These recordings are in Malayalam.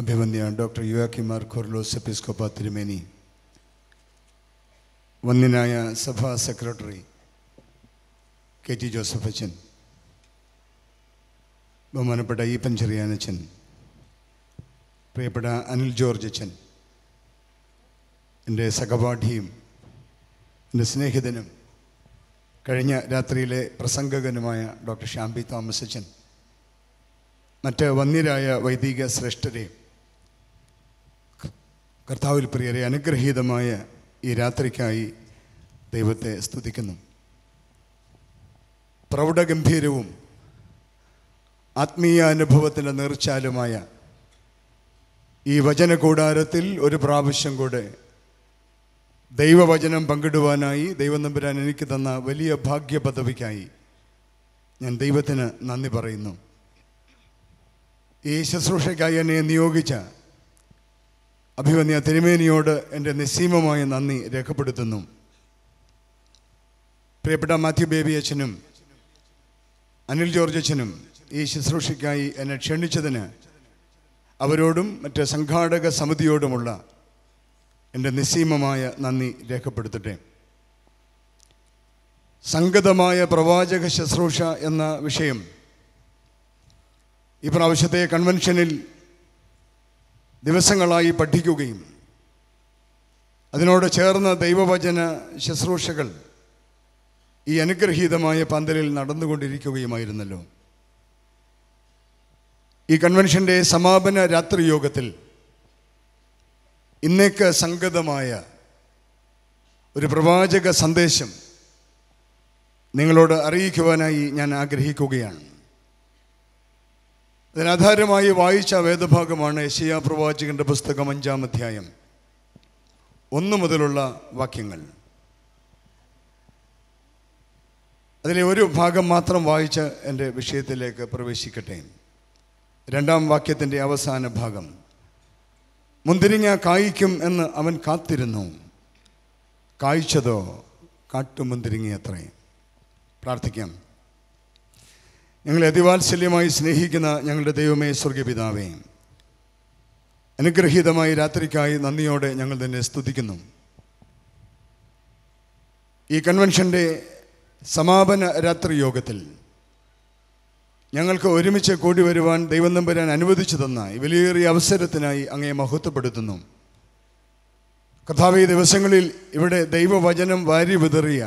അഭിമന്യ ഡോക്ടർ യുവാക്കിമാർ കൊർലോസ് എപ്പിസ്കോപ്പ തിരുമേനി വന്യനായ സഭാ സെക്രട്ടറി കെ ടി ജോസഫ് അച്ഛൻ ബഹുമാനപ്പെട്ട ഈ പഞ്ചെറിയാനച്ഛൻ പ്രിയപ്പെട്ട അനിൽ ജോർജ് അച്ഛൻ എൻ്റെ സഹപാഠിയും എൻ്റെ സ്നേഹിതനും കഴിഞ്ഞ രാത്രിയിലെ പ്രസംഗകനുമായ ഡോക്ടർ ഷാംബി തോമസ് അച്ഛൻ മറ്റ് വന്യരായ വൈദിക ശ്രേഷ്ഠരെയും കർത്താവിൽ പ്രിയരെ അനുഗ്രഹീതമായ ഈ രാത്രിക്കായി ദൈവത്തെ സ്തുതിക്കുന്നു പ്രൗഢഗംഭീരവും ആത്മീയ അനുഭവത്തിൻ്റെ നീർച്ചാലുമായ ഈ വചന കൂടാരത്തിൽ ഒരു പ്രാവശ്യം കൂടെ ദൈവവചനം പങ്കിടുവാനായി ദൈവം നമ്പുരാൻ എനിക്ക് തന്ന വലിയ ഭാഗ്യ പദവിക്കായി ഞാൻ ദൈവത്തിന് നന്ദി പറയുന്നു ഈ ശുശ്രൂഷയ്ക്കായി എന്നെ നിയോഗിച്ച അഭിമന്യ തിരുമേനിയോട് എൻ്റെ നിസ്സീമമായ നന്ദി രേഖപ്പെടുത്തുന്നു പ്രിയപ്പെട്ട മാത്യു ബേബി അച്ഛനും അനിൽ ജോർജ് അച്ഛനും ഈ ശുശ്രൂഷയ്ക്കായി എന്നെ ക്ഷണിച്ചതിന് അവരോടും മറ്റ് സംഘാടക സമിതിയോടുമുള്ള എൻ്റെ നിസ്സീമമായ നന്ദി രേഖപ്പെടുത്തട്ടെ സംഗതമായ പ്രവാചക ശുശ്രൂഷ എന്ന വിഷയം ഈ പ്രാവശ്യത്തെ കൺവെൻഷനിൽ ദിവസങ്ങളായി പഠിക്കുകയും അതിനോട് ചേർന്ന ദൈവവചന ശുശ്രൂഷകൾ ഈ അനുഗ്രഹീതമായ പന്തലിൽ നടന്നുകൊണ്ടിരിക്കുകയുമായിരുന്നല്ലോ ഈ കൺവെൻഷൻ്റെ സമാപന രാത്രി യോഗത്തിൽ ഇന്നേക്ക് സംഗതമായ ഒരു പ്രവാചക സന്ദേശം നിങ്ങളോട് അറിയിക്കുവാനായി ഞാൻ ആഗ്രഹിക്കുകയാണ് അതിനാധാരമായി വായിച്ച വേദഭാഗമാണ് ഏഷ്യ പ്രവാചകന്റെ പുസ്തകം അഞ്ചാം അധ്യായം ഒന്നു മുതലുള്ള വാക്യങ്ങൾ അതിലെ ഒരു ഭാഗം മാത്രം വായിച്ച് എൻ്റെ വിഷയത്തിലേക്ക് പ്രവേശിക്കട്ടെ രണ്ടാം വാക്യത്തിൻ്റെ അവസാന ഭാഗം മുന്തിരിങ്ങ കായ്ക്കും എന്ന് അവൻ കാത്തിരുന്നു കായ്ച്ചതോ അത്രയും പ്രാർത്ഥിക്കാം ഞങ്ങളെ അതിവാത്സല്യമായി സ്നേഹിക്കുന്ന ഞങ്ങളുടെ ദൈവമേ സ്വർഗപിതാവേ അനുഗ്രഹീതമായി രാത്രിക്കായി നന്ദിയോടെ ഞങ്ങൾ തന്നെ സ്തുതിക്കുന്നു ഈ കൺവെൻഷൻ്റെ സമാപന രാത്രി യോഗത്തിൽ ഞങ്ങൾക്ക് ഒരുമിച്ച് കൂടി വരുവാൻ ദൈവം നമ്പരാൻ അനുവദിച്ചു തന്ന വലിയേറിയ അവസരത്തിനായി അങ്ങയെ മഹത്വപ്പെടുത്തുന്നു കഥാവി ദിവസങ്ങളിൽ ഇവിടെ ദൈവവചനം വാരി വിതറിയ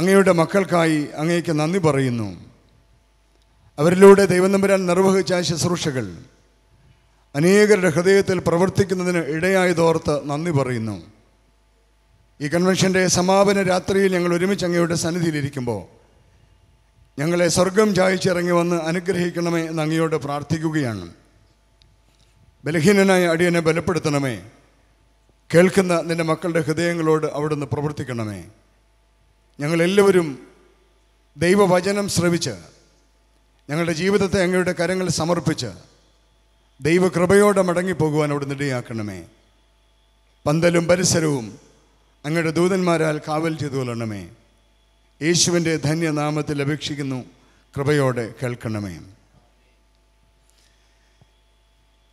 അങ്ങയുടെ മക്കൾക്കായി അങ്ങേക്ക് നന്ദി പറയുന്നു അവരിലൂടെ നമ്പരാൻ നിർവഹിച്ച ശുശ്രൂഷകൾ അനേകരുടെ ഹൃദയത്തിൽ പ്രവർത്തിക്കുന്നതിന് ഇടയായതോർത്ത് നന്ദി പറയുന്നു ഈ കൺവെൻഷൻ്റെ സമാപന രാത്രിയിൽ ഞങ്ങൾ ഒരുമിച്ച് അങ്ങയുടെ സന്നിധിയിലിരിക്കുമ്പോൾ ഞങ്ങളെ സ്വർഗം ചായച്ചിറങ്ങി വന്ന് അനുഗ്രഹിക്കണമേ എന്ന് അങ്ങയോട് പ്രാർത്ഥിക്കുകയാണ് ബലഹീനനായ അടിയനെ ബലപ്പെടുത്തണമേ കേൾക്കുന്ന നിൻ്റെ മക്കളുടെ ഹൃദയങ്ങളോട് അവിടുന്ന് പ്രവർത്തിക്കണമേ ഞങ്ങളെല്ലാവരും ദൈവവചനം ശ്രവിച്ച് ഞങ്ങളുടെ ജീവിതത്തെ അങ്ങയുടെ കരങ്ങൾ സമർപ്പിച്ച് ദൈവകൃപയോടെ മടങ്ങിപ്പോകുവാൻ അവിടുന്ന് ഇടയാക്കണമേ പന്തലും പരിസരവും അങ്ങയുടെ ദൂതന്മാരാൽ കാവൽ ചെയ്തു കൊള്ളണമേ യേശുവിൻ്റെ ധന്യനാമത്തിൽ അപേക്ഷിക്കുന്നു കൃപയോടെ കേൾക്കണമേ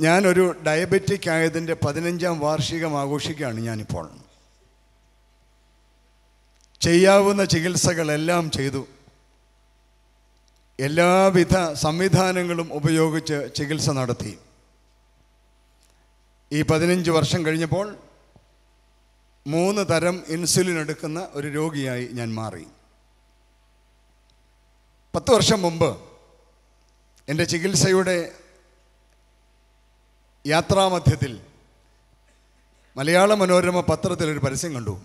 ഞാനൊരു ഡയബറ്റിക് ആയതിൻ്റെ പതിനഞ്ചാം വാർഷികം ആഘോഷിക്കുകയാണ് ഞാനിപ്പോൾ ചെയ്യാവുന്ന ചികിത്സകളെല്ലാം ചെയ്തു എല്ലാവിധ സംവിധാനങ്ങളും ഉപയോഗിച്ച് ചികിത്സ നടത്തി ഈ പതിനഞ്ച് വർഷം കഴിഞ്ഞപ്പോൾ മൂന്ന് തരം ഇൻസുലിൻ എടുക്കുന്ന ഒരു രോഗിയായി ഞാൻ മാറി പത്ത് വർഷം മുമ്പ് എൻ്റെ ചികിത്സയുടെ യാത്രാമധ്യത്തിൽ മലയാള മനോരമ പത്രത്തിലൊരു പരസ്യം കണ്ടു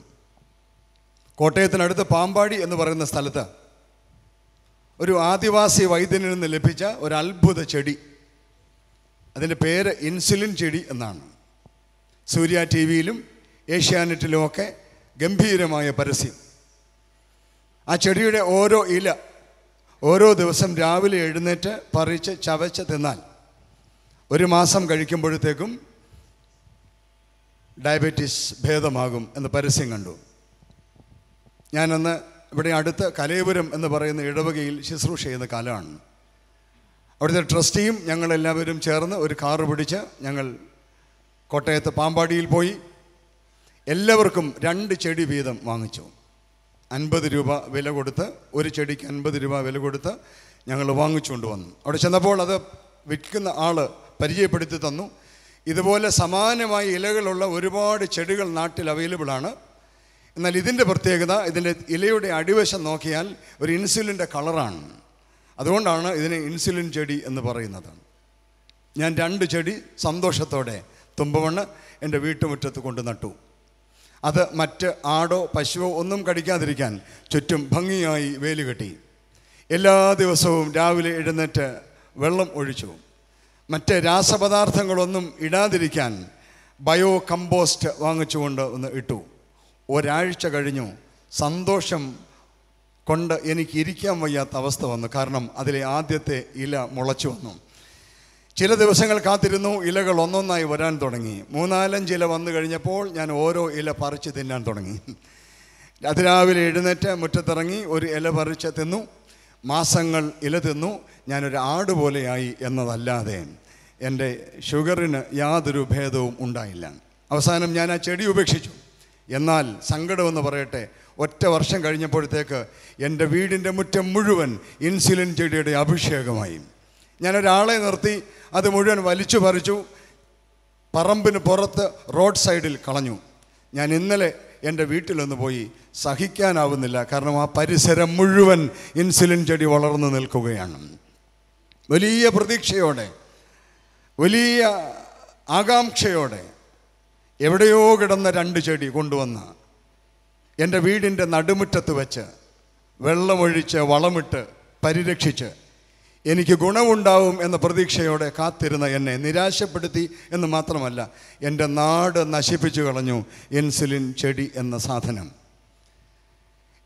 കോട്ടയത്തിനടുത്ത് പാമ്പാടി എന്ന് പറയുന്ന സ്ഥലത്ത് ഒരു ആദിവാസി വൈദ്യനിൽ നിന്ന് ലഭിച്ച ഒരു അത്ഭുത ചെടി അതിൻ്റെ പേര് ഇൻസുലിൻ ചെടി എന്നാണ് സൂര്യ ടി വിയിലും ഏഷ്യാനെറ്റിലുമൊക്കെ ഗംഭീരമായ പരസ്യം ആ ചെടിയുടെ ഓരോ ഇല ഓരോ ദിവസം രാവിലെ എഴുന്നേറ്റ് പറിച്ച് ചവച്ച് തിന്നാൽ ഒരു മാസം കഴിക്കുമ്പോഴത്തേക്കും ഡയബറ്റീസ് ഭേദമാകും എന്ന് പരസ്യം കണ്ടു ഞാനന്ന് ഇവിടെ അടുത്ത് കലയപുരം എന്ന് പറയുന്ന ഇടവകയിൽ ശുശ്രൂഷ ചെയ്യുന്ന കാലമാണ് അവിടുത്തെ ട്രസ്റ്റിയും ഞങ്ങളെല്ലാവരും ചേർന്ന് ഒരു കാറ് പിടിച്ച് ഞങ്ങൾ കോട്ടയത്ത് പാമ്പാടിയിൽ പോയി എല്ലാവർക്കും രണ്ട് ചെടി വീതം വാങ്ങിച്ചു അൻപത് രൂപ വില കൊടുത്ത് ഒരു ചെടിക്ക് അൻപത് രൂപ വില കൊടുത്ത് ഞങ്ങൾ വാങ്ങിച്ചുകൊണ്ട് വന്നു അവിടെ ചെന്നപ്പോൾ അത് വിൽക്കുന്ന ആൾ പരിചയപ്പെടുത്തി തന്നു ഇതുപോലെ സമാനമായ ഇലകളുള്ള ഒരുപാട് ചെടികൾ നാട്ടിൽ അവൈലബിളാണ് എന്നാൽ ഇതിൻ്റെ പ്രത്യേകത ഇതിൻ്റെ ഇലയുടെ അടിവശം നോക്കിയാൽ ഒരു ഇൻസുലിൻ്റെ കളറാണ് അതുകൊണ്ടാണ് ഇതിനെ ഇൻസുലിൻ ചെടി എന്ന് പറയുന്നത് ഞാൻ രണ്ട് ചെടി സന്തോഷത്തോടെ തുമ്പവണ്ണ് എൻ്റെ വീട്ടുമുറ്റത്ത് കൊണ്ട് നട്ടു അത് മറ്റ് ആടോ പശുവോ ഒന്നും കടിക്കാതിരിക്കാൻ ചുറ്റും ഭംഗിയായി വേലി കെട്ടി എല്ലാ ദിവസവും രാവിലെ എഴുന്നേറ്റ് വെള്ളം ഒഴിച്ചു മറ്റ് രാസപദാർത്ഥങ്ങളൊന്നും ഇടാതിരിക്കാൻ ബയോ കമ്പോസ്റ്റ് വാങ്ങിച്ചുകൊണ്ട് ഒന്ന് ഇട്ടു ഒരാഴ്ച കഴിഞ്ഞു സന്തോഷം കൊണ്ട് എനിക്ക് ഇരിക്കാൻ വയ്യാത്ത അവസ്ഥ വന്നു കാരണം അതിലെ ആദ്യത്തെ ഇല മുളച്ചു വന്നു ചില ദിവസങ്ങൾ കാത്തിരുന്നു ഇലകൾ ഒന്നൊന്നായി വരാൻ തുടങ്ങി മൂന്നാലഞ്ച് ഇല വന്നു കഴിഞ്ഞപ്പോൾ ഞാൻ ഓരോ ഇല പറിച്ച് തിന്നാൻ തുടങ്ങി അതിരാവിലെ എഴുന്നേറ്റ് മുറ്റത്തിറങ്ങി ഒരു ഇല പറിച്ച് തിന്നു മാസങ്ങൾ ഇല തിന്നു ഞാനൊരു ആട് പോലെയായി എന്നതല്ലാതെ എൻ്റെ ഷുഗറിന് യാതൊരു ഭേദവും ഉണ്ടായില്ല അവസാനം ഞാൻ ആ ചെടി ഉപേക്ഷിച്ചു എന്നാൽ സങ്കടമെന്ന് പറയട്ടെ ഒറ്റ വർഷം കഴിഞ്ഞപ്പോഴത്തേക്ക് എൻ്റെ വീടിൻ്റെ മുറ്റം മുഴുവൻ ഇൻസുലിൻ ചെടിയുടെ അഭിഷേകമായി ഞാനൊരാളെ നിർത്തി അത് മുഴുവൻ വലിച്ചു പറിച്ചു പറമ്പിന് പുറത്ത് റോഡ് സൈഡിൽ കളഞ്ഞു ഞാൻ ഇന്നലെ എൻ്റെ വീട്ടിലൊന്ന് പോയി സഹിക്കാനാവുന്നില്ല കാരണം ആ പരിസരം മുഴുവൻ ഇൻസുലിൻ ചെടി വളർന്നു നിൽക്കുകയാണ് വലിയ പ്രതീക്ഷയോടെ വലിയ ആകാംക്ഷയോടെ എവിടെയോ കിടന്ന രണ്ട് ചെടി കൊണ്ടുവന്ന് എൻ്റെ വീടിൻ്റെ നടുമുറ്റത്ത് വെച്ച് വെള്ളമൊഴിച്ച് വളമിട്ട് പരിരക്ഷിച്ച് എനിക്ക് ഗുണമുണ്ടാവും എന്ന പ്രതീക്ഷയോടെ കാത്തിരുന്ന എന്നെ നിരാശപ്പെടുത്തി എന്ന് മാത്രമല്ല എൻ്റെ നാട് നശിപ്പിച്ചു കളഞ്ഞു ഇൻസുലിൻ ചെടി എന്ന സാധനം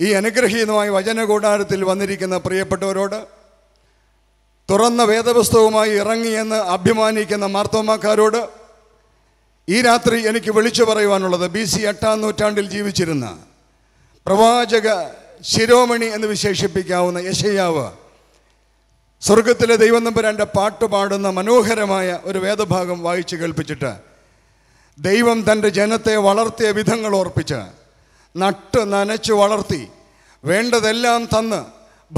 ഈ അനുഗ്രഹീതമായ കൂടാരത്തിൽ വന്നിരിക്കുന്ന പ്രിയപ്പെട്ടവരോട് തുറന്ന വേദപുസ്തകവുമായി ഇറങ്ങിയെന്ന് അഭിമാനിക്കുന്ന മാർത്തോമാക്കാരോട് ഈ രാത്രി എനിക്ക് വിളിച്ചു പറയുവാനുള്ളത് ബി സി എട്ടാം നൂറ്റാണ്ടിൽ ജീവിച്ചിരുന്ന പ്രവാചക ശിരോമണി എന്ന് വിശേഷിപ്പിക്കാവുന്ന യശയാവ് സ്വർഗത്തിലെ ദൈവം നമ്പരാൻ്റെ പാട്ട് പാടുന്ന മനോഹരമായ ഒരു വേദഭാഗം വായിച്ചു കേൾപ്പിച്ചിട്ട് ദൈവം തൻ്റെ ജനത്തെ വളർത്തിയ വിധങ്ങൾ ഓർപ്പിച്ച് നട്ട് നനച്ച് വളർത്തി വേണ്ടതെല്ലാം തന്ന്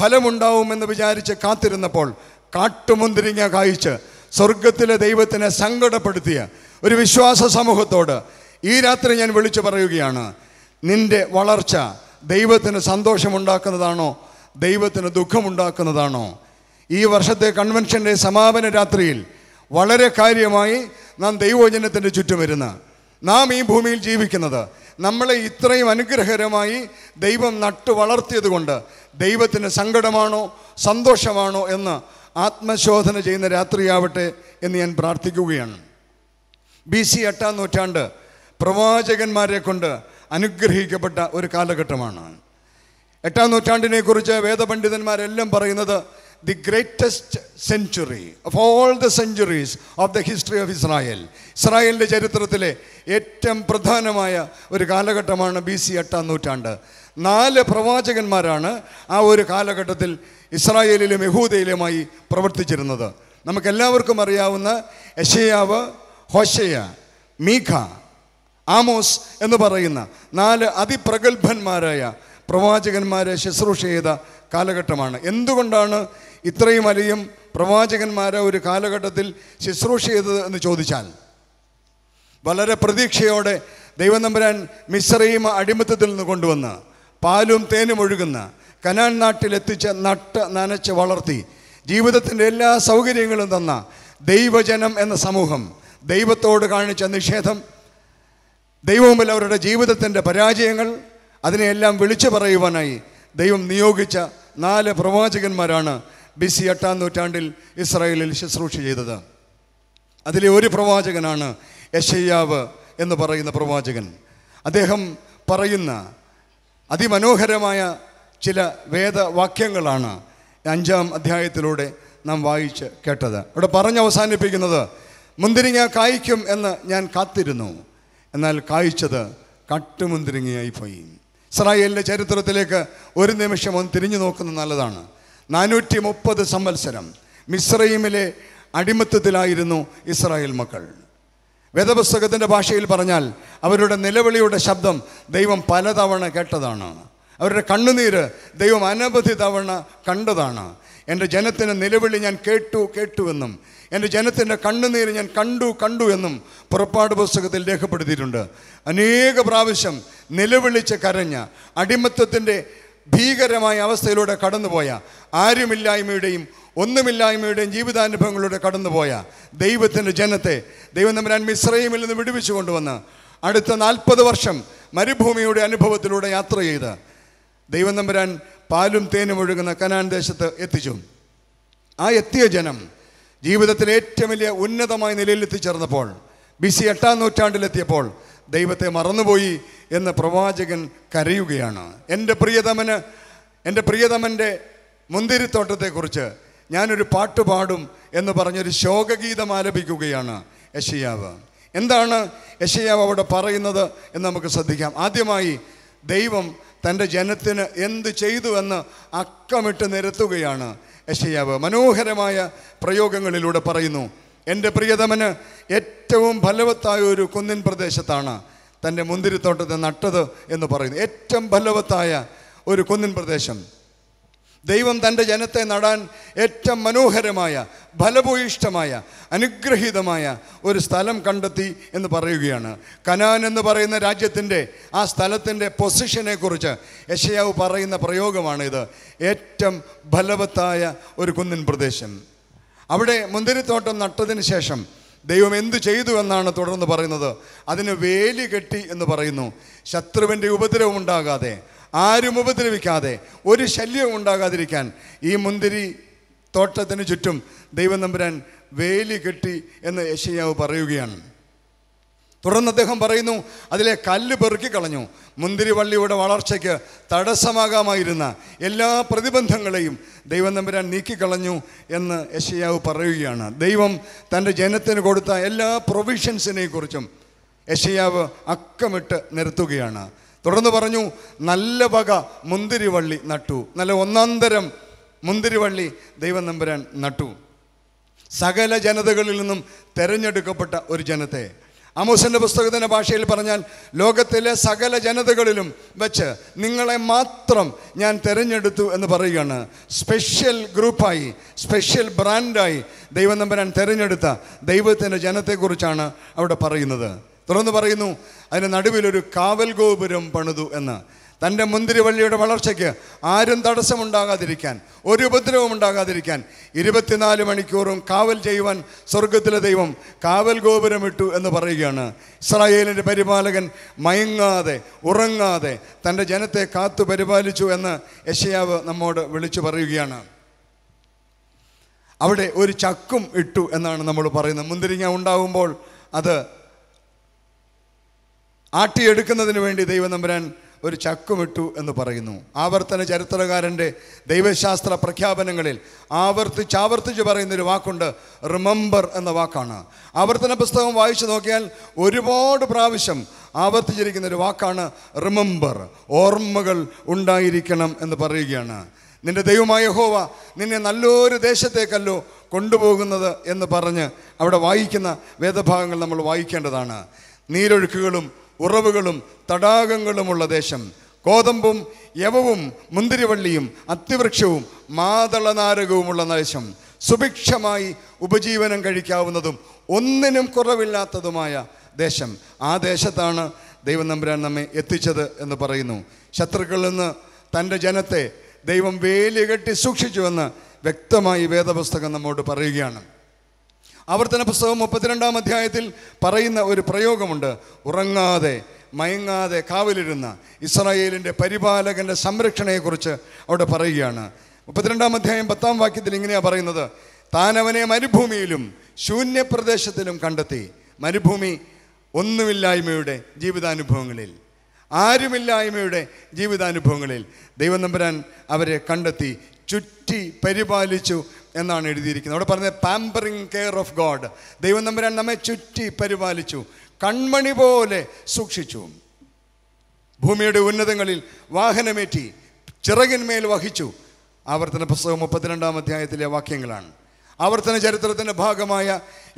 ഫലമുണ്ടാവുമെന്ന് വിചാരിച്ച് കാത്തിരുന്നപ്പോൾ കാട്ടുമുന്തിരിങ്ങ കായ്ച്ച് സ്വർഗത്തിലെ ദൈവത്തിനെ സങ്കടപ്പെടുത്തിയ ഒരു വിശ്വാസ സമൂഹത്തോട് ഈ രാത്രി ഞാൻ വിളിച്ചു പറയുകയാണ് നിന്റെ വളർച്ച ദൈവത്തിന് സന്തോഷമുണ്ടാക്കുന്നതാണോ ദൈവത്തിന് ദുഃഖമുണ്ടാക്കുന്നതാണോ ഈ വർഷത്തെ കൺവെൻഷൻ്റെ സമാപന രാത്രിയിൽ വളരെ കാര്യമായി നാം ദൈവജനത്തിൻ്റെ ചുറ്റും വരുന്ന നാം ഈ ഭൂമിയിൽ ജീവിക്കുന്നത് നമ്മളെ ഇത്രയും അനുഗ്രഹകരമായി ദൈവം നട്ടു വളർത്തിയത് കൊണ്ട് ദൈവത്തിന് സങ്കടമാണോ സന്തോഷമാണോ എന്ന് ആത്മശോധന ചെയ്യുന്ന രാത്രിയാവട്ടെ എന്ന് ഞാൻ പ്രാർത്ഥിക്കുകയാണ് ബി സി എട്ടാം നൂറ്റാണ്ട് പ്രവാചകന്മാരെ കൊണ്ട് അനുഗ്രഹിക്കപ്പെട്ട ഒരു കാലഘട്ടമാണ് എട്ടാം നൂറ്റാണ്ടിനെ കുറിച്ച് വേദപണ്ഡിതന്മാരെല്ലാം പറയുന്നത് the greatest century of all the centuries of the history of Israel ഇസ്രായേലിൻ്റെ ചരിത്രത്തിലെ ഏറ്റവും പ്രധാനമായ ഒരു കാലഘട്ടമാണ് ബി സി എട്ടാം നൂറ്റാണ്ട് നാല് പ്രവാചകന്മാരാണ് ആ ഒരു കാലഘട്ടത്തിൽ ഇസ്രായേലിലും യഹൂദയിലുമായി പ്രവർത്തിച്ചിരുന്നത് നമുക്കെല്ലാവർക്കും അറിയാവുന്ന യഷയാവ് ഹൊഷയ മീഖ ആമോസ് എന്ന് പറയുന്ന നാല് അതിപ്രഗത്ഭന്മാരായ പ്രവാചകന്മാരെ ശുശ്രൂഷ ചെയ്ത കാലഘട്ടമാണ് എന്തുകൊണ്ടാണ് ഇത്രയും വലിയും പ്രവാചകന്മാരെ ഒരു കാലഘട്ടത്തിൽ ശുശ്രൂഷ ചെയ്തത് എന്ന് ചോദിച്ചാൽ വളരെ പ്രതീക്ഷയോടെ ദൈവനമ്പരാൻ മിശ്രയും അടിമത്തത്തിൽ നിന്ന് കൊണ്ടുവന്ന് പാലും തേനും ഒഴുകുന്ന കനാൻ നാട്ടിലെത്തിച്ച് നട്ട് നനച്ച് വളർത്തി ജീവിതത്തിൻ്റെ എല്ലാ സൗകര്യങ്ങളും തന്ന ദൈവജനം എന്ന സമൂഹം ദൈവത്തോട് കാണിച്ച നിഷേധം ദൈവവുമല്ല അവരുടെ ജീവിതത്തിൻ്റെ പരാജയങ്ങൾ അതിനെയെല്ലാം വിളിച്ചു പറയുവാനായി ദൈവം നിയോഗിച്ച നാല് പ്രവാചകന്മാരാണ് ബി സി എട്ടാം നൂറ്റാണ്ടിൽ ഇസ്രായേലിൽ ശുശ്രൂഷ ചെയ്തത് അതിലെ ഒരു പ്രവാചകനാണ് യശയ്യാവ് എന്ന് പറയുന്ന പ്രവാചകൻ അദ്ദേഹം പറയുന്ന അതിമനോഹരമായ ചില വേദവാക്യങ്ങളാണ് അഞ്ചാം അധ്യായത്തിലൂടെ നാം വായിച്ച് കേട്ടത് അവിടെ പറഞ്ഞ് അവസാനിപ്പിക്കുന്നത് മുന്തിരിങ്ങ കായ്ക്കും എന്ന് ഞാൻ കാത്തിരുന്നു എന്നാൽ കായ്ച്ചത് കട്ടുമുന്തിരിങ്ങയായി പോയി ഇസ്രായേലിൻ്റെ ചരിത്രത്തിലേക്ക് ഒരു നിമിഷം ഒന്ന് തിരിഞ്ഞു നോക്കുന്നത് നല്ലതാണ് നാനൂറ്റി മുപ്പത് സംവത്സരം മിസ്രൈമിലെ അടിമത്തത്തിലായിരുന്നു ഇസ്രായേൽ മക്കൾ വേദപുസ്തകത്തിൻ്റെ ഭാഷയിൽ പറഞ്ഞാൽ അവരുടെ നിലവിളിയുടെ ശബ്ദം ദൈവം പലതവണ കേട്ടതാണ് അവരുടെ കണ്ണുനീര് ദൈവം അനവധി തവണ കണ്ടതാണ് എൻ്റെ ജനത്തിന് നിലവിളി ഞാൻ കേട്ടു കേട്ടുവെന്നും എൻ്റെ ജനത്തിൻ്റെ കണ്ണുനീര് ഞാൻ കണ്ടു കണ്ടു എന്നും പുറപ്പാട് പുസ്തകത്തിൽ രേഖപ്പെടുത്തിയിട്ടുണ്ട് അനേക പ്രാവശ്യം നിലവിളിച്ച് കരഞ്ഞ അടിമത്തത്തിൻ്റെ ഭീകരമായ അവസ്ഥയിലൂടെ കടന്നുപോയ ആരുമില്ലായ്മയുടെയും ഒന്നുമില്ലായ്മയുടെയും ജീവിതാനുഭവങ്ങളിലൂടെ കടന്നുപോയ ദൈവത്തിൻ്റെ ജനത്തെ ദൈവം തമ്പരാൻ മിശ്രയുമിൽ നിന്ന് വിടുവിച്ചു കൊണ്ടുവന്ന് അടുത്ത നാൽപ്പത് വർഷം മരുഭൂമിയുടെ അനുഭവത്തിലൂടെ യാത്ര ചെയ്ത് ദൈവം തമ്പരാൻ പാലും തേനും ഒഴുകുന്ന കനാൻ ദേശത്ത് എത്തിച്ചു ആ എത്തിയ ജനം ജീവിതത്തിൽ ഏറ്റവും വലിയ ഉന്നതമായ നിലയിൽ എത്തിച്ചേർന്നപ്പോൾ ബി സി എട്ടാം നൂറ്റാണ്ടിലെത്തിയപ്പോൾ ദൈവത്തെ മറന്നുപോയി എന്ന് പ്രവാചകൻ കരയുകയാണ് എൻ്റെ പ്രിയതമന് എൻ്റെ പ്രിയതമൻ്റെ മുന്തിരിത്തോട്ടത്തെക്കുറിച്ച് ഞാനൊരു പാട്ട് പാടും എന്ന് പറഞ്ഞൊരു ശോകഗീതം ആലപിക്കുകയാണ് യശയാവ് എന്താണ് യശയാവ് അവിടെ പറയുന്നത് എന്ന് നമുക്ക് ശ്രദ്ധിക്കാം ആദ്യമായി ദൈവം തൻ്റെ ജനത്തിന് എന്ത് ചെയ്തു എന്ന് അക്കമിട്ട് നിരത്തുകയാണ് യശയാവ് മനോഹരമായ പ്രയോഗങ്ങളിലൂടെ പറയുന്നു എൻ്റെ പ്രിയതമന് ഏറ്റവും ഫലവത്തായ ഒരു കുന്നിൻ പ്രദേശത്താണ് തൻ്റെ മുന്തിരിത്തോട്ടത്തെ നട്ടത് എന്ന് പറയുന്നു ഏറ്റവും ഫലവത്തായ ഒരു കുന്നിൻ പ്രദേശം ദൈവം തൻ്റെ ജനത്തെ നടാൻ ഏറ്റവും മനോഹരമായ ഫലഭൂയിഷ്ടമായ അനുഗ്രഹീതമായ ഒരു സ്ഥലം കണ്ടെത്തി എന്ന് പറയുകയാണ് കനാൻ എന്ന് പറയുന്ന രാജ്യത്തിൻ്റെ ആ സ്ഥലത്തിൻ്റെ പൊസിഷനെക്കുറിച്ച് യശയാവ് പറയുന്ന പ്രയോഗമാണിത് ഏറ്റവും ഫലവത്തായ ഒരു കുന്നിൻ പ്രദേശം അവിടെ മുന്തിരിത്തോട്ടം നട്ടതിന് ശേഷം ദൈവം എന്തു ചെയ്തു എന്നാണ് തുടർന്ന് പറയുന്നത് അതിന് വേലി കെട്ടി എന്ന് പറയുന്നു ശത്രുവിൻ്റെ ഉപദ്രവം ഉണ്ടാകാതെ ആരും ഉപദ്രവിക്കാതെ ഒരു ശല്യവും ഉണ്ടാകാതിരിക്കാൻ ഈ മുന്തിരി തോട്ടത്തിന് ചുറ്റും ദൈവം നമ്പുരാൻ വേലി കെട്ടി എന്ന് യശയാവ് പറയുകയാണ് തുടർന്ന് അദ്ദേഹം പറയുന്നു അതിലെ കല്ല് പെറുക്കി കളഞ്ഞു വള്ളിയുടെ വളർച്ചയ്ക്ക് തടസ്സമാകാമായിരുന്ന എല്ലാ പ്രതിബന്ധങ്ങളെയും ദൈവം നമ്പുരാൻ നീക്കിക്കളഞ്ഞു എന്ന് യശയാവ് പറയുകയാണ് ദൈവം തൻ്റെ ജനത്തിന് കൊടുത്ത എല്ലാ കുറിച്ചും യശയാവ് അക്കമിട്ട് നിരത്തുകയാണ് തുടർന്ന് പറഞ്ഞു നല്ല വക മുന്തിരിവള്ളി നട്ടു നല്ല ഒന്നാന്തരം മുന്തിരിവള്ളി ദൈവം നമ്പുരാൻ നട്ടു സകല ജനതകളിൽ നിന്നും തെരഞ്ഞെടുക്കപ്പെട്ട ഒരു ജനത്തെ അമോസിൻ്റെ പുസ്തകത്തിൻ്റെ ഭാഷയിൽ പറഞ്ഞാൽ ലോകത്തിലെ സകല ജനതകളിലും വെച്ച് നിങ്ങളെ മാത്രം ഞാൻ തിരഞ്ഞെടുത്തു എന്ന് പറയുകയാണ് സ്പെഷ്യൽ ഗ്രൂപ്പായി സ്പെഷ്യൽ ബ്രാൻഡായി ദൈവം നമ്പുരാൻ തിരഞ്ഞെടുത്ത ദൈവത്തിൻ്റെ ജനത്തെക്കുറിച്ചാണ് അവിടെ പറയുന്നത് തുറന്നു പറയുന്നു അതിൻ്റെ നടുവിലൊരു കാവൽ ഗോപുരം പണിതു എന്ന് തൻ്റെ മുന്തിരിവള്ളിയുടെ വളർച്ചയ്ക്ക് ആരും തടസ്സമുണ്ടാകാതിരിക്കാൻ ഒരു ഉപദ്രവം ഉണ്ടാകാതിരിക്കാൻ ഇരുപത്തിനാല് മണിക്കൂറും കാവൽ ചെയ്യുവാൻ സ്വർഗത്തിലെ ദൈവം കാവൽ ഗോപുരമിട്ടു എന്ന് പറയുകയാണ് ഇസ്രായേലിൻ്റെ പരിപാലകൻ മയങ്ങാതെ ഉറങ്ങാതെ തൻ്റെ ജനത്തെ കാത്തു പരിപാലിച്ചു എന്ന് യശയാവ് നമ്മോട് വിളിച്ചു പറയുകയാണ് അവിടെ ഒരു ചക്കും ഇട്ടു എന്നാണ് നമ്മൾ പറയുന്നത് മുന്തിരിങ്ങ ഉണ്ടാകുമ്പോൾ അത് ആട്ടിയെടുക്കുന്നതിന് വേണ്ടി ദൈവം നമ്പുരാൻ ഒരു ചക്കുമിട്ടു എന്ന് പറയുന്നു ആവർത്തന ചരിത്രകാരൻ്റെ ദൈവശാസ്ത്ര പ്രഖ്യാപനങ്ങളിൽ ആവർത്തിച്ച് ആവർത്തിച്ച് പറയുന്നൊരു വാക്കുണ്ട് റിമംബർ എന്ന വാക്കാണ് ആവർത്തന പുസ്തകം വായിച്ചു നോക്കിയാൽ ഒരുപാട് പ്രാവശ്യം ആവർത്തിച്ചിരിക്കുന്ന ഒരു വാക്കാണ് റിമംബർ ഓർമ്മകൾ ഉണ്ടായിരിക്കണം എന്ന് പറയുകയാണ് നിന്റെ ദൈവമായ ഹോവ നിന്നെ നല്ലൊരു ദേശത്തേക്കല്ലോ കൊണ്ടുപോകുന്നത് എന്ന് പറഞ്ഞ് അവിടെ വായിക്കുന്ന വേദഭാഗങ്ങൾ നമ്മൾ വായിക്കേണ്ടതാണ് നീരൊഴുക്കുകളും ഉറവുകളും തടാകങ്ങളുമുള്ള ദേശം കോതമ്പും യവവും മുന്തിരിവള്ളിയും അത്തിവൃക്ഷവും മാതളനാരകവുമുള്ള ദേശം സുഭിക്ഷമായി ഉപജീവനം കഴിക്കാവുന്നതും ഒന്നിനും കുറവില്ലാത്തതുമായ ദേശം ആ ദേശത്താണ് ദൈവം നമ്പുരാൻ നമ്മെ എത്തിച്ചത് എന്ന് പറയുന്നു ശത്രുക്കളിൽ നിന്ന് തൻ്റെ ജനത്തെ ദൈവം കെട്ടി സൂക്ഷിച്ചുവെന്ന് വ്യക്തമായി വേദപുസ്തകം നമ്മോട് പറയുകയാണ് ആവർത്തന പുസ്തകം മുപ്പത്തിരണ്ടാം അധ്യായത്തിൽ പറയുന്ന ഒരു പ്രയോഗമുണ്ട് ഉറങ്ങാതെ മയങ്ങാതെ കാവലിരുന്ന ഇസ്രായേലിൻ്റെ പരിപാലകൻ്റെ സംരക്ഷണയെക്കുറിച്ച് അവിടെ പറയുകയാണ് മുപ്പത്തിരണ്ടാം അധ്യായം പത്താം വാക്യത്തിൽ ഇങ്ങനെയാണ് പറയുന്നത് താനവനെ മരുഭൂമിയിലും ശൂന്യപ്രദേശത്തിലും കണ്ടെത്തി മരുഭൂമി ഒന്നുമില്ലായ്മയുടെ ജീവിതാനുഭവങ്ങളിൽ ആരുമില്ലായ്മയുടെ ജീവിതാനുഭവങ്ങളിൽ ദൈവം നമ്പരാൻ അവരെ കണ്ടെത്തി ചുറ്റി പരിപാലിച്ചു എന്നാണ് എഴുതിയിരിക്കുന്നത് അവിടെ പറഞ്ഞത് പാമ്പറിങ് കെയർ ഓഫ് ഗോഡ് ദൈവം നമ്പരാൻ നമ്മെ ചുറ്റി പരിപാലിച്ചു കൺമണി പോലെ സൂക്ഷിച്ചു ഭൂമിയുടെ ഉന്നതങ്ങളിൽ വാഹനമേറ്റി ചിറകിന്മേൽ വഹിച്ചു ആവർത്തന പുസ്തകം മുപ്പത്തിരണ്ടാം അധ്യായത്തിലെ വാക്യങ്ങളാണ് ആവർത്തന ചരിത്രത്തിൻ്റെ ഭാഗമായ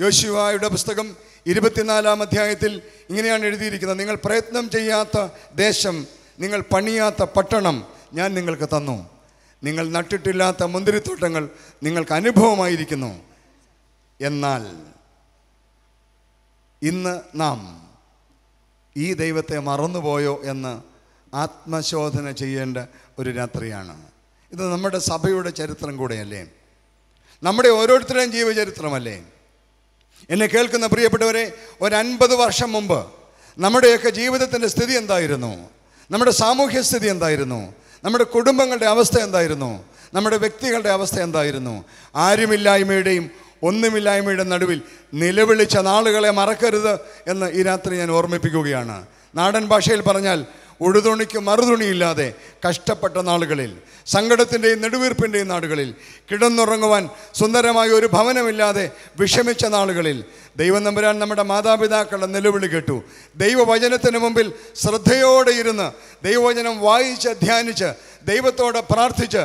യോശുവായുടെ പുസ്തകം ഇരുപത്തിനാലാം അധ്യായത്തിൽ ഇങ്ങനെയാണ് എഴുതിയിരിക്കുന്നത് നിങ്ങൾ പ്രയത്നം ചെയ്യാത്ത ദേശം നിങ്ങൾ പണിയാത്ത പട്ടണം ഞാൻ നിങ്ങൾക്ക് തന്നു നിങ്ങൾ നട്ടിട്ടില്ലാത്ത മുന്തിരിത്തോട്ടങ്ങൾ നിങ്ങൾക്ക് അനുഭവമായിരിക്കുന്നു എന്നാൽ ഇന്ന് നാം ഈ ദൈവത്തെ മറന്നുപോയോ എന്ന് ആത്മശോധന ചെയ്യേണ്ട ഒരു രാത്രിയാണ് ഇത് നമ്മുടെ സഭയുടെ ചരിത്രം കൂടെയല്ലേ നമ്മുടെ ഓരോരുത്തരുടെയും ജീവചരിത്രമല്ലേ എന്നെ കേൾക്കുന്ന പ്രിയപ്പെട്ടവരെ ഒരു അൻപത് വർഷം മുമ്പ് നമ്മുടെയൊക്കെ ജീവിതത്തിൻ്റെ സ്ഥിതി എന്തായിരുന്നു നമ്മുടെ സാമൂഹ്യ സ്ഥിതി എന്തായിരുന്നു നമ്മുടെ കുടുംബങ്ങളുടെ അവസ്ഥ എന്തായിരുന്നു നമ്മുടെ വ്യക്തികളുടെ അവസ്ഥ എന്തായിരുന്നു ആരുമില്ലായ്മയുടെയും ഒന്നുമില്ലായ്മയുടെ നടുവിൽ നിലവിളിച്ച നാളുകളെ മറക്കരുത് എന്ന് ഈ രാത്രി ഞാൻ ഓർമ്മിപ്പിക്കുകയാണ് നാടൻ ഭാഷയിൽ പറഞ്ഞാൽ ഉടുതുണിക്ക് മറുതുണിയില്ലാതെ കഷ്ടപ്പെട്ട നാളുകളിൽ സങ്കടത്തിൻ്റെയും നെടുവീർപ്പിൻ്റെയും നാടുകളിൽ കിടന്നുറങ്ങുവാൻ സുന്ദരമായ ഒരു ഭവനമില്ലാതെ വിഷമിച്ച നാളുകളിൽ ദൈവം നമ്പുരാൻ നമ്മുടെ മാതാപിതാക്കളുടെ നിലവിളി കേട്ടു ദൈവവചനത്തിന് മുമ്പിൽ ശ്രദ്ധയോടെ ഇരുന്ന് ദൈവവചനം വായിച്ച് ധ്യാനിച്ച് ദൈവത്തോടെ പ്രാർത്ഥിച്ച്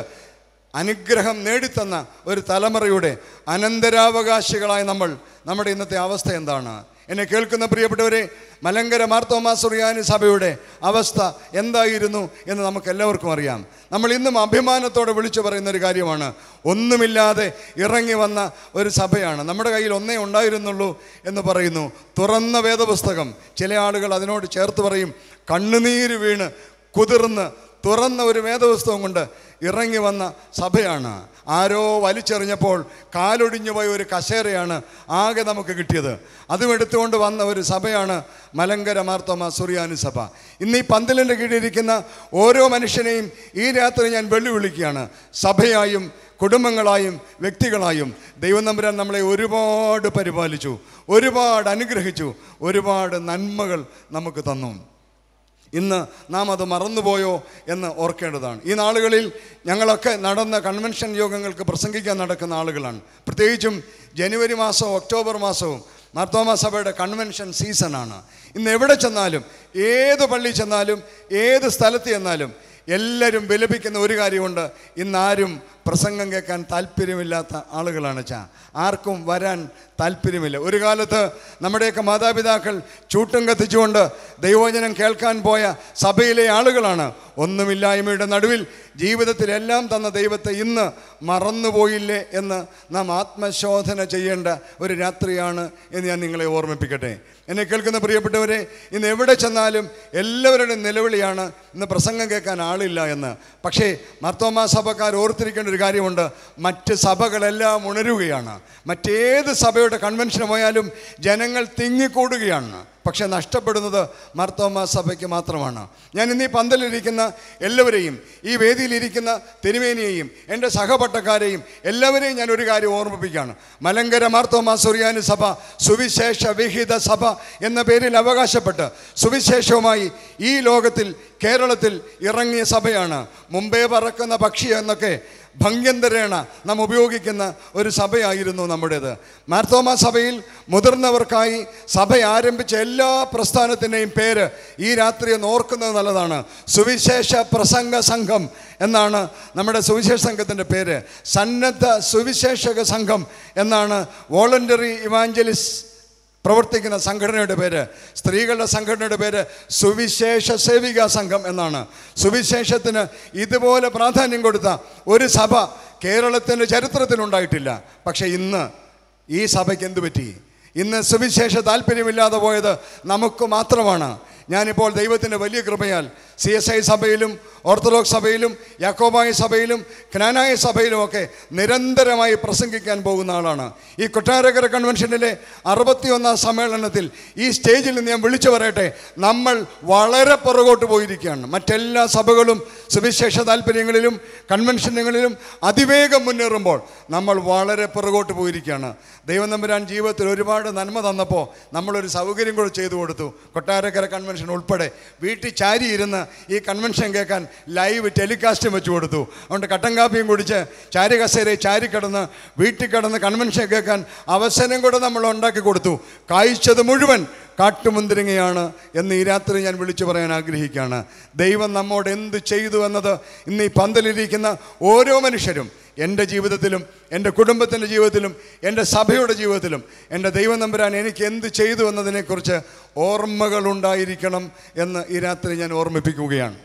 അനുഗ്രഹം നേടിത്തന്ന ഒരു തലമുറയുടെ അനന്തരാവകാശികളായ നമ്മൾ നമ്മുടെ ഇന്നത്തെ അവസ്ഥ എന്താണ് എന്നെ കേൾക്കുന്ന പ്രിയപ്പെട്ടവരെ മലങ്കര മാർത്തോമാ സുറിയാനി സഭയുടെ അവസ്ഥ എന്തായിരുന്നു എന്ന് നമുക്ക് എല്ലാവർക്കും അറിയാം നമ്മൾ ഇന്നും അഭിമാനത്തോടെ വിളിച്ചു പറയുന്നൊരു ഒരു കാര്യമാണ് ഒന്നുമില്ലാതെ ഇറങ്ങി വന്ന ഒരു സഭയാണ് നമ്മുടെ കയ്യിൽ ഒന്നേ ഉണ്ടായിരുന്നുള്ളൂ എന്ന് പറയുന്നു തുറന്ന വേദപുസ്തകം ചില ആളുകൾ അതിനോട് ചേർത്ത് പറയും കണ്ണുനീര് വീണ് കുതിർന്ന് തുറന്ന ഒരു വേദപുസ്തകം കൊണ്ട് ഇറങ്ങി വന്ന സഭയാണ് ആരോ വലിച്ചെറിഞ്ഞപ്പോൾ കാലൊടിഞ്ഞു പോയ ഒരു കശേരയാണ് ആകെ നമുക്ക് കിട്ടിയത് അതും എടുത്തുകൊണ്ട് വന്ന ഒരു സഭയാണ് മലങ്കര മാർത്തോമ സുറിയാനി സഭ ഇന്ന് ഈ പന്തലിൻ്റെ കീഴിലിരിക്കുന്ന ഓരോ മനുഷ്യനെയും ഈ രാത്രി ഞാൻ വെല്ലുവിളിക്കുകയാണ് സഭയായും കുടുംബങ്ങളായും വ്യക്തികളായും ദൈവം നമ്പുരാൻ നമ്മളെ ഒരുപാട് പരിപാലിച്ചു ഒരുപാട് അനുഗ്രഹിച്ചു ഒരുപാട് നന്മകൾ നമുക്ക് തന്നു ഇന്ന് നാം അത് മറന്നുപോയോ എന്ന് ഓർക്കേണ്ടതാണ് ഈ നാളുകളിൽ ഞങ്ങളൊക്കെ നടന്ന കൺവെൻഷൻ യോഗങ്ങൾക്ക് പ്രസംഗിക്കാൻ നടക്കുന്ന ആളുകളാണ് പ്രത്യേകിച്ചും ജനുവരി മാസവും ഒക്ടോബർ മാസവും മാർത്തോമ സഭയുടെ കൺവെൻഷൻ സീസണാണ് ഇന്ന് എവിടെ ചെന്നാലും ഏത് പള്ളി ചെന്നാലും ഏത് സ്ഥലത്ത് ചെന്നാലും എല്ലാവരും വിലപിക്കുന്ന ഒരു കാര്യമുണ്ട് ഇന്നാരും പ്രസംഗം കേൾക്കാൻ താല്പര്യമില്ലാത്ത ആളുകളാണ് ചാ ആർക്കും വരാൻ താല്പര്യമില്ല ഒരു കാലത്ത് നമ്മുടെയൊക്കെ മാതാപിതാക്കൾ ചൂട്ടും കത്തിച്ചുകൊണ്ട് ദൈവവചനം കേൾക്കാൻ പോയ സഭയിലെ ആളുകളാണ് ഒന്നുമില്ലായ്മയുടെ നടുവിൽ ജീവിതത്തിലെല്ലാം തന്ന ദൈവത്തെ ഇന്ന് മറന്നുപോയില്ലേ എന്ന് നാം ആത്മശോധന ചെയ്യേണ്ട ഒരു രാത്രിയാണ് എന്ന് ഞാൻ നിങ്ങളെ ഓർമ്മിപ്പിക്കട്ടെ എന്നെ കേൾക്കുന്ന പ്രിയപ്പെട്ടവരെ ഇന്ന് എവിടെ ചെന്നാലും എല്ലാവരുടെയും നിലവിളിയാണ് ഇന്ന് പ്രസംഗം കേൾക്കാൻ ആളില്ല എന്ന് പക്ഷേ മർത്തോമാ സഭക്കാർ ഓർത്തിരിക്കേണ്ട ഒരു കാര്യമുണ്ട് മറ്റ് സഭകളെല്ലാം ഉണരുകയാണ് മറ്റേത് സഭയുടെ കൺവെൻഷൻ പോയാലും ജനങ്ങൾ തിങ്ങിക്കൂടുകയാണ് പക്ഷേ നഷ്ടപ്പെടുന്നത് മർത്തോമ സഭയ്ക്ക് മാത്രമാണ് ഞാൻ ഇന്നീ പന്തലിരിക്കുന്ന എല്ലാവരെയും ഈ വേദിയിലിരിക്കുന്ന തിരുമേനിയെയും എൻ്റെ സഹപട്ടക്കാരെയും എല്ലാവരെയും ഞാൻ ഒരു കാര്യം ഓർമ്മിപ്പിക്കുകയാണ് മലങ്കര മാർത്തോമ സുറിയാനി സഭ സുവിശേഷ വിഹിത സഭ എന്ന പേരിൽ അവകാശപ്പെട്ട് സുവിശേഷവുമായി ഈ ലോകത്തിൽ കേരളത്തിൽ ഇറങ്ങിയ സഭയാണ് മുമ്പേ പറക്കുന്ന പക്ഷി എന്നൊക്കെ ഭംഗ്യന്തരേണ നാം ഉപയോഗിക്കുന്ന ഒരു സഭയായിരുന്നു നമ്മുടേത് മാർത്തോമ സഭയിൽ മുതിർന്നവർക്കായി സഭ ആരംഭിച്ച എല്ലാ പ്രസ്ഥാനത്തിൻ്റെയും പേര് ഈ രാത്രി ഒന്ന് ഓർക്കുന്നത് നല്ലതാണ് സുവിശേഷ പ്രസംഗ സംഘം എന്നാണ് നമ്മുടെ സുവിശേഷ സംഘത്തിൻ്റെ പേര് സന്നദ്ധ സുവിശേഷക സംഘം എന്നാണ് വോളണ്ടറി ഇവാഞ്ചലിസ്റ്റ് പ്രവർത്തിക്കുന്ന സംഘടനയുടെ പേര് സ്ത്രീകളുടെ സംഘടനയുടെ പേര് സുവിശേഷ സേവിക സംഘം എന്നാണ് സുവിശേഷത്തിന് ഇതുപോലെ പ്രാധാന്യം കൊടുത്ത ഒരു സഭ കേരളത്തിൻ്റെ ഉണ്ടായിട്ടില്ല പക്ഷേ ഇന്ന് ഈ സഭയ്ക്ക് എന്തു പറ്റി ഇന്ന് സുവിശേഷ താല്പര്യമില്ലാതെ പോയത് നമുക്ക് മാത്രമാണ് ഞാനിപ്പോൾ ദൈവത്തിൻ്റെ വലിയ കൃപയാൽ സി എസ് ഐ സഭയിലും ഓർത്തഡോക്സ് സഭയിലും യാക്കോബായ സഭയിലും ജ്ഞാനായ സഭയിലുമൊക്കെ നിരന്തരമായി പ്രസംഗിക്കാൻ പോകുന്ന ആളാണ് ഈ കൊട്ടാരക്കര കൺവെൻഷനിലെ അറുപത്തിയൊന്നാം സമ്മേളനത്തിൽ ഈ സ്റ്റേജിൽ നിന്ന് ഞാൻ വിളിച്ചു പറയട്ടെ നമ്മൾ വളരെ പുറകോട്ട് പോയിരിക്കുകയാണ് മറ്റെല്ലാ സഭകളും സുവിശേഷ താല്പര്യങ്ങളിലും കൺവെൻഷനുകളിലും അതിവേഗം മുന്നേറുമ്പോൾ നമ്മൾ വളരെ പുറകോട്ട് പോയിരിക്കുകയാണ് ദൈവം നമ്പുരാൻ ജീവിതത്തിൽ ഒരുപാട് നന്മ തന്നപ്പോൾ നമ്മളൊരു സൗകര്യം കൂടെ ചെയ്തു കൊടുത്തു കൊട്ടാരക്കര കൺവെൻഷൻ ഉൾപ്പെടെ വീട്ടിൽ ചാരിയിരുന്ന് ഈ കൺവെൻഷൻ കേൾക്കാൻ ലൈവ് ടെലികാസ്റ്റും വെച്ച് കൊടുത്തു അതുകൊണ്ട് കട്ടൻ കാപ്പിയും കുടിച്ച് ചാരി കസേരയിൽ ചാരി കിടന്ന് വീട്ടിൽ കിടന്ന് കൺവെൻഷൻ കേൾക്കാൻ അവസരം കൂടെ നമ്മൾ ഉണ്ടാക്കി കൊടുത്തു കായ്ച്ചത് മുഴുവൻ കാട്ടുമുന്തിരിങ്ങയാണ് എന്ന് ഈ രാത്രി ഞാൻ വിളിച്ചു പറയാൻ ആഗ്രഹിക്കുകയാണ് ദൈവം നമ്മോട് എന്ത് ചെയ്തു എന്നത് ഇന്ന് ഈ പന്തലിരിക്കുന്ന ഓരോ മനുഷ്യരും എൻ്റെ ജീവിതത്തിലും എൻ്റെ കുടുംബത്തിൻ്റെ ജീവിതത്തിലും എൻ്റെ സഭയുടെ ജീവിതത്തിലും എൻ്റെ ദൈവം നമ്പുരാൻ എനിക്ക് എന്ത് ചെയ്തു എന്നതിനെക്കുറിച്ച് ഓർമ്മകളുണ്ടായിരിക്കണം എന്ന് ഈ രാത്രി ഞാൻ ഓർമ്മിപ്പിക്കുകയാണ്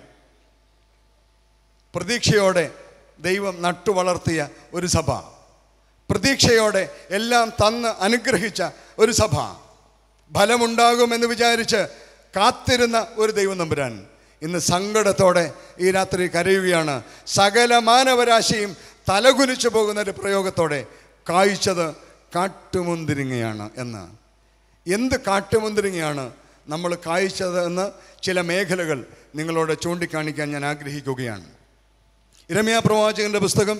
പ്രതീക്ഷയോടെ ദൈവം നട്ടു വളർത്തിയ ഒരു സഭ പ്രതീക്ഷയോടെ എല്ലാം തന്ന് അനുഗ്രഹിച്ച ഒരു സഭ ഫലമുണ്ടാകുമെന്ന് വിചാരിച്ച് കാത്തിരുന്ന ഒരു ദൈവം നമ്പുരാൻ ഇന്ന് സങ്കടത്തോടെ ഈ രാത്രി കരയുകയാണ് സകല മാനവരാശിയും തലകുലിച്ചു പോകുന്ന ഒരു പ്രയോഗത്തോടെ കായ്ച്ചത് കാട്ടുമുന്തിരിങ്ങയാണ് എന്ന് എന്ത് കാട്ടുമുന്തിരിങ്ങയാണ് നമ്മൾ കായ്ച്ചത് എന്ന് ചില മേഖലകൾ നിങ്ങളോട് ചൂണ്ടിക്കാണിക്കാൻ ഞാൻ ആഗ്രഹിക്കുകയാണ് ഇരമയ പ്രവാചകൻ്റെ പുസ്തകം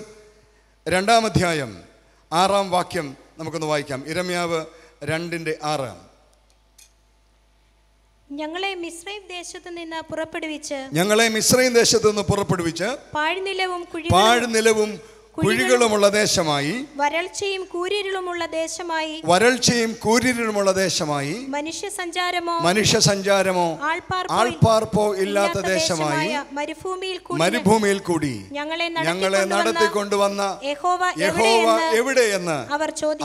രണ്ടാം അധ്യായം ആറാം വാക്യം നമുക്കൊന്ന് വായിക്കാം ഇരമ്യാവ് രണ്ടിൻ്റെ ആറ് ഞങ്ങളെ മിശ്രീം ദേശത്ത് നിന്ന് പുറപ്പെടുവിച്ച് ഞങ്ങളെ മിശ്രീം ദേശത്ത് നിന്ന് പുറപ്പെടുവിച്ച് പാഴ്നിലവും പാഴ്നിലവും കുഴികളുമുള്ള ദേശമായി വരൾച്ചയും കൂരിരുളുമുള്ള ദേശമായി വരൾച്ചയും കൂരിരുളുമുള്ള ദേശമായി മനുഷ്യ സഞ്ചാരമോ മനുഷ്യ സഞ്ചാരമോ ആൾപ്പാർപ്പോ ഇല്ലാത്ത ദേശമായി മരുഭൂമിയിൽ മരുഭൂമിയിൽ കൂടി ഞങ്ങളെ നടത്തിക്കൊണ്ടുവന്ന യഹോവ എവിടെയെന്ന്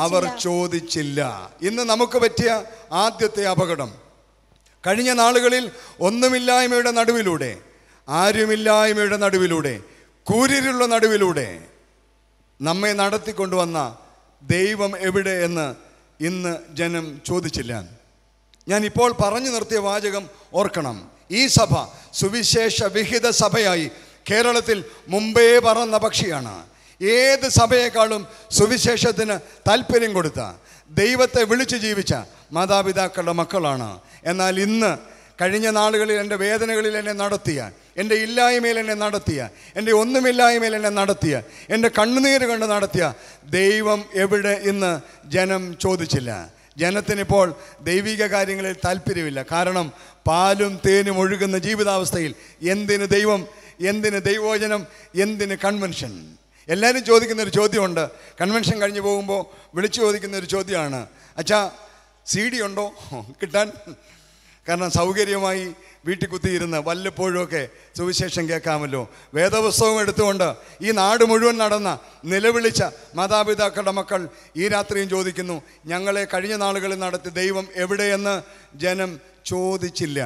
അവർ ചോദിച്ചില്ല ഇന്ന് നമുക്ക് പറ്റിയ ആദ്യത്തെ അപകടം കഴിഞ്ഞ നാളുകളിൽ ഒന്നുമില്ലായ്മയുടെ നടുവിലൂടെ ആരുമില്ലായ്മയുടെ നടുവിലൂടെ കൂരിരുള്ള നടുവിലൂടെ നമ്മെ നടത്തിക്കൊണ്ടുവന്ന ദൈവം എവിടെ എന്ന് ഇന്ന് ജനം ചോദിച്ചില്ല ഞാൻ ഇപ്പോൾ പറഞ്ഞു നിർത്തിയ വാചകം ഓർക്കണം ഈ സഭ സുവിശേഷ വിഹിത സഭയായി കേരളത്തിൽ മുമ്പേ പറന്ന പക്ഷിയാണ് ഏത് സഭയെക്കാളും സുവിശേഷത്തിന് താല്പര്യം കൊടുത്ത ദൈവത്തെ വിളിച്ചു ജീവിച്ച മാതാപിതാക്കളുടെ മക്കളാണ് എന്നാൽ ഇന്ന് കഴിഞ്ഞ നാളുകളിൽ എൻ്റെ വേദനകളിൽ എന്നെ നടത്തിയ എൻ്റെ ഇല്ലായ്മയിൽ എന്നെ നടത്തിയ എൻ്റെ ഒന്നുമില്ലായ്മയിൽ എന്നെ നടത്തിയ എൻ്റെ കണ്ണുനീര് കണ്ട് നടത്തിയ ദൈവം എവിടെ ഇന്ന് ജനം ചോദിച്ചില്ല ജനത്തിനിപ്പോൾ ദൈവിക കാര്യങ്ങളിൽ താല്പര്യമില്ല കാരണം പാലും തേനും ഒഴുകുന്ന ജീവിതാവസ്ഥയിൽ എന്തിന് ദൈവം എന്തിന് ദൈവോചനം എന്തിന് കൺവെൻഷൻ എല്ലാവരും ചോദിക്കുന്ന ഒരു ചോദ്യമുണ്ട് കൺവെൻഷൻ കഴിഞ്ഞു പോകുമ്പോൾ വിളിച്ചു ചോദിക്കുന്ന ഒരു ചോദ്യമാണ് അച്ഛാ സി ഡി ഉണ്ടോ കിട്ടാൻ കാരണം സൗകര്യമായി വീട്ടിൽ കുത്തിയിരുന്ന് വല്ലപ്പോഴുമൊക്കെ സുവിശേഷം കേൾക്കാമല്ലോ വേദപുസ്തകം എടുത്തുകൊണ്ട് ഈ നാട് മുഴുവൻ നടന്ന നിലവിളിച്ച മാതാപിതാക്കളുടെ മക്കൾ ഈ രാത്രിയും ചോദിക്കുന്നു ഞങ്ങളെ കഴിഞ്ഞ നാളുകളിൽ നടത്തി ദൈവം എവിടെയെന്ന് ജനം ചോദിച്ചില്ല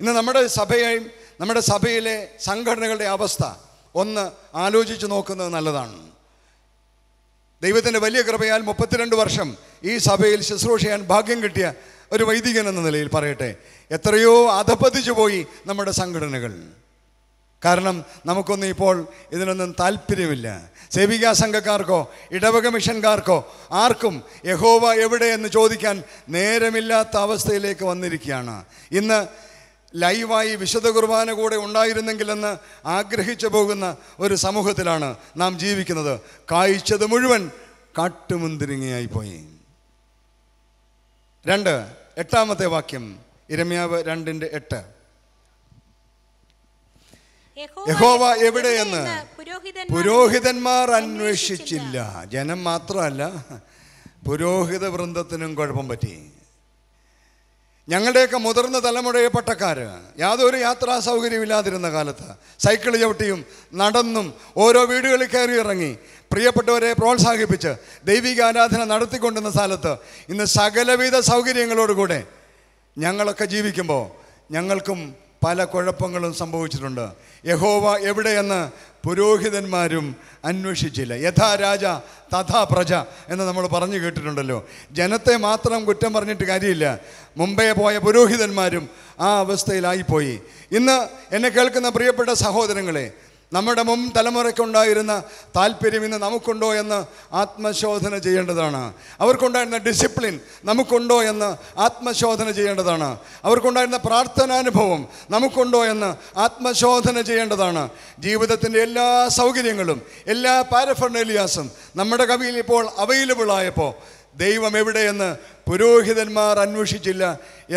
ഇന്ന് നമ്മുടെ സഭയെയും നമ്മുടെ സഭയിലെ സംഘടനകളുടെ അവസ്ഥ ഒന്ന് ആലോചിച്ച് നോക്കുന്നത് നല്ലതാണ് ദൈവത്തിൻ്റെ വലിയ കൃപയാൽ മുപ്പത്തിരണ്ട് വർഷം ഈ സഭയിൽ ശുശ്രൂഷ ചെയ്യാൻ ഭാഗ്യം കിട്ടിയ ഒരു വൈദികൻ എന്ന നിലയിൽ പറയട്ടെ എത്രയോ അധപതിച്ചു പോയി നമ്മുടെ സംഘടനകൾ കാരണം നമുക്കൊന്നും ഇപ്പോൾ ഇതിനൊന്നും താല്പര്യമില്ല സേവികാ സംഘക്കാർക്കോ ഇടവക മിഷൻകാർക്കോ ആർക്കും യഹോവ എവിടെ എന്ന് ചോദിക്കാൻ നേരമില്ലാത്ത അവസ്ഥയിലേക്ക് വന്നിരിക്കുകയാണ് ഇന്ന് ലൈവായി വിശുദ്ധ കുർബാന കൂടെ ഉണ്ടായിരുന്നെങ്കിലെന്ന് ആഗ്രഹിച്ചു പോകുന്ന ഒരു സമൂഹത്തിലാണ് നാം ജീവിക്കുന്നത് കാഴ്ചത് മുഴുവൻ കാട്ടുമുന്തിരിങ്ങയായി പോയി രണ്ട് എട്ടാമത്തെ വാക്യം ഇരമ്യാവ് രണ്ടിന്റെ എട്ട് യഹോവ എവിടെയെന്ന് പുരോഹിതന്മാർ അന്വേഷിച്ചില്ല ജനം മാത്രമല്ല പുരോഹിത വൃന്ദത്തിനും കുഴപ്പം പറ്റി ഞങ്ങളുടെയൊക്കെ മുതിർന്ന തലമുറയെ പട്ടക്കാർ യാതൊരു യാത്രാ സൗകര്യമില്ലാതിരുന്ന കാലത്ത് സൈക്കിൾ ചവിട്ടിയും നടന്നും ഓരോ വീടുകളിൽ കയറി ഇറങ്ങി പ്രിയപ്പെട്ടവരെ പ്രോത്സാഹിപ്പിച്ച് ദൈവിക ആരാധന നടത്തിക്കൊണ്ടുന്ന സ്ഥലത്ത് ഇന്ന് സകലവിധ സൗകര്യങ്ങളോടുകൂടെ ഞങ്ങളൊക്കെ ജീവിക്കുമ്പോൾ ഞങ്ങൾക്കും പല കുഴപ്പങ്ങളും സംഭവിച്ചിട്ടുണ്ട് യഹോവ എവിടെയെന്ന് പുരോഹിതന്മാരും അന്വേഷിച്ചില്ല യഥാ രാജ തഥാ പ്രജ എന്ന് നമ്മൾ പറഞ്ഞു കേട്ടിട്ടുണ്ടല്ലോ ജനത്തെ മാത്രം കുറ്റം പറഞ്ഞിട്ട് കാര്യമില്ല മുംബൈ പോയ പുരോഹിതന്മാരും ആ അവസ്ഥയിലായിപ്പോയി ഇന്ന് എന്നെ കേൾക്കുന്ന പ്രിയപ്പെട്ട സഹോദരങ്ങളെ നമ്മുടെ മുൻ തലമുറയ്ക്കുണ്ടായിരുന്ന താല്പര്യം ഇന്ന് നമുക്കുണ്ടോ എന്ന് ആത്മശോധന ചെയ്യേണ്ടതാണ് അവർക്കുണ്ടായിരുന്ന ഡിസിപ്ലിൻ നമുക്കുണ്ടോ എന്ന് ആത്മശോധന ചെയ്യേണ്ടതാണ് അവർക്കുണ്ടായിരുന്ന പ്രാർത്ഥനാനുഭവം നമുക്കുണ്ടോ എന്ന് ആത്മശോധന ചെയ്യേണ്ടതാണ് ജീവിതത്തിൻ്റെ എല്ലാ സൗകര്യങ്ങളും എല്ലാ പാരഫർണേലിയാസും നമ്മുടെ കവിയിൽ ഇപ്പോൾ അവൈലബിൾ ആയപ്പോൾ ദൈവം എവിടെയെന്ന് പുരോഹിതന്മാർ അന്വേഷിച്ചില്ല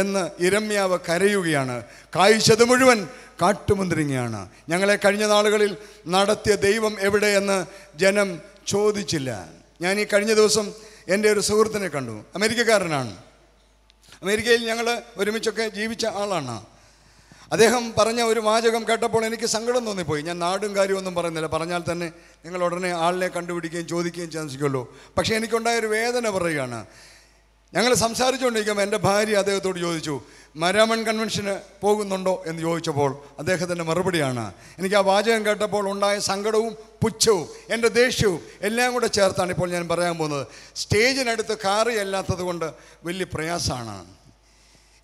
എന്ന് ഇരമ്യാവ് കരയുകയാണ് കായ്ച്ചത് മുഴുവൻ കാട്ടുമുന്തിരിങ്ങയാണ് ഞങ്ങളെ കഴിഞ്ഞ നാളുകളിൽ നടത്തിയ ദൈവം എവിടെയെന്ന് ജനം ചോദിച്ചില്ല ഞാൻ ഈ കഴിഞ്ഞ ദിവസം എൻ്റെ ഒരു സുഹൃത്തിനെ കണ്ടു അമേരിക്കക്കാരനാണ് അമേരിക്കയിൽ ഞങ്ങൾ ഒരുമിച്ചൊക്കെ ജീവിച്ച ആളാണ് അദ്ദേഹം പറഞ്ഞ ഒരു വാചകം കേട്ടപ്പോൾ എനിക്ക് സങ്കടം തോന്നിപ്പോയി ഞാൻ നാടും കാര്യമൊന്നും പറയുന്നില്ല പറഞ്ഞാൽ തന്നെ നിങ്ങൾ ഉടനെ ആളിനെ കണ്ടുപിടിക്കുകയും ചോദിക്കുകയും ചാൻസിക്കുമല്ലോ പക്ഷേ എനിക്കുണ്ടായൊരു വേദന പറയുകയാണ് ഞങ്ങൾ സംസാരിച്ചുകൊണ്ടിരിക്കുമ്പോൾ എൻ്റെ ഭാര്യ അദ്ദേഹത്തോട് ചോദിച്ചു മരാമൺ കൺവെൻഷന് പോകുന്നുണ്ടോ എന്ന് ചോദിച്ചപ്പോൾ അദ്ദേഹത്തിൻ്റെ മറുപടിയാണ് എനിക്ക് ആ വാചകം കേട്ടപ്പോൾ ഉണ്ടായ സങ്കടവും പുച്ഛവും എൻ്റെ ദേഷ്യവും എല്ലാം കൂടെ ചേർത്താണ് ഇപ്പോൾ ഞാൻ പറയാൻ പോകുന്നത് സ്റ്റേജിനടുത്ത് കാറി അല്ലാത്തത് കൊണ്ട് വലിയ പ്രയാസമാണ്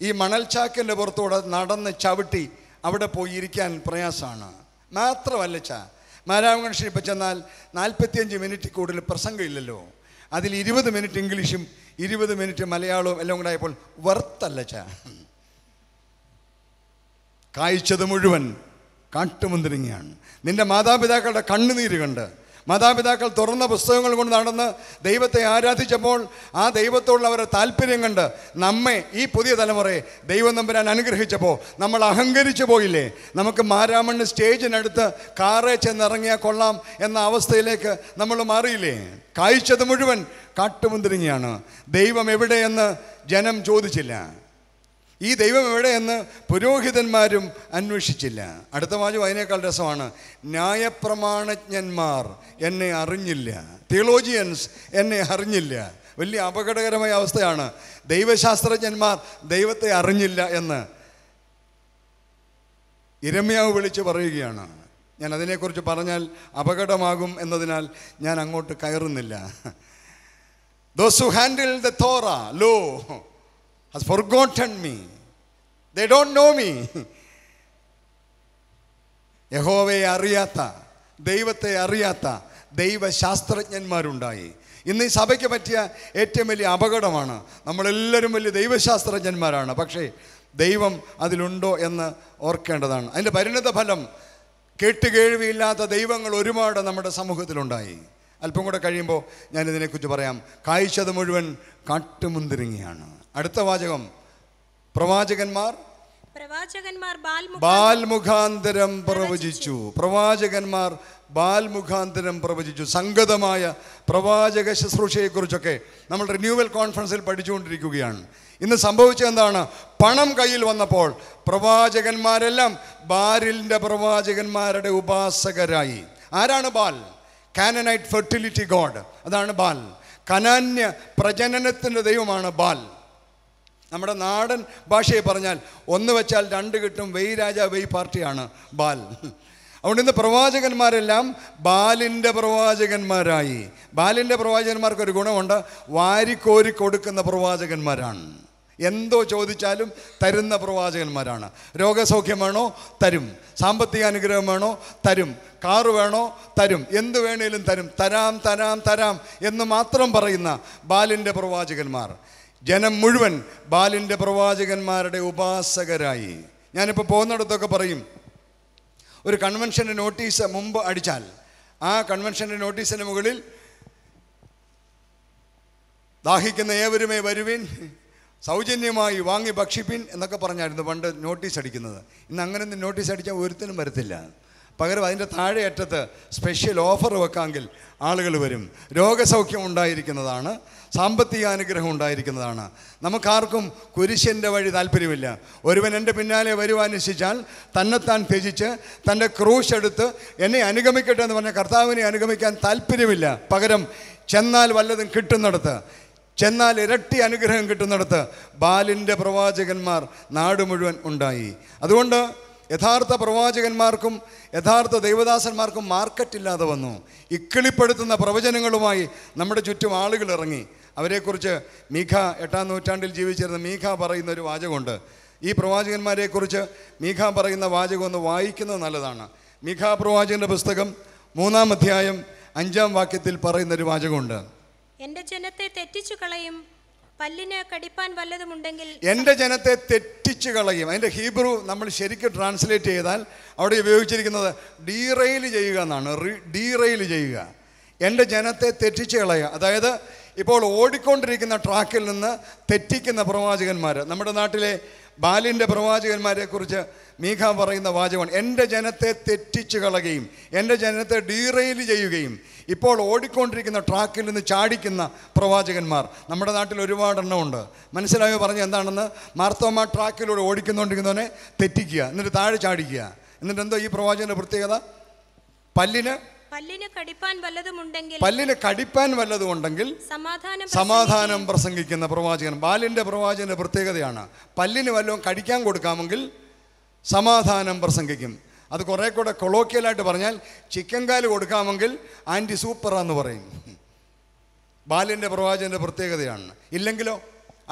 ഈ മണൽച്ചാക്കിൻ്റെ പുറത്തൂടെ നടന്ന് ചവിട്ടി അവിടെ പോയി ഇരിക്കാൻ പ്രയാസമാണ് മാത്രമല്ല ചാ കൺവെൻഷനിൽ ഇപ്പം ചെന്നാൽ നാൽപ്പത്തിയഞ്ച് മിനിറ്റ് കൂടുതൽ പ്രസംഗമില്ലല്ലോ അതിൽ ഇരുപത് മിനിറ്റ് ഇംഗ്ലീഷും ഇരുപത് മിനിറ്റ് മലയാളവും എല്ലാം കൂടെ ആയപ്പോൾ വർത്തല്ല ചാ കായ്ച്ചത് മുഴുവൻ കാട്ടുമുന്തിരിങ്ങിയാണ് നിന്റെ മാതാപിതാക്കളുടെ കണ്ണുനീര് കണ്ട് മാതാപിതാക്കൾ തുറന്ന പുസ്തകങ്ങൾ കൊണ്ട് നടന്ന് ദൈവത്തെ ആരാധിച്ചപ്പോൾ ആ ദൈവത്തോടുള്ള അവരുടെ താല്പര്യം കണ്ട് നമ്മെ ഈ പുതിയ തലമുറയെ ദൈവം നമ്പരാൻ അനുഗ്രഹിച്ചപ്പോൾ നമ്മൾ അഹങ്കരിച്ചു പോയില്ലേ നമുക്ക് മാരാമണ്ണ് സ്റ്റേജിനടുത്ത് കാറെ ചെന്നിറങ്ങിയാൽ കൊള്ളാം എന്ന അവസ്ഥയിലേക്ക് നമ്മൾ മാറിയില്ലേ കായ്ച്ചത് മുഴുവൻ കാട്ടുമുന്തിരിങ്ങിയാണ് ദൈവം എവിടെയെന്ന് ജനം ചോദിച്ചില്ല ഈ ദൈവം എവിടെയെന്ന് പുരോഹിതന്മാരും അന്വേഷിച്ചില്ല അടുത്ത വാചകം അതിനേക്കാൾ രസമാണ് ന്യായപ്രമാണജ്ഞന്മാർ എന്നെ അറിഞ്ഞില്ല തിയോളോജിയൻസ് എന്നെ അറിഞ്ഞില്ല വലിയ അപകടകരമായ അവസ്ഥയാണ് ദൈവശാസ്ത്രജ്ഞന്മാർ ദൈവത്തെ അറിഞ്ഞില്ല എന്ന് ഇരമ്യാവ് വിളിച്ച് പറയുകയാണ് ഞാൻ അതിനെക്കുറിച്ച് പറഞ്ഞാൽ അപകടമാകും എന്നതിനാൽ ഞാൻ അങ്ങോട്ട് കയറുന്നില്ല ദോസ് ഹാൻഡിൽ ദോറ Torah law has forgotten me. They don't know me. യഹോവയെ അറിയാത്ത ദൈവത്തെ അറിയാത്ത ദൈവശാസ്ത്രജ്ഞന്മാരുണ്ടായി ഇന്ന് ഈ സഭയ്ക്ക് പറ്റിയ ഏറ്റവും വലിയ അപകടമാണ് നമ്മളെല്ലാവരും വലിയ ദൈവശാസ്ത്രജ്ഞന്മാരാണ് പക്ഷേ ദൈവം അതിലുണ്ടോ എന്ന് ഓർക്കേണ്ടതാണ് അതിൻ്റെ പരിണിത ഫലം കേട്ടുകേഴ്വിയില്ലാത്ത ദൈവങ്ങൾ ഒരുപാട് നമ്മുടെ സമൂഹത്തിലുണ്ടായി അല്പം കൂടെ കഴിയുമ്പോൾ ഞാനിതിനെക്കുറിച്ച് പറയാം കാഴ്ചത് മുഴുവൻ കാട്ടുമുന്തിരിങ്ങിയാണ് അടുത്ത വാചകം പ്രവാചകന്മാർ ബാൽമുഖാന്തരം പ്രവചിച്ചു പ്രവാചകന്മാർ ബാൽമുഖാന്തരം പ്രവചിച്ചു സംഗതമായ പ്രവാചക ശുശ്രൂഷയെക്കുറിച്ചൊക്കെ നമ്മൾ റിന്യൂവൽ കോൺഫറൻസിൽ പഠിച്ചുകൊണ്ടിരിക്കുകയാണ് ഇന്ന് സംഭവിച്ചെന്താണ് പണം കയ്യിൽ വന്നപ്പോൾ പ്രവാചകന്മാരെല്ലാം ബാലിൻ്റെ പ്രവാചകന്മാരുടെ ഉപാസകരായി ആരാണ് ബാൽ കാനനൈറ്റ് ഫെർട്ടിലിറ്റി ഗോഡ് അതാണ് ബാൽ കനാന്യ പ്രജനനത്തിൻ്റെ ദൈവമാണ് ബാൽ നമ്മുടെ നാടൻ ഭാഷയെ പറഞ്ഞാൽ ഒന്ന് വെച്ചാൽ രണ്ട് കിട്ടും വെയ് രാജ വെയ് പാർട്ടിയാണ് ബാൽ അതുകൊണ്ട് ഇന്ന് പ്രവാചകന്മാരെല്ലാം ബാലിൻ്റെ പ്രവാചകന്മാരായി ബാലിൻ്റെ പ്രവാചകന്മാർക്ക് ഒരു ഗുണമുണ്ട് വാരിക്കോരി കൊടുക്കുന്ന പ്രവാചകന്മാരാണ് എന്തോ ചോദിച്ചാലും തരുന്ന പ്രവാചകന്മാരാണ് രോഗസൗഖ്യം വേണോ തരും സാമ്പത്തിക അനുഗ്രഹം വേണോ തരും കാറ് വേണോ തരും എന്ത് വേണേലും തരും തരാം തരാം തരാം എന്ന് മാത്രം പറയുന്ന ബാലിൻ്റെ പ്രവാചകന്മാർ ജനം മുഴുവൻ ബാലിൻ്റെ പ്രവാചകന്മാരുടെ ഉപാസകരായി ഞാനിപ്പോൾ പോകുന്നിടത്തൊക്കെ പറയും ഒരു കൺവെൻഷൻ്റെ നോട്ടീസ് മുമ്പ് അടിച്ചാൽ ആ കൺവെൻഷൻ്റെ നോട്ടീസിന് മുകളിൽ ദാഹിക്കുന്ന ഏവരുമേ വരുവിൻ സൗജന്യമായി വാങ്ങി ഭക്ഷിപ്പിൻ എന്നൊക്കെ പറഞ്ഞായിരുന്നു പണ്ട് നോട്ടീസ് അടിക്കുന്നത് ഇന്ന് അങ്ങനെ ഒന്നും നോട്ടീസ് അടിച്ചാൽ ഒരുത്തിനും വരത്തില്ല പകരം അതിൻ്റെ താഴെ അറ്റത്ത് സ്പെഷ്യൽ ഓഫർ വെക്കാമെങ്കിൽ ആളുകൾ വരും രോഗസൗഖ്യം ഉണ്ടായിരിക്കുന്നതാണ് സാമ്പത്തിക അനുഗ്രഹം ഉണ്ടായിരിക്കുന്നതാണ് നമുക്കാർക്കും കുരിശൻ്റെ വഴി താല്പര്യമില്ല ഒരുവൻ എൻ്റെ പിന്നാലെ വരുവാൻ നിശ്ചിച്ചാൽ തന്നെത്താൻ ത്യജിച്ച് തൻ്റെ ക്രൂശ് എടുത്ത് എന്നെ അനുഗമിക്കട്ടെ എന്ന് പറഞ്ഞ കർത്താവിനെ അനുഗമിക്കാൻ താല്പര്യമില്ല പകരം ചെന്നാൽ വല്ലതും കിട്ടുന്നിടത്ത് ചെന്നാൽ ഇരട്ടി അനുഗ്രഹം കിട്ടുന്നിടത്ത് ബാലിൻ്റെ പ്രവാചകന്മാർ നാട് മുഴുവൻ ഉണ്ടായി അതുകൊണ്ട് യഥാർത്ഥ പ്രവാചകന്മാർക്കും യഥാർത്ഥ ദൈവദാസന്മാർക്കും മാർക്കറ്റില്ലാതെ വന്നു ഇക്കിളിപ്പെടുത്തുന്ന പ്രവചനങ്ങളുമായി നമ്മുടെ ചുറ്റും ആളുകൾ ഇറങ്ങി അവരെക്കുറിച്ച് മീഖ എട്ടാം നൂറ്റാണ്ടിൽ ജീവിച്ചിരുന്ന മീഖ പറയുന്ന ഒരു വാചകമുണ്ട് ഈ പ്രവാചകന്മാരെക്കുറിച്ച് മീഖ പറയുന്ന വാചകം ഒന്ന് വായിക്കുന്നത് നല്ലതാണ് മീഖ പ്രവാചകന്റെ പുസ്തകം മൂന്നാം അധ്യായം അഞ്ചാം വാക്യത്തിൽ പറയുന്ന ഒരു വാചകമുണ്ട് എന്റെ ജനത്തെ തെറ്റിച്ചു കളയും പല്ലിന് കടിപ്പാൻ വല്ലതുമുണ്ടെങ്കിൽ എന്റെ ജനത്തെ തെറ്റി ഇടിച്ച് കളയും അതിൻ്റെ ഹീബ്രു നമ്മൾ ശരിക്കും ട്രാൻസ്ലേറ്റ് ചെയ്താൽ അവിടെ ഉപയോഗിച്ചിരിക്കുന്നത് ഡീറെയിൽ ചെയ്യുക എന്നാണ് ഡീറെയിൽ ചെയ്യുക എൻ്റെ ജനത്തെ തെറ്റിച്ച് കളയുക അതായത് ഇപ്പോൾ ഓടിക്കൊണ്ടിരിക്കുന്ന ട്രാക്കിൽ നിന്ന് തെറ്റിക്കുന്ന പ്രവാചകന്മാർ നമ്മുടെ നാട്ടിലെ ബാലിൻ്റെ പ്രവാചകന്മാരെക്കുറിച്ച് മീഖ പറയുന്ന വാചകമാണ് എൻ്റെ ജനത്തെ തെറ്റിച്ചു കളയുകയും എൻ്റെ ജനത്തെ ഡീറെയിൽ ചെയ്യുകയും ഇപ്പോൾ ഓടിക്കൊണ്ടിരിക്കുന്ന ട്രാക്കിൽ നിന്ന് ചാടിക്കുന്ന പ്രവാചകന്മാർ നമ്മുടെ നാട്ടിൽ ഒരുപാട് എണ്ണമുണ്ട് മനസ്സിലായോ പറഞ്ഞു എന്താണെന്ന് മാർത്തോമ ട്രാക്കിലൂടെ ഓടിക്കുന്നുണ്ടിരിക്കുന്നവനെ തെറ്റിക്കുക എന്നിട്ട് താഴെ ചാടിക്കുക എന്നിട്ട് എന്തോ ഈ പ്രവാചകൻ്റെ പ്രത്യേകത പല്ലിന് പല്ലിന് കടിപ്പാൻ വല്ലതുമുണ്ടെങ്കിൽ പല്ലിന് കടിപ്പാൻ വല്ലതുമുണ്ടെങ്കിൽ സമാധാനം സമാധാനം പ്രസംഗിക്കുന്ന പ്രവാചകൻ ബാലിന്റെ പ്രവാചകന്റെ പ്രത്യേകതയാണ് പല്ലിന് വല്ലതും കടിക്കാൻ കൊടുക്കാമെങ്കിൽ സമാധാനം പ്രസംഗിക്കും അത് കുറെ കൂടെ കൊളോക്കിയലായിട്ട് പറഞ്ഞാൽ ചിക്കൻ കാല് കൊടുക്കാമെങ്കിൽ ആൻറ്റി സൂപ്പറാന്ന് പറയും ബാലിൻ്റെ പ്രവാചകൻ്റെ പ്രത്യേകതയാണ് ഇല്ലെങ്കിലോ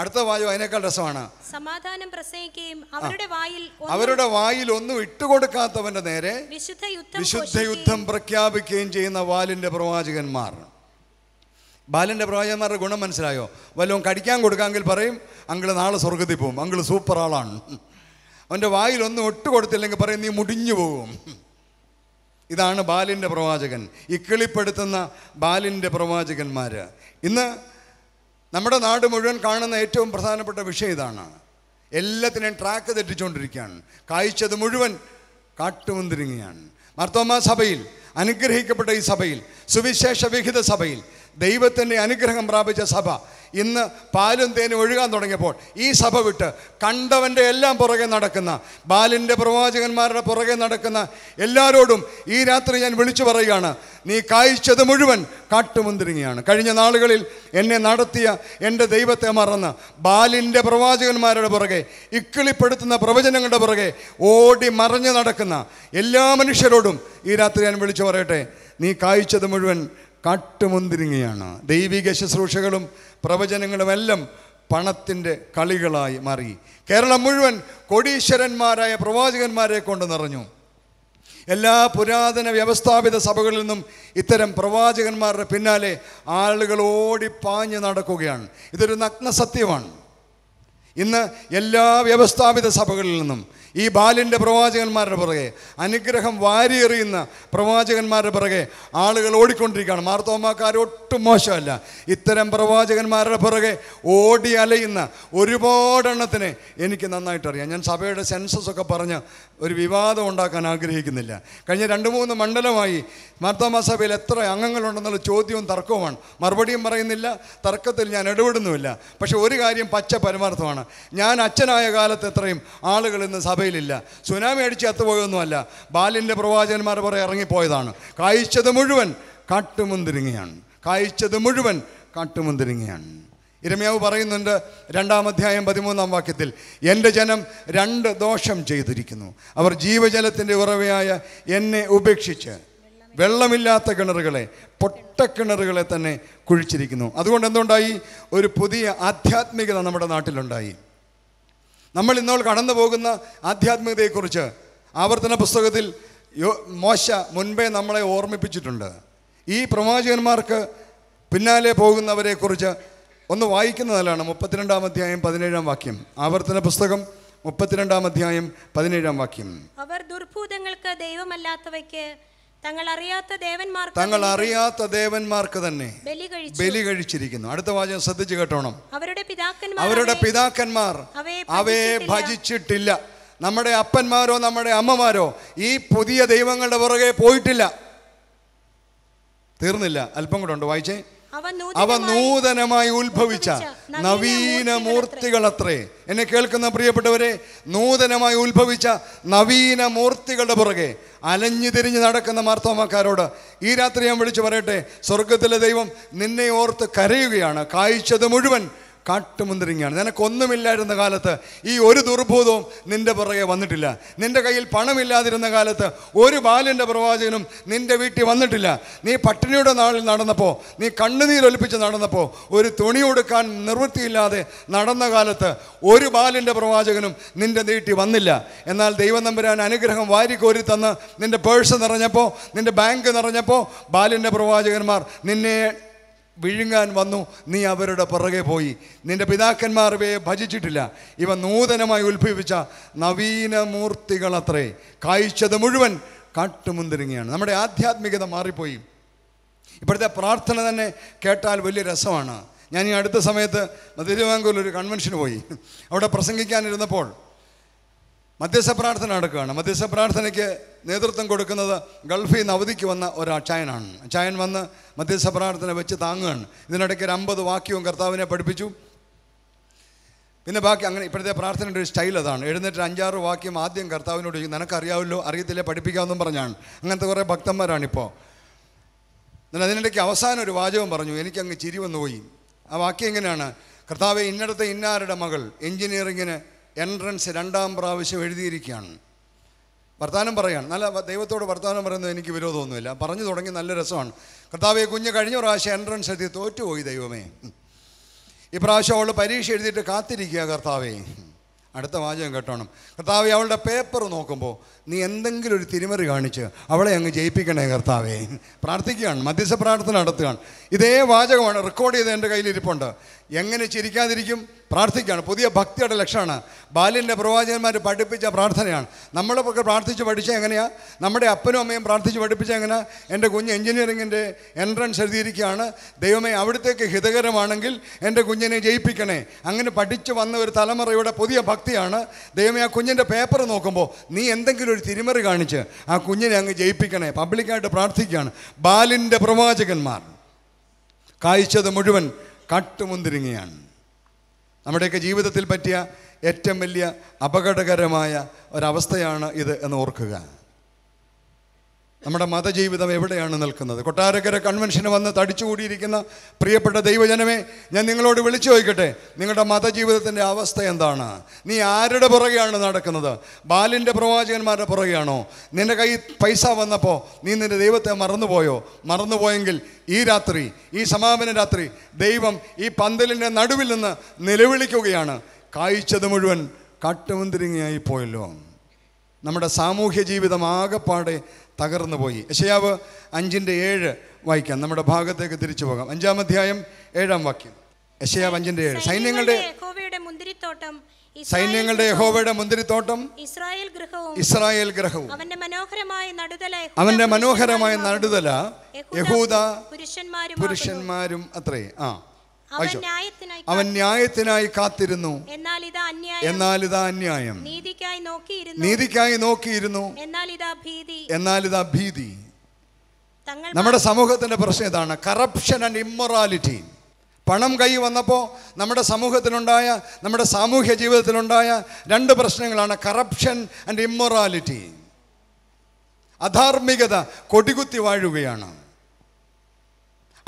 അടുത്ത വായു അതിനേക്കാൾ രസമാണ് സമാധാനം പ്രസംഗിക്കുകയും അവരുടെ വായിൽ അവരുടെ വായിൽ ഒന്നും ഇട്ടുകൊടുക്കാത്തവന്റെ നേരെ വിശുദ്ധ യുദ്ധം പ്രഖ്യാപിക്കുകയും ചെയ്യുന്ന വാലിന്റെ പ്രവാചകന്മാർ ബാലിന്റെ പ്രവാചകന്മാരുടെ ഗുണം മനസ്സിലായോ വല്ലതും കടിക്കാൻ കൊടുക്കാമെങ്കിൽ പറയും അങ്ങള് നാളെ സ്വർഗത്തിൽ പോകും അങ്ങള് സൂപ്പർ ആളാണ് അവന്റെ വായിൽ ഒന്നും ഒട്ട് കൊടുത്തില്ലെങ്കിൽ പറയും നീ മുടിഞ്ഞു പോകും ഇതാണ് ബാലിന്റെ പ്രവാചകൻ ഇക്കിളിപ്പെടുത്തുന്ന ബാലിന്റെ പ്രവാചകന്മാര് ഇന്ന് നമ്മുടെ നാട് മുഴുവൻ കാണുന്ന ഏറ്റവും പ്രധാനപ്പെട്ട വിഷയം ഇതാണ് എല്ലാത്തിനെയും ട്രാക്ക് തെറ്റിച്ചുകൊണ്ടിരിക്കുകയാണ് കായ്ച്ചത് മുഴുവൻ കാട്ടുമുന്തിരിങ്ങിയാണ് മാർത്തോമാ സഭയിൽ അനുഗ്രഹിക്കപ്പെട്ട ഈ സഭയിൽ സുവിശേഷ വിഹിത സഭയിൽ ദൈവത്തിൻ്റെ അനുഗ്രഹം പ്രാപിച്ച സഭ ഇന്ന് പാലും തേനും ഒഴുകാൻ തുടങ്ങിയപ്പോൾ ഈ സഭ വിട്ട് കണ്ടവൻ്റെ എല്ലാം പുറകെ നടക്കുന്ന ബാലിൻ്റെ പ്രവാചകന്മാരുടെ പുറകെ നടക്കുന്ന എല്ലാവരോടും ഈ രാത്രി ഞാൻ വിളിച്ചു പറയുകയാണ് നീ കായ്ച്ചത് മുഴുവൻ കാട്ടുമുന്തിരിങ്ങിയാണ് കഴിഞ്ഞ നാളുകളിൽ എന്നെ നടത്തിയ എൻ്റെ ദൈവത്തെ മറന്ന് ബാലിൻ്റെ പ്രവാചകന്മാരുടെ പുറകെ ഇക്കിളിപ്പെടുത്തുന്ന പ്രവചനങ്ങളുടെ പുറകെ ഓടി മറഞ്ഞു നടക്കുന്ന എല്ലാ മനുഷ്യരോടും ഈ രാത്രി ഞാൻ വിളിച്ചു പറയട്ടെ നീ കായ്ച്ചത് മുഴുവൻ കാട്ടുമുന്തിരിങ്ങയാണ് ദൈവിക ശുശ്രൂഷകളും പ്രവചനങ്ങളുമെല്ലാം പണത്തിൻ്റെ കളികളായി മാറി കേരളം മുഴുവൻ കോടീശ്വരന്മാരായ പ്രവാചകന്മാരെ കൊണ്ട് നിറഞ്ഞു എല്ലാ പുരാതന വ്യവസ്ഥാപിത സഭകളിൽ നിന്നും ഇത്തരം പ്രവാചകന്മാരുടെ പിന്നാലെ ആളുകൾ ഓടിപ്പാഞ്ഞ് നടക്കുകയാണ് ഇതൊരു നഗ്ന സത്യമാണ് ഇന്ന് എല്ലാ വ്യവസ്ഥാപിത സഭകളിൽ നിന്നും ഈ ബാലിൻ്റെ പ്രവാചകന്മാരുടെ പുറകെ അനുഗ്രഹം വാരിയെറിയുന്ന പ്രവാചകന്മാരുടെ പുറകെ ആളുകൾ ഓടിക്കൊണ്ടിരിക്കുകയാണ് ഒട്ടും മോശമല്ല ഇത്തരം പ്രവാചകന്മാരുടെ പുറകെ ഓടി അലയുന്ന ഒരുപാടെണ്ണത്തിന് എനിക്ക് നന്നായിട്ടറിയാം ഞാൻ സഭയുടെ സെൻസസ് ഒക്കെ പറഞ്ഞ് ഒരു വിവാദം ഉണ്ടാക്കാൻ ആഗ്രഹിക്കുന്നില്ല കഴിഞ്ഞ രണ്ട് മൂന്ന് മണ്ഡലമായി സഭയിൽ എത്ര അംഗങ്ങളുണ്ടെന്നുള്ള ചോദ്യവും തർക്കവുമാണ് മറുപടിയും പറയുന്നില്ല തർക്കത്തിൽ ഞാൻ ഇടപെടുന്നുമില്ല പക്ഷേ ഒരു കാര്യം പച്ച പരമാർത്ഥമാണ് ഞാൻ അച്ഛനായ കാലത്ത് എത്രയും ആളുകൾ ഇന്ന് സഭയിലില്ല സുനാമി അടിച്ച് അത്തുപോയൊന്നുമല്ല ബാലിൻ്റെ പ്രവാചകന്മാർ പറയും ഇറങ്ങിപ്പോയതാണ് കായ്ച്ചത് മുഴുവൻ കാട്ടുമുന്തിരിങ്ങയാണ് കായ്ച്ചത് മുഴുവൻ കാട്ടുമുന്തിരിങ്ങയാണ് ഇരമ്യാവ് പറയുന്നുണ്ട് രണ്ടാം അധ്യായം പതിമൂന്നാം വാക്യത്തിൽ എൻ്റെ ജനം രണ്ട് ദോഷം ചെയ്തിരിക്കുന്നു അവർ ജീവജലത്തിൻ്റെ ഉറവയായ എന്നെ ഉപേക്ഷിച്ച് വെള്ളമില്ലാത്ത കിണറുകളെ പൊട്ടക്കിണറുകളെ തന്നെ കുഴിച്ചിരിക്കുന്നു അതുകൊണ്ട് എന്തുണ്ടായി ഒരു പുതിയ ആധ്യാത്മികത നമ്മുടെ നാട്ടിലുണ്ടായി നമ്മൾ ഇന്നോൾ കടന്നു പോകുന്ന ആധ്യാത്മികതയെക്കുറിച്ച് ആവർത്തന പുസ്തകത്തിൽ മോശ മുൻപേ നമ്മളെ ഓർമ്മിപ്പിച്ചിട്ടുണ്ട് ഈ പ്രവാചകന്മാർക്ക് പിന്നാലെ പോകുന്നവരെക്കുറിച്ച് ഒന്ന് വായിക്കുന്ന നല്ലതാണ് മുപ്പത്തിരണ്ടാം അധ്യായം പതിനേഴാം വാക്യം ആവർത്തന പുസ്തകം മുപ്പത്തിരണ്ടാം അധ്യായം പതിനേഴാം വാക്യം അവർ ദുർഭൂതങ്ങൾക്ക് ദൈവമല്ലാത്തവയ്ക്ക് തങ്ങൾ അറിയാത്ത ദേവന്മാർക്ക് തങ്ങൾ അറിയാത്ത ദേവന്മാർക്ക് തന്നെ ബലി കഴിച്ചിരിക്കുന്നു അടുത്ത വാചകം ശ്രദ്ധിച്ചു കേട്ടോണം അവരുടെ പിതാക്കന്മാർ അവരുടെ പിതാക്കന്മാർ അവയെ ഭജിച്ചിട്ടില്ല നമ്മുടെ അപ്പന്മാരോ നമ്മുടെ അമ്മമാരോ ഈ പുതിയ ദൈവങ്ങളുടെ പുറകെ പോയിട്ടില്ല തീർന്നില്ല അല്പം കൂടെ ഉണ്ട് വായിച്ചേ അവ നൂതനമായി ഉത്ഭവിച്ച നവീന മൂർത്തികളത്രേ എന്നെ കേൾക്കുന്ന പ്രിയപ്പെട്ടവരെ നൂതനമായി ഉത്ഭവിച്ച നവീന മൂർത്തികളുടെ പുറകെ അലഞ്ഞു തിരിഞ്ഞ് നടക്കുന്ന മാർത്തോമാക്കാരോട് ഈ രാത്രി ഞാൻ വിളിച്ചു പറയട്ടെ സ്വർഗത്തിലെ ദൈവം നിന്നെ ഓർത്ത് കരയുകയാണ് കായ്ച്ചത് മുഴുവൻ കാട്ടുമുന്തിരിങ്ങയാണ് നിനക്കൊന്നുമില്ലായിരുന്ന കാലത്ത് ഈ ഒരു ദുർഭൂതവും നിന്റെ പുറകെ വന്നിട്ടില്ല നിന്റെ കയ്യിൽ പണമില്ലാതിരുന്ന കാലത്ത് ഒരു ബാലൻ്റെ പ്രവാചകനും നിന്റെ വീട്ടിൽ വന്നിട്ടില്ല നീ പട്ടിണിയുടെ നാളിൽ നടന്നപ്പോൾ നീ കണ്ണുനീരൊലിപ്പിച്ച് നടന്നപ്പോൾ ഒരു തുണി കൊടുക്കാൻ നിവൃത്തിയില്ലാതെ നടന്ന കാലത്ത് ഒരു ബാലൻ്റെ പ്രവാചകനും നിന്റെ വീട്ടിൽ വന്നില്ല എന്നാൽ ദൈവം നമ്പുരാൻ അനുഗ്രഹം വാരിക്കോരി തന്ന് നിന്റെ പേഴ്സ് നിറഞ്ഞപ്പോൾ നിന്റെ ബാങ്ക് നിറഞ്ഞപ്പോൾ ബാലൻ്റെ പ്രവാചകന്മാർ നിന്നെ വിഴുങ്ങാൻ വന്നു നീ അവരുടെ പുറകെ പോയി നിന്റെ പിതാക്കന്മാർ ഇവയെ ഭജിച്ചിട്ടില്ല ഇവ നൂതനമായി നവീനമൂർത്തികൾ അത്രേ കാഴ്ചത് മുഴുവൻ കാട്ടുമുന്തിരിങ്ങിയാണ് നമ്മുടെ ആധ്യാത്മികത മാറിപ്പോയി ഇപ്പോഴത്തെ പ്രാർത്ഥന തന്നെ കേട്ടാൽ വലിയ രസമാണ് ഞാൻ ഈ അടുത്ത സമയത്ത് തിരുവാങ്കൂരിൽ ഒരു കൺവെൻഷന് പോയി അവിടെ പ്രസംഗിക്കാനിരുന്നപ്പോൾ മധ്യസ്ഥ പ്രാർത്ഥന നടക്കുകയാണ് മധ്യസ്ഥ പ്രാർത്ഥനയ്ക്ക് നേതൃത്വം കൊടുക്കുന്നത് ഗൾഫിൽ നിന്ന് അവധിക്ക് വന്ന ഒരു അച്ചായനാണ് അച്ചായൻ വന്ന് മധ്യസ്ഥ പ്രാർത്ഥന വെച്ച് താങ്ങുകയാണ് ഇതിനിടയ്ക്ക് ഒരു അമ്പത് വാക്യവും കർത്താവിനെ പഠിപ്പിച്ചു പിന്നെ ബാക്കി അങ്ങനെ ഇപ്പോഴത്തെ പ്രാർത്ഥനയുടെ ഒരു സ്റ്റൈൽ അതാണ് എഴുന്നേറ്റ് അഞ്ചാറ് വാക്യം ആദ്യം കർത്താവിനോട് ചോദിക്കും നിനക്കറിയാവല്ലോ അറിയത്തില്ലേ പഠിപ്പിക്കാമെന്നും പറഞ്ഞാണ് അങ്ങനത്തെ കുറേ ഭക്തന്മാരാണിപ്പോൾ എന്നാൽ അതിനിടയ്ക്ക് അവസാനം ഒരു വാചകം പറഞ്ഞു എനിക്കങ്ങ് ചിരി വന്നു പോയി ആ വാക്യം എങ്ങനെയാണ് കർത്താവ് ഇന്നടത്തെ ഇന്നാരുടെ മകൾ എഞ്ചിനീയറിങ്ങിന് എൻട്രൻസ് രണ്ടാം പ്രാവശ്യം എഴുതിയിരിക്കുകയാണ് വർത്താനം പറയാണ് നല്ല ദൈവത്തോട് വർത്താനം പറയുന്നത് എനിക്ക് വിരോധമൊന്നുമില്ല പറഞ്ഞു തുടങ്ങി നല്ല രസമാണ് കർത്താവ് കുഞ്ഞ് കഴിഞ്ഞ പ്രാവശ്യം എൻട്രൻസ് എത്തി തോറ്റുപോയി ദൈവമേ ഇപ്രാവശ്യം അവൾ പരീക്ഷ എഴുതിയിട്ട് കാത്തിരിക്കുക കർത്താവേ അടുത്ത വാചകം കേട്ടോണം കർത്താവ് അവളുടെ പേപ്പർ നോക്കുമ്പോൾ നീ എന്തെങ്കിലും ഒരു തിരിമറി കാണിച്ച് അവളെ അങ്ങ് ജയിപ്പിക്കണേ കർത്താവേ പ്രാർത്ഥിക്കുകയാണ് മധ്യസ്ഥ പ്രാർത്ഥന നടത്തുകയാണ് ഇതേ വാചകമാണ് റെക്കോർഡ് ചെയ്ത് എൻ്റെ കയ്യിലിരിപ്പുണ്ട് എങ്ങനെ ചിരിക്കാതിരിക്കും പ്രാർത്ഥിക്കുകയാണ് പുതിയ ഭക്തിയുടെ ലക്ഷ്യമാണ് ബാലിൻ്റെ പ്രവാചകന്മാർ പഠിപ്പിച്ച പ്രാർത്ഥനയാണ് നമ്മളൊക്കെ പ്രാർത്ഥിച്ച് പഠിച്ച എങ്ങനെയാണ് നമ്മുടെ അപ്പനും അമ്മയും പ്രാർത്ഥിച്ച് പഠിപ്പിച്ച എങ്ങനെ എൻ്റെ കുഞ്ഞ് എഞ്ചിനീയറിങ്ങിൻ്റെ എൻട്രൻസ് എഴുതിയിരിക്കുകയാണ് ദൈവമേ അവിടത്തേക്ക് ഹിതകരമാണെങ്കിൽ എൻ്റെ കുഞ്ഞിനെ ജയിപ്പിക്കണേ അങ്ങനെ പഠിച്ചു വന്ന ഒരു തലമുറയുടെ പുതിയ ഭക്തിയാണ് ദൈവമേ ആ കുഞ്ഞിൻ്റെ പേപ്പർ നോക്കുമ്പോൾ നീ എന്തെങ്കിലും ഒരു തിരിമറി കാണിച്ച് ആ കുഞ്ഞിനെ അങ്ങ് ജയിപ്പിക്കണേ പബ്ലിക്കായിട്ട് പ്രാർത്ഥിക്കുകയാണ് ബാലിൻ്റെ പ്രവാചകന്മാർ കായ്ച്ചത് മുഴുവൻ കട്ടുമുന്തിരിങ്ങിയാണ് നമ്മുടെയൊക്കെ ജീവിതത്തിൽ പറ്റിയ ഏറ്റവും വലിയ അപകടകരമായ ഒരവസ്ഥയാണ് ഇത് എന്ന് ഓർക്കുക നമ്മുടെ മതജീവിതം എവിടെയാണ് നിൽക്കുന്നത് കൊട്ടാരക്കര കൺവെൻഷന് വന്ന് തടിച്ചുകൂടിയിരിക്കുന്ന പ്രിയപ്പെട്ട ദൈവജനമേ ഞാൻ നിങ്ങളോട് വിളിച്ചു ചോദിക്കട്ടെ നിങ്ങളുടെ മതജീവിതത്തിൻ്റെ അവസ്ഥ എന്താണ് നീ ആരുടെ പുറകെയാണ് നടക്കുന്നത് ബാലിൻ്റെ പ്രവാചകന്മാരുടെ പുറകെയാണോ നിൻ്റെ കയ്യിൽ പൈസ വന്നപ്പോൾ നീ നിൻ്റെ ദൈവത്തെ മറന്നുപോയോ മറന്നുപോയെങ്കിൽ ഈ രാത്രി ഈ സമാപന രാത്രി ദൈവം ഈ പന്തലിൻ്റെ നടുവിൽ നിന്ന് നിലവിളിക്കുകയാണ് കായ്ച്ചത് മുഴുവൻ കാട്ടുമുന്തിരിങ്ങയായി പോയല്ലോ നമ്മുടെ സാമൂഹ്യ ജീവിതം ആകെപ്പാടെ തകർന്നു പോയി യശയാവ് അഞ്ചിൻ്റെ ഏഴ് വായിക്കാം നമ്മുടെ ഭാഗത്തേക്ക് തിരിച്ചു പോകാം അഞ്ചാം അധ്യായം ഏഴാം വാക്യം യശയാവ് അഞ്ചിൻ്റെ ഏഴ് സൈന്യങ്ങളുടെ മുന്തിരിത്തോട്ടം സൈന്യങ്ങളുടെ യഹോവയുടെ മുന്തിരിത്തോട്ടം ഇസ്രായേൽ ഗൃഹവും ഇസ്രായേൽ ഗൃഹവും അവന്റെ മനോഹരമായ നടുതല അവന്റെ മനോഹരമായ നടുതല യഹൂദ പുരുഷന്മാരും പുരുഷന്മാരും അത്രേ ആ അവൻ ന്യായത്തിനായി കാത്തിരുന്നു എന്നാൽ ഇത് അന്യായം നീതിക്കായി നോക്കിയിരുന്നു എന്നാൽ ഇതാ ഭീതി നമ്മുടെ സമൂഹത്തിന്റെ പ്രശ്നം ഇതാണ് കറപ്ഷൻ ആൻഡ് ഇമ്മൊറാലിറ്റി പണം കൈ വന്നപ്പോൾ നമ്മുടെ സമൂഹത്തിലുണ്ടായ നമ്മുടെ സാമൂഹ്യ ജീവിതത്തിലുണ്ടായ രണ്ട് പ്രശ്നങ്ങളാണ് കറപ്ഷൻ ആൻഡ് ഇമ്മൊറാലിറ്റി അധാർമികത കൊടികുത്തി വാഴുകയാണ്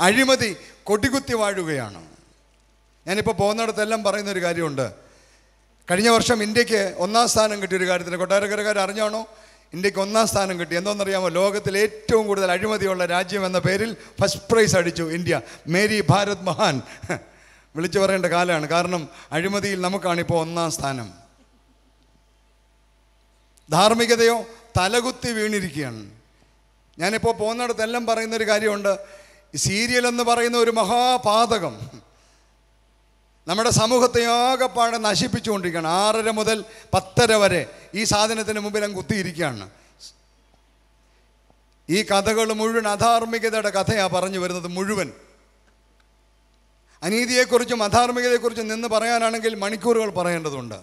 അഴിമതി കൊടികുത്തി വാഴുകയാണ് ഞാനിപ്പോൾ പോകുന്നിടത്തെല്ലാം പറയുന്നൊരു കാര്യമുണ്ട് കഴിഞ്ഞ വർഷം ഇന്ത്യക്ക് ഒന്നാം സ്ഥാനം കിട്ടിയ ഒരു കാര്യത്തിൽ കൊട്ടാരക്കരക്കാർ അറിഞ്ഞാണോ ഇന്ത്യക്ക് ഒന്നാം സ്ഥാനം കിട്ടി എന്തോന്നറിയാമോ ലോകത്തിൽ ഏറ്റവും കൂടുതൽ അഴിമതിയുള്ള രാജ്യം എന്ന പേരിൽ ഫസ്റ്റ് പ്രൈസ് അടിച്ചു ഇന്ത്യ മേരി ഭാരത് മഹാൻ വിളിച്ചു പറയേണ്ട കാലമാണ് കാരണം അഴിമതിയിൽ നമുക്കാണിപ്പോൾ ഒന്നാം സ്ഥാനം ധാർമ്മികതയോ തലകുത്തി വീണിരിക്കുകയാണ് ഞാനിപ്പോൾ പോകുന്നിടത്തെല്ലാം പറയുന്നൊരു കാര്യമുണ്ട് സീരിയൽ എന്ന് പറയുന്ന ഒരു മഹാപാതകം നമ്മുടെ സമൂഹത്തെ ആകെപ്പാടെ നശിപ്പിച്ചുകൊണ്ടിരിക്കുകയാണ് ആറര മുതൽ പത്തര വരെ ഈ സാധനത്തിന് മുമ്പിൽ അങ്ങ് കുത്തിയിരിക്കുകയാണ് ഈ കഥകൾ മുഴുവൻ അധാർമികതയുടെ കഥയാണ് പറഞ്ഞു വരുന്നത് മുഴുവൻ അനീതിയെക്കുറിച്ചും അധാർമികതയെക്കുറിച്ചും നിന്ന് പറയാനാണെങ്കിൽ മണിക്കൂറുകൾ പറയേണ്ടതുണ്ട്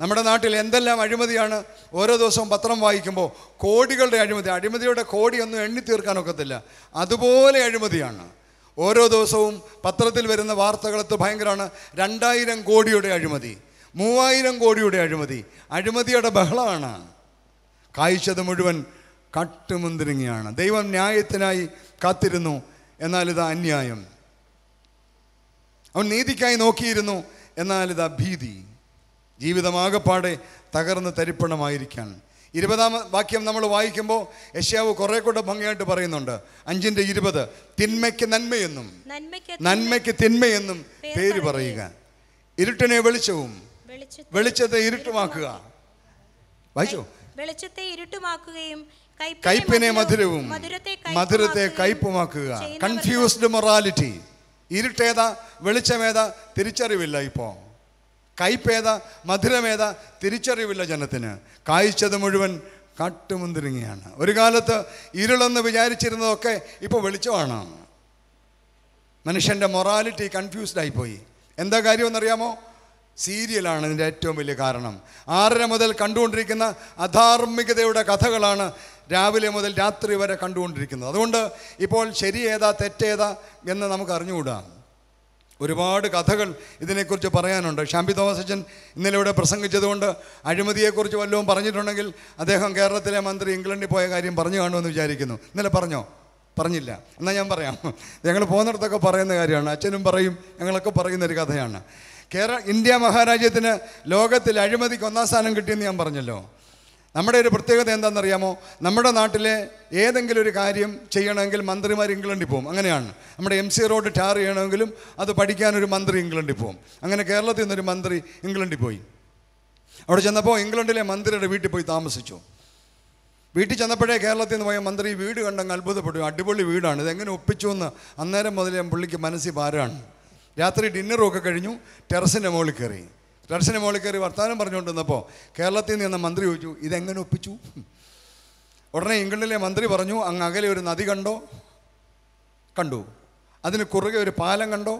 നമ്മുടെ നാട്ടിൽ എന്തെല്ലാം അഴിമതിയാണ് ഓരോ ദിവസവും പത്രം വായിക്കുമ്പോൾ കോടികളുടെ അഴിമതി അഴിമതിയുടെ കോടിയൊന്നും എണ്ണി തീർക്കാനൊക്കത്തില്ല അതുപോലെ അഴിമതിയാണ് ഓരോ ദിവസവും പത്രത്തിൽ വരുന്ന വാർത്തകളത്ത് ഭയങ്കരമാണ് രണ്ടായിരം കോടിയുടെ അഴിമതി മൂവായിരം കോടിയുടെ അഴിമതി അഴിമതിയുടെ ബഹളമാണ് കായ്ച്ചത് മുഴുവൻ കട്ടുമുന്തിരിങ്ങിയാണ് ദൈവം ന്യായത്തിനായി കാത്തിരുന്നു എന്നാൽ ഇത് അന്യായം അവൻ നീതിക്കായി നോക്കിയിരുന്നു എന്നാൽ ഇത് ഭീതി ജീവിതമാകപ്പാടെ തകർന്ന് തരിപ്പണമായിരിക്കാൻ ഇരുപതാം വാക്യം നമ്മൾ വായിക്കുമ്പോൾ യഷ്യാവ് കുറെ കൂടെ ഭംഗിയായിട്ട് പറയുന്നുണ്ട് അഞ്ചിന്റെ ഇരുപത് തിന്മയ്ക്ക് നന്മയെന്നും നന്മയ്ക്ക് തിന്മയെന്നും പേര് പറയുക ഇരുട്ടിനെ വെളിച്ചവും വെളിച്ചത്തെ ഇരുട്ടുമാക്കുക വായിച്ചോ വെളിച്ചത്തെ ഇരുട്ടുമാക്കുകയും കയ്പിനെ മധുരവും മധുരത്തെ കയ്പുമാക്കുക കൺഫ്യൂസ്ഡ് മൊറാലിറ്റി ഇരുട്ടേതാ വെളിച്ചമേതാ തിരിച്ചറിവില്ല ഇപ്പോ കയ്പേത മധുരമേത തിരിച്ചറിവില്ല ജനത്തിന് കായ്ച്ചത് മുഴുവൻ കാട്ടുമുന്തിരിങ്ങിയാണ് ഒരു കാലത്ത് ഇരുളെന്ന് വിചാരിച്ചിരുന്നതൊക്കെ ഇപ്പോൾ വെളിച്ചമാണ് മനുഷ്യൻ്റെ മൊറാലിറ്റി കൺഫ്യൂസ്ഡായിപ്പോയി എന്താ കാര്യമെന്നറിയാമോ സീരിയലാണ് ഇതിൻ്റെ ഏറ്റവും വലിയ കാരണം ആറര മുതൽ കണ്ടുകൊണ്ടിരിക്കുന്ന അധാർമികതയുടെ കഥകളാണ് രാവിലെ മുതൽ രാത്രി വരെ കണ്ടുകൊണ്ടിരിക്കുന്നത് അതുകൊണ്ട് ഇപ്പോൾ ശരിയേതാ തെറ്റേതാ എന്ന് നമുക്ക് അറിഞ്ഞുകൂടാം ഒരുപാട് കഥകൾ ഇതിനെക്കുറിച്ച് പറയാനുണ്ട് ഷാമ്പി തോമസ് അച്ഛൻ ഇന്നലെ ഇവിടെ പ്രസംഗിച്ചതുകൊണ്ട് അഴിമതിയെക്കുറിച്ച് വല്ലതും പറഞ്ഞിട്ടുണ്ടെങ്കിൽ അദ്ദേഹം കേരളത്തിലെ മന്ത്രി ഇംഗ്ലണ്ടിൽ പോയ കാര്യം പറഞ്ഞു കാണുമെന്ന് വിചാരിക്കുന്നു ഇന്നലെ പറഞ്ഞോ പറഞ്ഞില്ല എന്നാൽ ഞാൻ പറയാം ഞങ്ങൾ പോകുന്നിടത്തൊക്കെ പറയുന്ന കാര്യമാണ് അച്ഛനും പറയും ഞങ്ങളൊക്കെ പറയുന്ന ഒരു കഥയാണ് കേരള ഇന്ത്യ മഹാരാജ്യത്തിന് ലോകത്തിൽ അഴിമതിക്ക് ഒന്നാം സ്ഥാനം കിട്ടിയെന്ന് ഞാൻ പറഞ്ഞല്ലോ നമ്മുടെ ഒരു പ്രത്യേകത എന്താണെന്നറിയാമോ നമ്മുടെ നാട്ടിലെ ഏതെങ്കിലും ഒരു കാര്യം ചെയ്യണമെങ്കിൽ മന്ത്രിമാർ ഇംഗ്ലണ്ടിൽ പോകും അങ്ങനെയാണ് നമ്മുടെ എം സി റോഡ് ടാർ ചെയ്യണമെങ്കിലും അത് പഠിക്കാനൊരു മന്ത്രി ഇംഗ്ലണ്ടിൽ പോകും അങ്ങനെ കേരളത്തിൽ നിന്നൊരു മന്ത്രി ഇംഗ്ലണ്ടിൽ പോയി അവിടെ ചെന്നപ്പോൾ ഇംഗ്ലണ്ടിലെ മന്ത്രിയുടെ വീട്ടിൽ പോയി താമസിച്ചു വീട്ടിൽ ചെന്നപ്പോഴേ കേരളത്തിൽ നിന്ന് പോയ മന്ത്രി വീട് കണ്ടങ്ങ് അത്ഭുതപ്പെട്ടു അടിപൊളി വീടാണ് ഇതെങ്ങനെ ഒപ്പിച്ചു എന്ന് അന്നേരം മുതലേ പുള്ളിക്ക് മനസ്സിൽ ഭാരമാണ് രാത്രി ഡിന്നറും ഒക്കെ കഴിഞ്ഞു ടെറസിൻ്റെ മുകളിൽ കയറി ദർശന മോളിൽ കയറി വർത്തമാനം പറഞ്ഞുകൊണ്ടിരുന്നപ്പോൾ കേരളത്തിൽ നിന്ന് മന്ത്രി ചോദിച്ചു ഇതെങ്ങനെ ഒപ്പിച്ചു ഉടനെ ഇംഗ്ലണ്ടിലെ മന്ത്രി പറഞ്ഞു അങ്ങ് അകലെ ഒരു നദി കണ്ടോ കണ്ടു അതിന് കുറുകെ ഒരു പാലം കണ്ടോ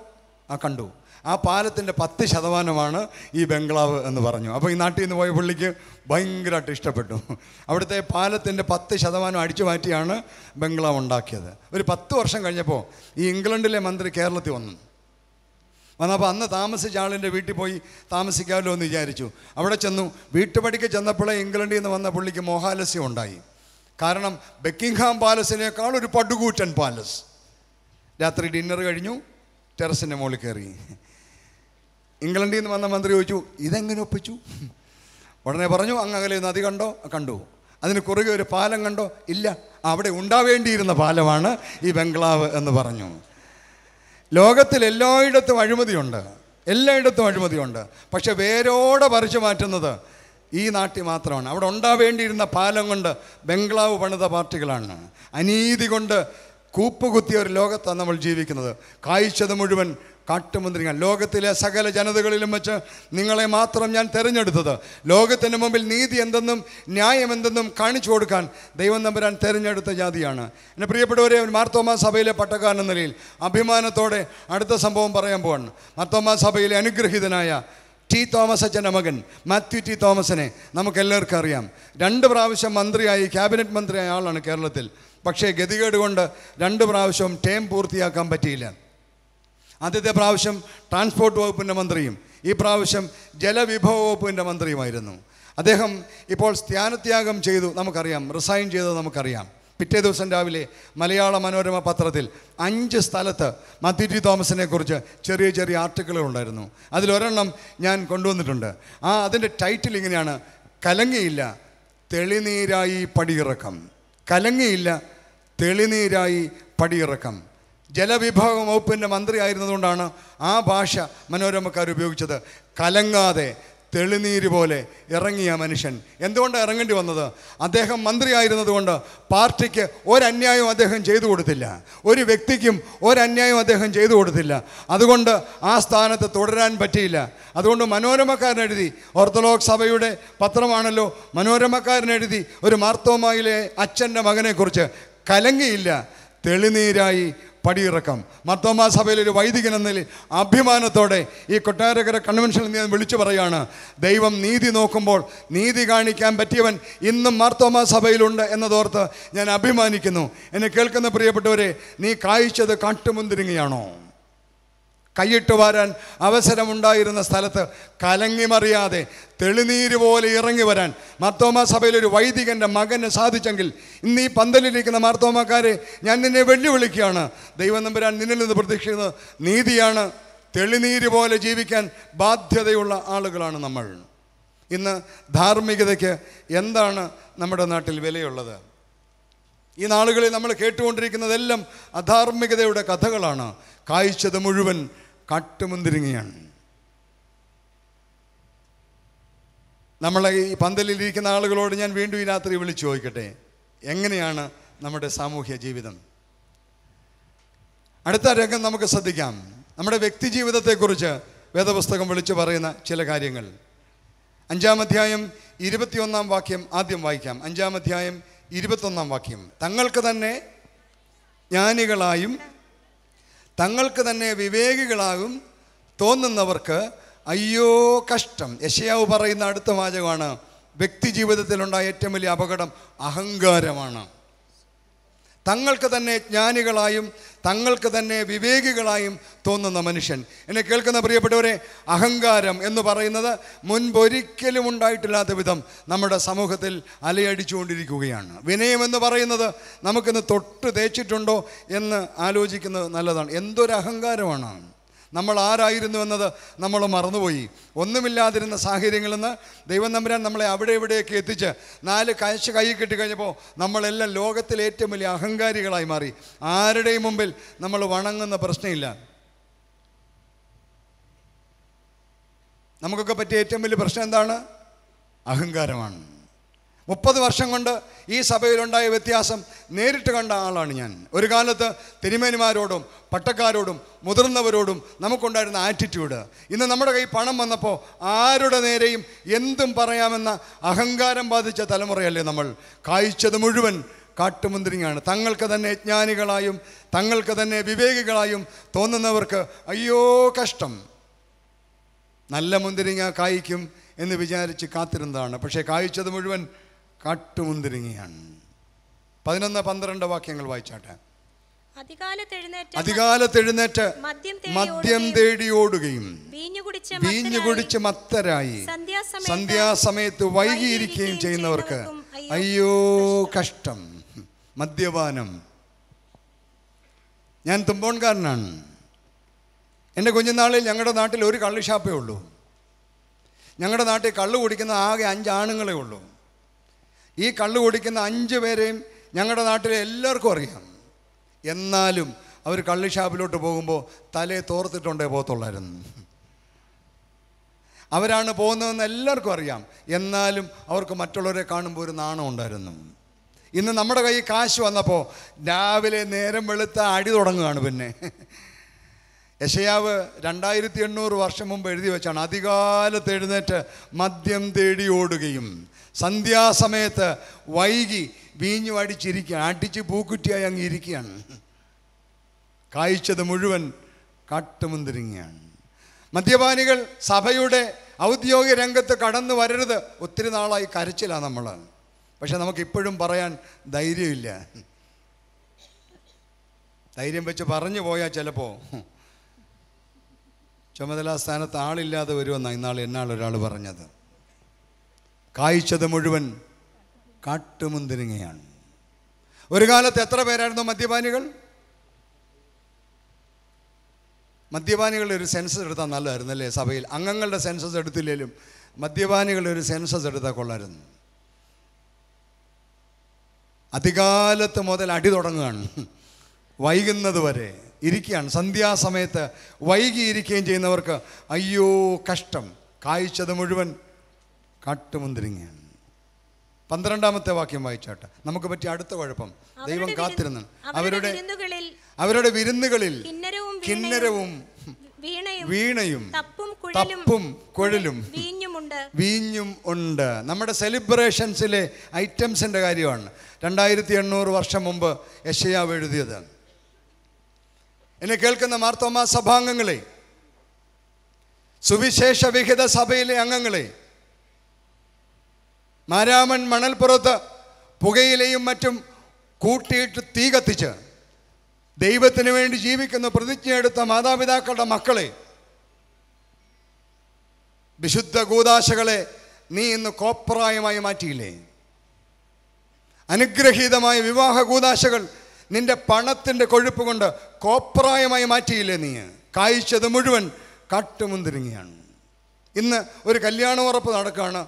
ആ കണ്ടു ആ പാലത്തിൻ്റെ പത്ത് ശതമാനമാണ് ഈ ബംഗ്ലാവ് എന്ന് പറഞ്ഞു അപ്പോൾ ഈ നാട്ടിൽ നിന്ന് പോയ പുള്ളിക്ക് ഭയങ്കരമായിട്ട് ഇഷ്ടപ്പെട്ടു അവിടുത്തെ പാലത്തിൻ്റെ പത്ത് ശതമാനം അടിച്ചു മാറ്റിയാണ് ബംഗ്ലാവ് ഉണ്ടാക്കിയത് ഒരു പത്ത് വർഷം കഴിഞ്ഞപ്പോൾ ഈ ഇംഗ്ലണ്ടിലെ മന്ത്രി കേരളത്തിൽ വന്നു വന്നപ്പോൾ അന്ന് താമസിച്ച ആളിൻ്റെ വീട്ടിൽ പോയി താമസിക്കാമല്ലോ എന്ന് വിചാരിച്ചു അവിടെ ചെന്നു വീട്ടുപടിക്ക് ചെന്നപ്പോഴേ ഇംഗ്ലണ്ടിൽ നിന്ന് വന്ന പുള്ളിക്ക് മോഹാലസ്യം ഉണ്ടായി കാരണം ബക്കിംഗ്ഹാം പാലസിനേക്കാൾ ഒരു പടുകൂറ്റൻ പാലസ് രാത്രി ഡിന്നർ കഴിഞ്ഞു ടെറസിൻ്റെ മുകളിൽ കയറി ഇംഗ്ലണ്ടിൽ നിന്ന് വന്ന മന്ത്രി ചോദിച്ചു ഇതെങ്ങനെ ഒപ്പിച്ചു ഉടനെ പറഞ്ഞു അങ്ങ് അകലെ നദി കണ്ടോ കണ്ടു അതിന് കുറുകെ ഒരു പാലം കണ്ടോ ഇല്ല അവിടെ ഉണ്ടാവേണ്ടിയിരുന്ന പാലമാണ് ഈ ബംഗ്ലാവ് എന്ന് പറഞ്ഞു ലോകത്തിൽ എല്ലായിടത്തും അഴിമതിയുണ്ട് എല്ലായിടത്തും അഴിമതിയുണ്ട് പക്ഷെ വേരോടെ പറിച്ചു മാറ്റുന്നത് ഈ നാട്ടിൽ മാത്രമാണ് അവിടെ ഉണ്ടാവേണ്ടിയിരുന്ന പാലം കൊണ്ട് ബംഗ്ലാവ് പണിത പാർട്ടികളാണ് അനീതി കൊണ്ട് കൂപ്പുകുത്തിയ ഒരു ലോകത്താണ് നമ്മൾ ജീവിക്കുന്നത് കായ്ച്ചത് മുഴുവൻ കാട്ടുമന്ത്രിങ്ങൾ ലോകത്തിലെ സകല ജനതകളിലും വെച്ച് നിങ്ങളെ മാത്രം ഞാൻ തിരഞ്ഞെടുത്തത് ലോകത്തിൻ്റെ മുമ്പിൽ നീതി എന്തെന്നും ന്യായം എന്തെന്നും കാണിച്ചു കൊടുക്കാൻ ദൈവം നമ്പരാൻ തിരഞ്ഞെടുത്ത ജാതിയാണ് എൻ്റെ പ്രിയപ്പെട്ടവരെ മാർത്തോമ സഭയിലെ പട്ടക്കാരൻ എന്ന നിലയിൽ അഭിമാനത്തോടെ അടുത്ത സംഭവം പറയാൻ പോകണം മാർത്തോമ സഭയിലെ അനുഗ്രഹീതനായ ടി തോമസ് അച്ഛൻ്റെ മകൻ മാത്യു ടി തോമസിനെ നമുക്ക് എല്ലാവർക്കും അറിയാം രണ്ട് പ്രാവശ്യം മന്ത്രിയായി ക്യാബിനറ്റ് മന്ത്രിയായ ആളാണ് കേരളത്തിൽ പക്ഷേ ഗതികേട് കൊണ്ട് രണ്ട് പ്രാവശ്യവും ടേം പൂർത്തിയാക്കാൻ പറ്റിയില്ല ആദ്യത്തെ പ്രാവശ്യം ട്രാൻസ്പോർട്ട് വകുപ്പിൻ്റെ മന്ത്രിയും ഈ പ്രാവശ്യം ജലവിഭവ വകുപ്പിൻ്റെ മന്ത്രിയുമായിരുന്നു അദ്ദേഹം ഇപ്പോൾ സ്ഥാനത്യാഗം ചെയ്തു നമുക്കറിയാം റിസൈൻ ചെയ്തത് നമുക്കറിയാം പിറ്റേ ദിവസം രാവിലെ മലയാള മനോരമ പത്രത്തിൽ അഞ്ച് സ്ഥലത്ത് മത്തി ടി തോമസിനെ കുറിച്ച് ചെറിയ ചെറിയ ആർട്ടിക്കിളുകൾ ഉണ്ടായിരുന്നു അതിലൊരെണ്ണം ഞാൻ കൊണ്ടുവന്നിട്ടുണ്ട് ആ അതിൻ്റെ ടൈറ്റിൽ ഇങ്ങനെയാണ് കലങ്ങിയില്ല തെളിനീരായി പടിയിറക്കം കലങ്ങിയില്ല തെളിനീരായി പടിയിറക്കം ജലവിഭവ വകുപ്പിൻ്റെ ആയിരുന്നതുകൊണ്ടാണ് ആ ഭാഷ മനോരമക്കാർ ഉപയോഗിച്ചത് കലങ്ങാതെ തെളിനീര് പോലെ ഇറങ്ങിയ മനുഷ്യൻ എന്തുകൊണ്ടാണ് ഇറങ്ങേണ്ടി വന്നത് അദ്ദേഹം മന്ത്രിയായിരുന്നതുകൊണ്ട് പാർട്ടിക്ക് ഒരന്യായവും അദ്ദേഹം ചെയ്തു കൊടുത്തില്ല ഒരു വ്യക്തിക്കും ഒരന്യായവും അദ്ദേഹം ചെയ്തു കൊടുത്തില്ല അതുകൊണ്ട് ആ സ്ഥാനത്ത് തുടരാൻ പറ്റിയില്ല അതുകൊണ്ട് മനോരമക്കാരനെഴുതി ഓർത്തഡോക്സ് സഭയുടെ പത്രമാണല്ലോ മനോരമക്കാരനെഴുതി ഒരു മാർത്തോമായിലെ അച്ഛൻ്റെ മകനെക്കുറിച്ച് കലങ്ങിയില്ല തെളിനീരായി പടിയിറക്കം മർത്തോമാ സഭയിൽ ഒരു വൈദികൻ എന്ന നിലയിൽ അഭിമാനത്തോടെ ഈ കൊട്ടാരകര കൺവെൻഷനിൽ നിന്ന് വിളിച്ചു പറയുകയാണ് ദൈവം നീതി നോക്കുമ്പോൾ നീതി കാണിക്കാൻ പറ്റിയവൻ ഇന്നും മാർത്തോമാ സഭയിലുണ്ട് എന്നതോർത്ത് ഞാൻ അഭിമാനിക്കുന്നു എന്നെ കേൾക്കുന്ന പ്രിയപ്പെട്ടവരെ നീ കായ്ച്ചത് കാട്ടുമുന്തിരിങ്ങയാണോ കൈയിട്ട് വരാൻ അവസരമുണ്ടായിരുന്ന സ്ഥലത്ത് കലങ്ങിമറിയാതെ തെളിനീര് പോലെ ഇറങ്ങി വരാൻ മാർത്തോമ സഭയിൽ ഒരു വൈദികൻ്റെ മകന് സാധിച്ചെങ്കിൽ ഇന്ന് ഈ പന്തലിരിക്കുന്ന മാർത്തോമാക്കാരെ ഞാൻ നിന്നെ വെല്ലുവിളിക്കുകയാണ് ദൈവം നമ്പരാൻ നിന്നിൽ നിന്ന് പ്രതീക്ഷിക്കുന്നത് നീതിയാണ് തെളിനീര് പോലെ ജീവിക്കാൻ ബാധ്യതയുള്ള ആളുകളാണ് നമ്മൾ ഇന്ന് ധാർമ്മികതയ്ക്ക് എന്താണ് നമ്മുടെ നാട്ടിൽ വിലയുള്ളത് ഈ നാളുകളിൽ നമ്മൾ കേട്ടുകൊണ്ടിരിക്കുന്നതെല്ലാം അധാർമികതയുടെ കഥകളാണ് കാഴ്ചത് മുഴുവൻ കാട്ടുമുന്തിരിങ്ങയാണ് നമ്മളെ ഈ പന്തലിലിരിക്കുന്ന ആളുകളോട് ഞാൻ വീണ്ടും ഈ രാത്രി വിളിച്ചു ചോദിക്കട്ടെ എങ്ങനെയാണ് നമ്മുടെ സാമൂഹ്യ ജീവിതം അടുത്ത രംഗം നമുക്ക് ശ്രദ്ധിക്കാം നമ്മുടെ വ്യക്തി ജീവിതത്തെക്കുറിച്ച് വേദപുസ്തകം വിളിച്ചു പറയുന്ന ചില കാര്യങ്ങൾ അഞ്ചാം അധ്യായം ഇരുപത്തിയൊന്നാം വാക്യം ആദ്യം വായിക്കാം അഞ്ചാം അധ്യായം ഇരുപത്തൊന്നാം വാക്യം തങ്ങൾക്ക് തന്നെ ജ്ഞാനികളായും തങ്ങൾക്ക് തന്നെ വിവേകികളാകും തോന്നുന്നവർക്ക് അയ്യോ കഷ്ടം യശയാവ് പറയുന്ന അടുത്ത വാചകമാണ് വ്യക്തി ജീവിതത്തിലുണ്ടായ ഏറ്റവും വലിയ അപകടം അഹങ്കാരമാണ് തങ്ങൾക്ക് തന്നെ ജ്ഞാനികളായും തങ്ങൾക്ക് തന്നെ വിവേകികളായും തോന്നുന്ന മനുഷ്യൻ എന്നെ കേൾക്കുന്ന പ്രിയപ്പെട്ടവരെ അഹങ്കാരം എന്ന് പറയുന്നത് മുൻപൊരിക്കലും ഉണ്ടായിട്ടില്ലാത്ത വിധം നമ്മുടെ സമൂഹത്തിൽ അലയടിച്ചുകൊണ്ടിരിക്കുകയാണ് വിനയമെന്ന് പറയുന്നത് നമുക്കിന്ന് തൊട്ട് തേച്ചിട്ടുണ്ടോ എന്ന് ആലോചിക്കുന്നത് നല്ലതാണ് എന്തൊരു അഹങ്കാരമാണ് നമ്മൾ ആരായിരുന്നു എന്നത് നമ്മൾ മറന്നുപോയി ഒന്നുമില്ലാതിരുന്ന സാഹചര്യങ്ങളിൽ നിന്ന് ദൈവം നമ്പരാൻ നമ്മളെ അവിടെ എവിടെയൊക്കെ എത്തിച്ച് നാല് കാഴ്ച കൈ കിട്ടിക്കഴിഞ്ഞപ്പോൾ നമ്മളെല്ലാം ലോകത്തിലെ ഏറ്റവും വലിയ അഹങ്കാരികളായി മാറി ആരുടെയും മുമ്പിൽ നമ്മൾ വണങ്ങുന്ന പ്രശ്നമില്ല നമുക്കൊക്കെ പറ്റിയ ഏറ്റവും വലിയ പ്രശ്നം എന്താണ് അഹങ്കാരമാണ് മുപ്പത് വർഷം കൊണ്ട് ഈ സഭയിലുണ്ടായ വ്യത്യാസം നേരിട്ട് കണ്ട ആളാണ് ഞാൻ ഒരു കാലത്ത് തിരുമേനിമാരോടും പട്ടക്കാരോടും മുതിർന്നവരോടും നമുക്കുണ്ടായിരുന്ന ആറ്റിറ്റ്യൂഡ് ഇന്ന് നമ്മുടെ കൈ പണം വന്നപ്പോൾ ആരുടെ നേരെയും എന്തും പറയാമെന്ന അഹങ്കാരം ബാധിച്ച തലമുറയല്ലേ നമ്മൾ കായ്ച്ചത് മുഴുവൻ കാട്ടുമുന്തിരിങ്ങാണ് തങ്ങൾക്ക് തന്നെ ജ്ഞാനികളായും തങ്ങൾക്ക് തന്നെ വിവേകികളായും തോന്നുന്നവർക്ക് അയ്യോ കഷ്ടം നല്ല മുന്തിരിങ്ങ കായ്ക്കും എന്ന് വിചാരിച്ച് കാത്തിരുന്നതാണ് പക്ഷേ കായ്ച്ചത് മുഴുവൻ കാട്ടുമുന്തിരിങ്ങയാണ് പതിനൊന്ന് പന്ത്രണ്ട് വാക്യങ്ങൾ വായിച്ചാട്ടെ അതികാലത്തെഴുന്നേറ്റ് മദ്യം തേടി ഓടുകയും വീഞ്ഞു കുടിച്ച് മത്തരായി സന്ധ്യാസമയത്ത് വൈകിയിരിക്കുകയും ചെയ്യുന്നവർക്ക് അയ്യോ കഷ്ടം മദ്യപാനം ഞാൻ തുമ്പോൺകാരനാണ് എൻ്റെ കുഞ്ഞുനാളിൽ ഞങ്ങളുടെ നാട്ടിൽ ഒരു കള്ളുഷാപ്പേ ഉള്ളൂ ഞങ്ങളുടെ നാട്ടിൽ കള്ളു കുടിക്കുന്ന ആകെ അഞ്ചാണുങ്ങളേ ഉള്ളൂ ഈ കള്ള് കുടിക്കുന്ന അഞ്ച് പേരെയും ഞങ്ങളുടെ നാട്ടിലെ എല്ലാവർക്കും അറിയാം എന്നാലും അവർ കള്ളി ഷാപ്പിലോട്ട് പോകുമ്പോൾ തലയെ തോർത്തിട്ടുണ്ടേ പോകത്തുള്ളായിരുന്നു അവരാണ് പോകുന്നതെന്ന് എല്ലാവർക്കും അറിയാം എന്നാലും അവർക്ക് മറ്റുള്ളവരെ കാണുമ്പോൾ ഒരു നാണം ഉണ്ടായിരുന്നു ഇന്ന് നമ്മുടെ കയ്യിൽ കാശ് വന്നപ്പോൾ രാവിലെ നേരം വെളുത്ത അടി തുടങ്ങുകയാണ് പിന്നെ യശയാവ് രണ്ടായിരത്തി എണ്ണൂറ് വർഷം മുമ്പ് എഴുതി വെച്ചാണ് അധികാലത്ത് എഴുന്നേറ്റ് മദ്യം തേടി ഓടുകയും സന്ധ്യാസമയത്ത് വൈകി വീഞ്ഞു അടിച്ചിരിക്കുകയാണ് അടിച്ച് പൂക്കുറ്റിയായി അങ്ങ് ഇരിക്കുകയാണ് കായ്ച്ചത് മുഴുവൻ കാട്ടുമുന്തിരിങ്ങയാണ് മദ്യപാനികൾ സഭയുടെ ഔദ്യോഗിക രംഗത്ത് കടന്നു വരരുത് ഒത്തിരി നാളായി കരച്ചിലാണ് നമ്മൾ പക്ഷെ നമുക്കിപ്പോഴും പറയാൻ ധൈര്യമില്ല ധൈര്യം വെച്ച് പറഞ്ഞു പോയാൽ ചിലപ്പോൾ ചുമതലാ സ്ഥാനത്ത് ആളില്ലാതെ വരുമെന്നാണ് ഇന്നാൾ എന്നാൾ ഒരാൾ പറഞ്ഞത് കായ്ച്ചത് മുഴുവൻ കാട്ടുമുന്തിരിങ്ങയാണ് ഒരു കാലത്ത് എത്ര പേരായിരുന്നു മദ്യപാനികൾ മദ്യപാനികളൊരു ഒരു സെൻസസ് എടുത്താൽ നല്ലതായിരുന്നു അല്ലേ സഭയിൽ അംഗങ്ങളുടെ സെൻസസ് എടുത്തില്ലെങ്കിലും മദ്യപാനികളൊരു ഒരു സെൻസസ് എടുത്താൽ കൊള്ളായിരുന്നു അധികാലത്ത് മുതൽ അടി തുടങ്ങുകയാണ് വൈകുന്നത് വരെ ഇരിക്കുകയാണ് സന്ധ്യാസമയത്ത് വൈകിയിരിക്കുകയും ചെയ്യുന്നവർക്ക് അയ്യോ കഷ്ടം കായ്ച്ചത് മുഴുവൻ കാട്ടുമുന്തിരിങ്ങയാണ് പന്ത്രണ്ടാമത്തെ വാക്യം വായിച്ചാട്ടെ നമുക്ക് പറ്റിയ അടുത്ത കുഴപ്പം ദൈവം കാത്തിരുന്നു അവരുടെ അവരുടെ വിരുന്നുകളിൽ കിന്നരവും വീണയും തപ്പും കുഴലും വീഞ്ഞും ഉണ്ട് നമ്മുടെ സെലിബ്രേഷൻസിലെ ഐറ്റംസിന്റെ കാര്യമാണ് രണ്ടായിരത്തി എണ്ണൂറ് വർഷം മുമ്പ് യശയാവ് എഴുതിയത് എന്നെ കേൾക്കുന്ന മാർത്തോമാ സഭാംഗങ്ങളെ സുവിശേഷ വിഹിത സഭയിലെ അംഗങ്ങളെ മാരാമൻ മണൽപ്പുറത്ത് പുകയിലെയും മറ്റും കൂട്ടിയിട്ട് തീ കത്തിച്ച് ദൈവത്തിന് വേണ്ടി ജീവിക്കുന്ന പ്രതിജ്ഞയെടുത്ത മാതാപിതാക്കളുടെ മക്കളെ വിശുദ്ധ ഗൂദാശകളെ നീ ഇന്ന് കോപ്രായമായി മാറ്റിയില്ലേ അനുഗ്രഹീതമായ വിവാഹ ഗൂദാശകൾ നിന്റെ പണത്തിൻ്റെ കൊഴുപ്പ് കൊണ്ട് കോപ്രായമായി മാറ്റിയില്ലേ നീ കായ്ച്ചത് മുഴുവൻ കാട്ടുമുന്തിരിങ്ങിയാണ് ഇന്ന് ഒരു കല്യാണ ഉറപ്പ് നടക്കുകയാണ്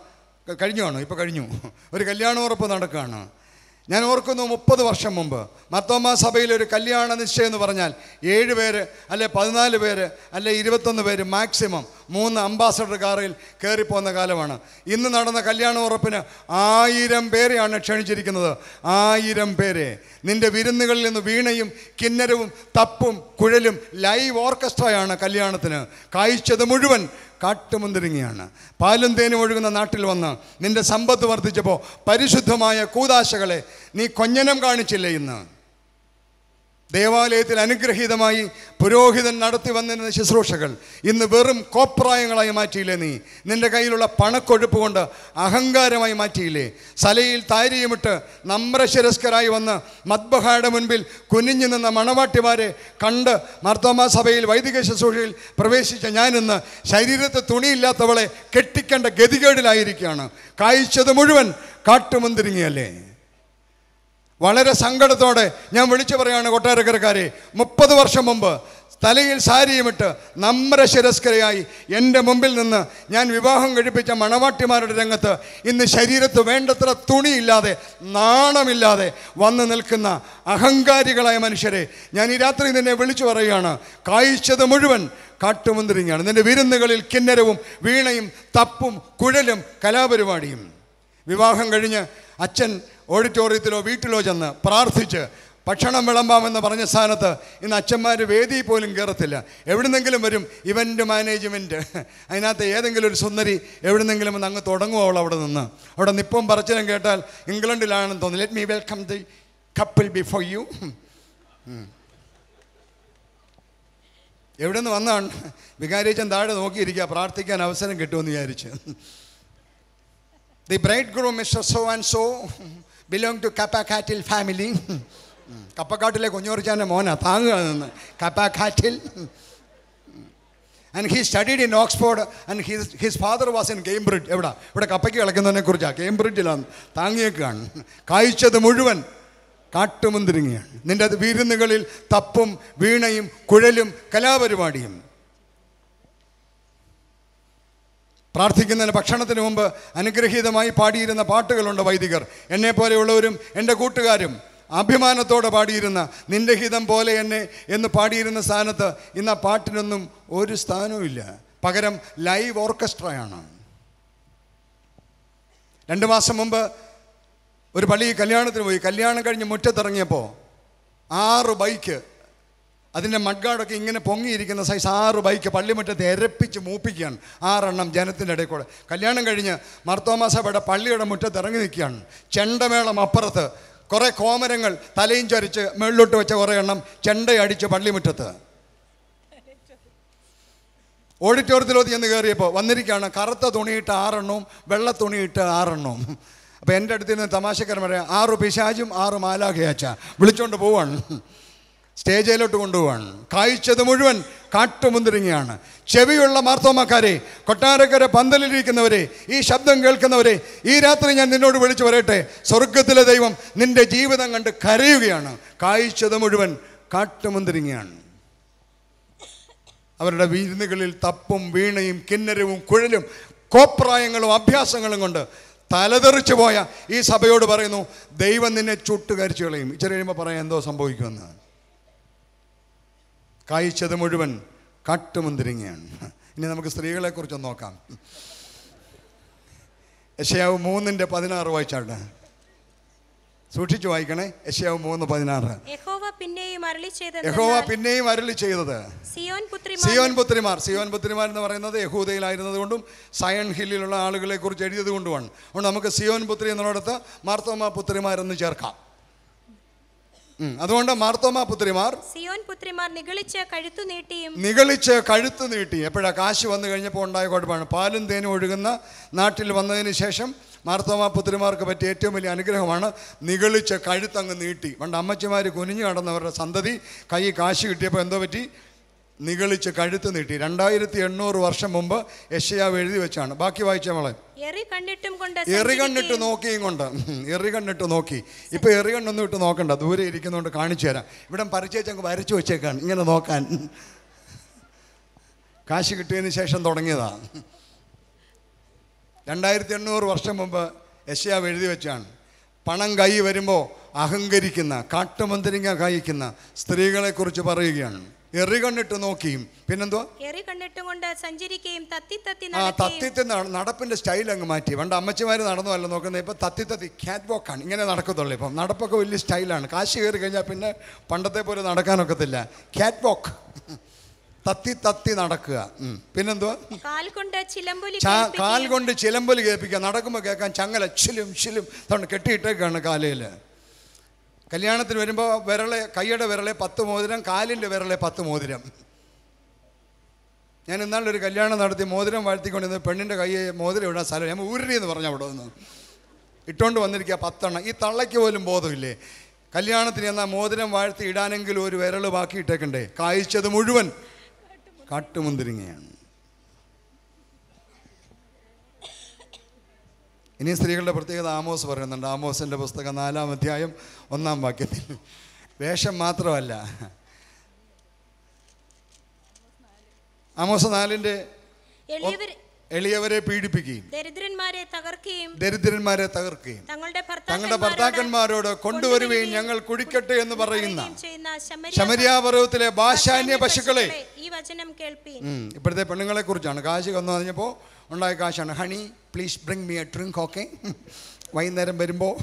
കഴിഞ്ഞാണ് ഇപ്പോൾ കഴിഞ്ഞു ഒരു കല്യാണോറപ്പ് നടക്കുകയാണ് ഞാൻ ഓർക്കുന്നു മുപ്പത് വർഷം മുമ്പ് മത്തോമ സഭയിൽ ഒരു കല്യാണ നിശ്ചയം എന്ന് പറഞ്ഞാൽ ഏഴ് പേര് അല്ലെ പതിനാല് പേര് അല്ലെ ഇരുപത്തൊന്ന് പേര് മാക്സിമം മൂന്ന് അംബാസഡർ കാറിൽ കയറിപ്പോകുന്ന കാലമാണ് ഇന്ന് നടന്ന കല്യാണ ഉറപ്പിന് ആയിരം പേരെയാണ് ക്ഷണിച്ചിരിക്കുന്നത് ആയിരം പേരെ നിന്റെ വിരുന്നുകളിൽ നിന്ന് വീണയും കിന്നരവും തപ്പും കുഴലും ലൈവ് ഓർക്കസ്ട്രയാണ് കല്യാണത്തിന് കായ്ച്ചത് മുഴുവൻ കാട്ടുമുന്തിരിങ്ങയാണ് പാലും തേനും ഒഴുകുന്ന നാട്ടിൽ വന്ന് നിൻ്റെ സമ്പത്ത് വർദ്ധിച്ചപ്പോൾ പരിശുദ്ധമായ കൂതാശകളെ നീ കൊഞ്ഞനം കാണിച്ചില്ലേ ഇന്ന് ദേവാലയത്തിൽ അനുഗ്രഹീതമായി പുരോഹിതൻ നടത്തി വന്നിരുന്ന ശുശ്രൂഷകൾ ഇന്ന് വെറും കോപ്രായങ്ങളായി മാറ്റിയില്ലേ നീ നിൻ്റെ കയ്യിലുള്ള പണക്കൊഴുപ്പ് കൊണ്ട് അഹങ്കാരമായി മാറ്റിയില്ലേ സലയിൽ താരിയുമിട്ട് നമ്രശിരസ്കരായി വന്ന് മദ്ബഹായുടെ മുൻപിൽ കുനിഞ്ഞു നിന്ന മണവാട്ടിമാരെ കണ്ട് മർത്തോമാ സഭയിൽ വൈദിക ശുശ്രൂഷയിൽ പ്രവേശിച്ച ഞാനിന്ന് ശരീരത്തെ തുണിയില്ലാത്തവളെ കെട്ടിക്കേണ്ട ഗതികേടിലായിരിക്കുകയാണ് കായ്ച്ചത് മുഴുവൻ കാട്ടുമുന്തിരിങ്ങിയല്ലേ വളരെ സങ്കടത്തോടെ ഞാൻ വിളിച്ചു പറയുകയാണ് കൊട്ടാരക്കരക്കാരെ മുപ്പത് വർഷം മുമ്പ് തലയിൽ സാരിയുമിട്ട് ശിരസ്കരയായി എൻ്റെ മുമ്പിൽ നിന്ന് ഞാൻ വിവാഹം കഴിപ്പിച്ച മണവാട്ടിമാരുടെ രംഗത്ത് ഇന്ന് ശരീരത്ത് വേണ്ടത്ര തുണിയില്ലാതെ നാണമില്ലാതെ വന്നു നിൽക്കുന്ന അഹങ്കാരികളായ മനുഷ്യരെ ഞാൻ ഈ രാത്രി നിന്നെ വിളിച്ചു പറയുകയാണ് കായ്ച്ചത് മുഴുവൻ കാട്ടുമന്ത്രിങ്ങാണ് നിൻ്റെ വിരുന്നുകളിൽ കിന്നരവും വീണയും തപ്പും കുഴലും കലാപരിപാടിയും വിവാഹം കഴിഞ്ഞ് അച്ഛൻ ഓഡിറ്റോറിയത്തിലോ വീട്ടിലോ ചെന്ന് പ്രാർത്ഥിച്ച് ഭക്ഷണം വിളമ്പാമെന്ന് പറഞ്ഞ സ്ഥാനത്ത് ഇന്ന് അച്ഛന്മാർ വേദിയിൽ പോലും കയറത്തില്ല എവിടുന്നെങ്കിലും വരും ഇവൻ്റ് മാനേജ്മെൻറ്റ് അതിനകത്ത് ഏതെങ്കിലും ഒരു സുന്ദരി എവിടുന്നെങ്കിലും ഒന്ന് അങ്ങ് തുടങ്ങുമോ അവൾ അവിടെ നിന്ന് അവിടെ നിപ്പം പറച്ചിലും കേട്ടാൽ ഇംഗ്ലണ്ടിലാണെന്ന് തോന്നി let me welcome the couple before you എവിടെ നിന്ന് വന്നാണ് വികാരിച്ചൻ താഴെ നോക്കിയിരിക്കുക പ്രാർത്ഥിക്കാൻ അവസരം കിട്ടുമെന്ന് വിചാരിച്ച് the bright groom mister so and so belong to Kappakattil family കപ്പക്കാട്ടിലെ കുഞ്ഞുറിച്ചാൻ്റെ മോന താങ്ങുക നിന്ന് Kappakattil and he studied in Oxford and his his father was in Cambridge എവിടെ ഇവിടെ കപ്പയ്ക്ക് കിളക്കുന്നതിനെ കുറിച്ചാണ് കേംബ്രിഡ്ജിലാണ് താങ്ങിയേക്കാണ് കായ്ച്ചത് മുഴുവൻ കാട്ടുമുന്തിരിങ്ങിയാണ് നിൻ്റെ വിരുന്നുകളിൽ തപ്പും വീണയും കുഴലും കലാപരിപാടിയും പ്രാർത്ഥിക്കുന്നതിന് ഭക്ഷണത്തിന് മുമ്പ് അനുഗ്രഹീതമായി പാടിയിരുന്ന പാട്ടുകളുണ്ട് വൈദികർ എന്നെ പോലെയുള്ളവരും എൻ്റെ കൂട്ടുകാരും അഭിമാനത്തോടെ പാടിയിരുന്ന നിൻ്റെ ഹിതം പോലെ എന്നെ എന്ന് പാടിയിരുന്ന സ്ഥാനത്ത് ഇന്ന് ആ പാട്ടിനൊന്നും ഒരു സ്ഥാനവുമില്ല പകരം ലൈവ് ഓർക്കസ്ട്രയാണ് രണ്ട് മാസം മുമ്പ് ഒരു പള്ളി കല്യാണത്തിന് പോയി കല്യാണം കഴിഞ്ഞ് മുറ്റത്തിറങ്ങിയപ്പോൾ ആറ് ബൈക്ക് അതിൻ്റെ മഡ്ഗാർഡൊക്കെ ഇങ്ങനെ പൊങ്ങിയിരിക്കുന്ന സൈസ് ആറ് ബൈക്ക് പള്ളിമുറ്റത്ത് എരപ്പിച്ച് മൂപ്പിക്കുകയാണ് ആറെണ്ണം ജനത്തിൻ്റെ ഇടയിൽ കൂടെ കല്യാണം കഴിഞ്ഞ് മർത്തോമാസഭയുടെ പള്ളിയുടെ മുറ്റത്ത് ഇറങ്ങി നിൽക്കുകയാണ് ചെണ്ടമേളം അപ്പുറത്ത് കുറേ കോമരങ്ങൾ തലയും ചൊരിച്ച് മേളിലോട്ട് വെച്ച കുറേ എണ്ണം ചെണ്ടയടിച്ച് പള്ളിമുറ്റത്ത് ഓഡിറ്റോറിയത്തിലോട്ട് എന്ന് കയറിയപ്പോൾ വന്നിരിക്കുകയാണ് കറുത്ത തുണിയിട്ട് ആറെണ്ണവും വെള്ള തുണിയിട്ട് ആറെണ്ണവും അപ്പോൾ എൻ്റെ അടുത്ത് നിന്ന് തമാശക്കാരൻ പറയാം ആറ് പിശാജും ആറ് മാലാഖയാച്ച വിളിച്ചോണ്ട് പോവാണ് സ്റ്റേജിലോട്ട് കൊണ്ടുപോവാണ് കായ്ച്ചത് മുഴുവൻ കാട്ടുമുന്തിരിങ്ങിയാണ് ചെവിയുള്ള മാർത്തോമാക്കാരെ കൊട്ടാരക്കര പന്തലിലിരിക്കുന്നവരെ ഈ ശബ്ദം കേൾക്കുന്നവരെ ഈ രാത്രി ഞാൻ നിന്നോട് വിളിച്ചു പറയട്ടെ സ്വർഗത്തിലെ ദൈവം നിന്റെ ജീവിതം കണ്ട് കരയുകയാണ് കായ്ച്ചത് മുഴുവൻ കാട്ടുമുന്തിരിങ്ങിയാണ് അവരുടെ വിരുന്നുകളിൽ തപ്പും വീണയും കിന്നരവും കുഴലും കോപ്രായങ്ങളും അഭ്യാസങ്ങളും കൊണ്ട് തലതെറിച്ചു പോയ ഈ സഭയോട് പറയുന്നു ദൈവം നിന്നെ ചുട്ടുകരിച്ചു കളയും ഇച്ചിരി കഴിയുമ്പോൾ പറയാം എന്തോ സംഭവിക്കുമെന്ന് കായ്ച്ചത് മുഴുവൻ കാട്ടുമുന്തിരിങ്ങയാണ് ഇനി നമുക്ക് സ്ത്രീകളെക്കുറിച്ച് നോക്കാം യശയാവ് മൂന്നിന്റെ പതിനാറ് വായിച്ചാട്ടെ സൂക്ഷിച്ചു വായിക്കണേ യശയാവ് മൂന്ന് പതിനാറ് യഹോവ പിന്നെയും അരളി ചെയ്തത് സിയോൻ പുത്രിമാർ സിയോൻ പുത്രിമാർ എന്ന് പറയുന്നത് യഹൂദയിലായിരുന്നത് കൊണ്ടും സയൺ ഹില്ലിലുള്ള ആളുകളെ കുറിച്ച് എഴുതിയത് കൊണ്ടുമാണ് അതുകൊണ്ട് നമുക്ക് സിയോൻ പുത്രി എന്നുള്ളടത്ത് മാർത്തോമ പുത്രിമാരെന്ന് ചേർക്കാം അതുകൊണ്ട് മാർത്തോമാ പുത്രിമാർ സിയോൻ പുത്രിമാർ നിഗളിച്ച് കഴുത്തു നീട്ടിയും നിഗളിച്ച് കഴുത്തു നീട്ടി എപ്പോഴാ കാശ് വന്നു കഴിഞ്ഞപ്പോൾ ഉണ്ടായ കുഴപ്പമാണ് പാലും തേനും ഒഴുകുന്ന നാട്ടിൽ വന്നതിന് ശേഷം മാർത്തോമാ പുത്രിമാർക്ക് പറ്റിയ ഏറ്റവും വലിയ അനുഗ്രഹമാണ് നിഗളിച്ച കഴുത്തങ്ങ് നീട്ടി പണ്ട് അമ്മച്ചിമാർ കുനിഞ്ഞു കടന്നവരുടെ സന്തതി കൈ കാശ് കിട്ടിയപ്പോൾ എന്തോ പറ്റി നിഗളിച്ച് കഴുത്ത് നീട്ടി രണ്ടായിരത്തി എണ്ണൂറ് വർഷം മുമ്പ് യശയാവ് എഴുതി വെച്ചാണ് ബാക്കി വായിച്ച മോളെ എറി കണ്ണിട്ട് നോക്കിയും കൊണ്ട് എറി കണ്ണിട്ട് നോക്കി ഇപ്പൊ എറി കണ്ണൊന്നും ഇട്ട് നോക്കണ്ട ദൂരെ ഇരിക്കുന്നോണ്ട് കാണിച്ചു തരാം ഇവിടെ അങ്ങ് വരച്ചു വെച്ചേക്കാണ് ഇങ്ങനെ നോക്കാൻ കാശ് കിട്ടിയതിന് ശേഷം തുടങ്ങിയതാ രണ്ടായിരത്തി എണ്ണൂറ് വർഷം മുമ്പ് യശയാവ് എഴുതി വെച്ചാണ് പണം കൈ വരുമ്പോൾ അഹങ്കരിക്കുന്ന കാട്ടുമന്ത്രിങ്ങ കായിക്കുന്ന സ്ത്രീകളെക്കുറിച്ച് പറയുകയാണ് എറി കണ്ടിട്ട് നോക്കിയും പിന്നെന്തോ എറി കണ്ടിട്ടും കൊണ്ട് സഞ്ചരിക്കുകയും തത്തി തത്തി ആ തത്തി നടപ്പിന്റെ സ്റ്റൈൽ അങ്ങ് മാറ്റി പണ്ട് അമ്മച്ചിമാര് നടന്നുമല്ല നോക്കുന്നത് ഇപ്പൊ തത്തി തത്തി ക്യാറ്റ് വാക്കാണ് ഇങ്ങനെ നടക്കത്തുള്ളൂ ഇപ്പം നടപ്പൊക്കെ വലിയ സ്റ്റൈലാണ് കാശ് കയറി കഴിഞ്ഞാൽ പിന്നെ പണ്ടത്തെ പോലെ നടക്കാനൊക്കത്തില്ല ക്യാറ്റ് വോക്ക് തത്തി തത്തി നടക്കുക പിന്നെന്തുവാ കാൽ കൊണ്ട് കാൽ കൊണ്ട് ചിലമ്പൊലി കേൾപ്പിക്കുക നടക്കുമ്പോൾ കേൾക്കാൻ ചങ്ങല ചിലും ചിലും കെട്ടിയിട്ടേക്കാണ് കാലയില് കല്യാണത്തിന് വരുമ്പോൾ വിരളെ കൈയുടെ വിരളെ പത്ത് മോതിരം കാലിൻ്റെ വിരളെ പത്ത് മോതിരം ഞാൻ ഒരു കല്യാണം നടത്തി മോതിരം വാഴ്ത്തിക്കൊണ്ടിരുന്ന പെണ്ണിൻ്റെ കൈ മോതിരം ഇടാൻ സ്ഥലം ഞാൻ ഊരി എന്ന് പറഞ്ഞു അവിടെ നിന്ന് ഇട്ടുകൊണ്ട് വന്നിരിക്കുക പത്തെണ്ണം ഈ തള്ളയ്ക്ക് പോലും ബോധമില്ലേ കല്യാണത്തിന് എന്നാൽ മോതിരം വാഴ്ത്തി ഇടാനെങ്കിലും ഒരു വിരൾ ബാക്കി ഇട്ടേക്കണ്ടേ കായ്ച്ചത് മുഴുവൻ കാട്ടുമുന്തിരിങ്ങയാണ് ഇനി സ്ത്രീകളുടെ പ്രത്യേകത ആമോസ് പറയുന്നുണ്ട് ആമോസിൻ്റെ പുസ്തകം നാലാം അധ്യായം ഒന്നാം വാക്യത്തിൽ വേഷം മാത്രമല്ല ആമോസ് നാലിൻ്റെ എളിയവരെ പീഡിപ്പിക്കുകയും ദരിദ്രന്മാരെ തകർക്കുകയും ദരിദ്രന്മാരെ തകർക്കുകയും തങ്ങളുടെ തങ്ങളുടെ ഭർത്താക്കന്മാരോട് കൊണ്ടുവരുകയും ഞങ്ങൾ കുടിക്കട്ടെ എന്ന് പറയുന്ന ശമരിയാപർവത്തിലെ ഭാഷാന്യ പശുക്കളെ ഈ വചനം കേൾപ്പി ഇപ്പോഴത്തെ പെണ്ണുങ്ങളെ കുറിച്ചാണ് കാശി കൊന്നു പറഞ്ഞപ്പോൾ ഉണ്ടായ കാശാണ് honey please bring me a drink okay വൈകുന്നേരം വരുമ്പോൾ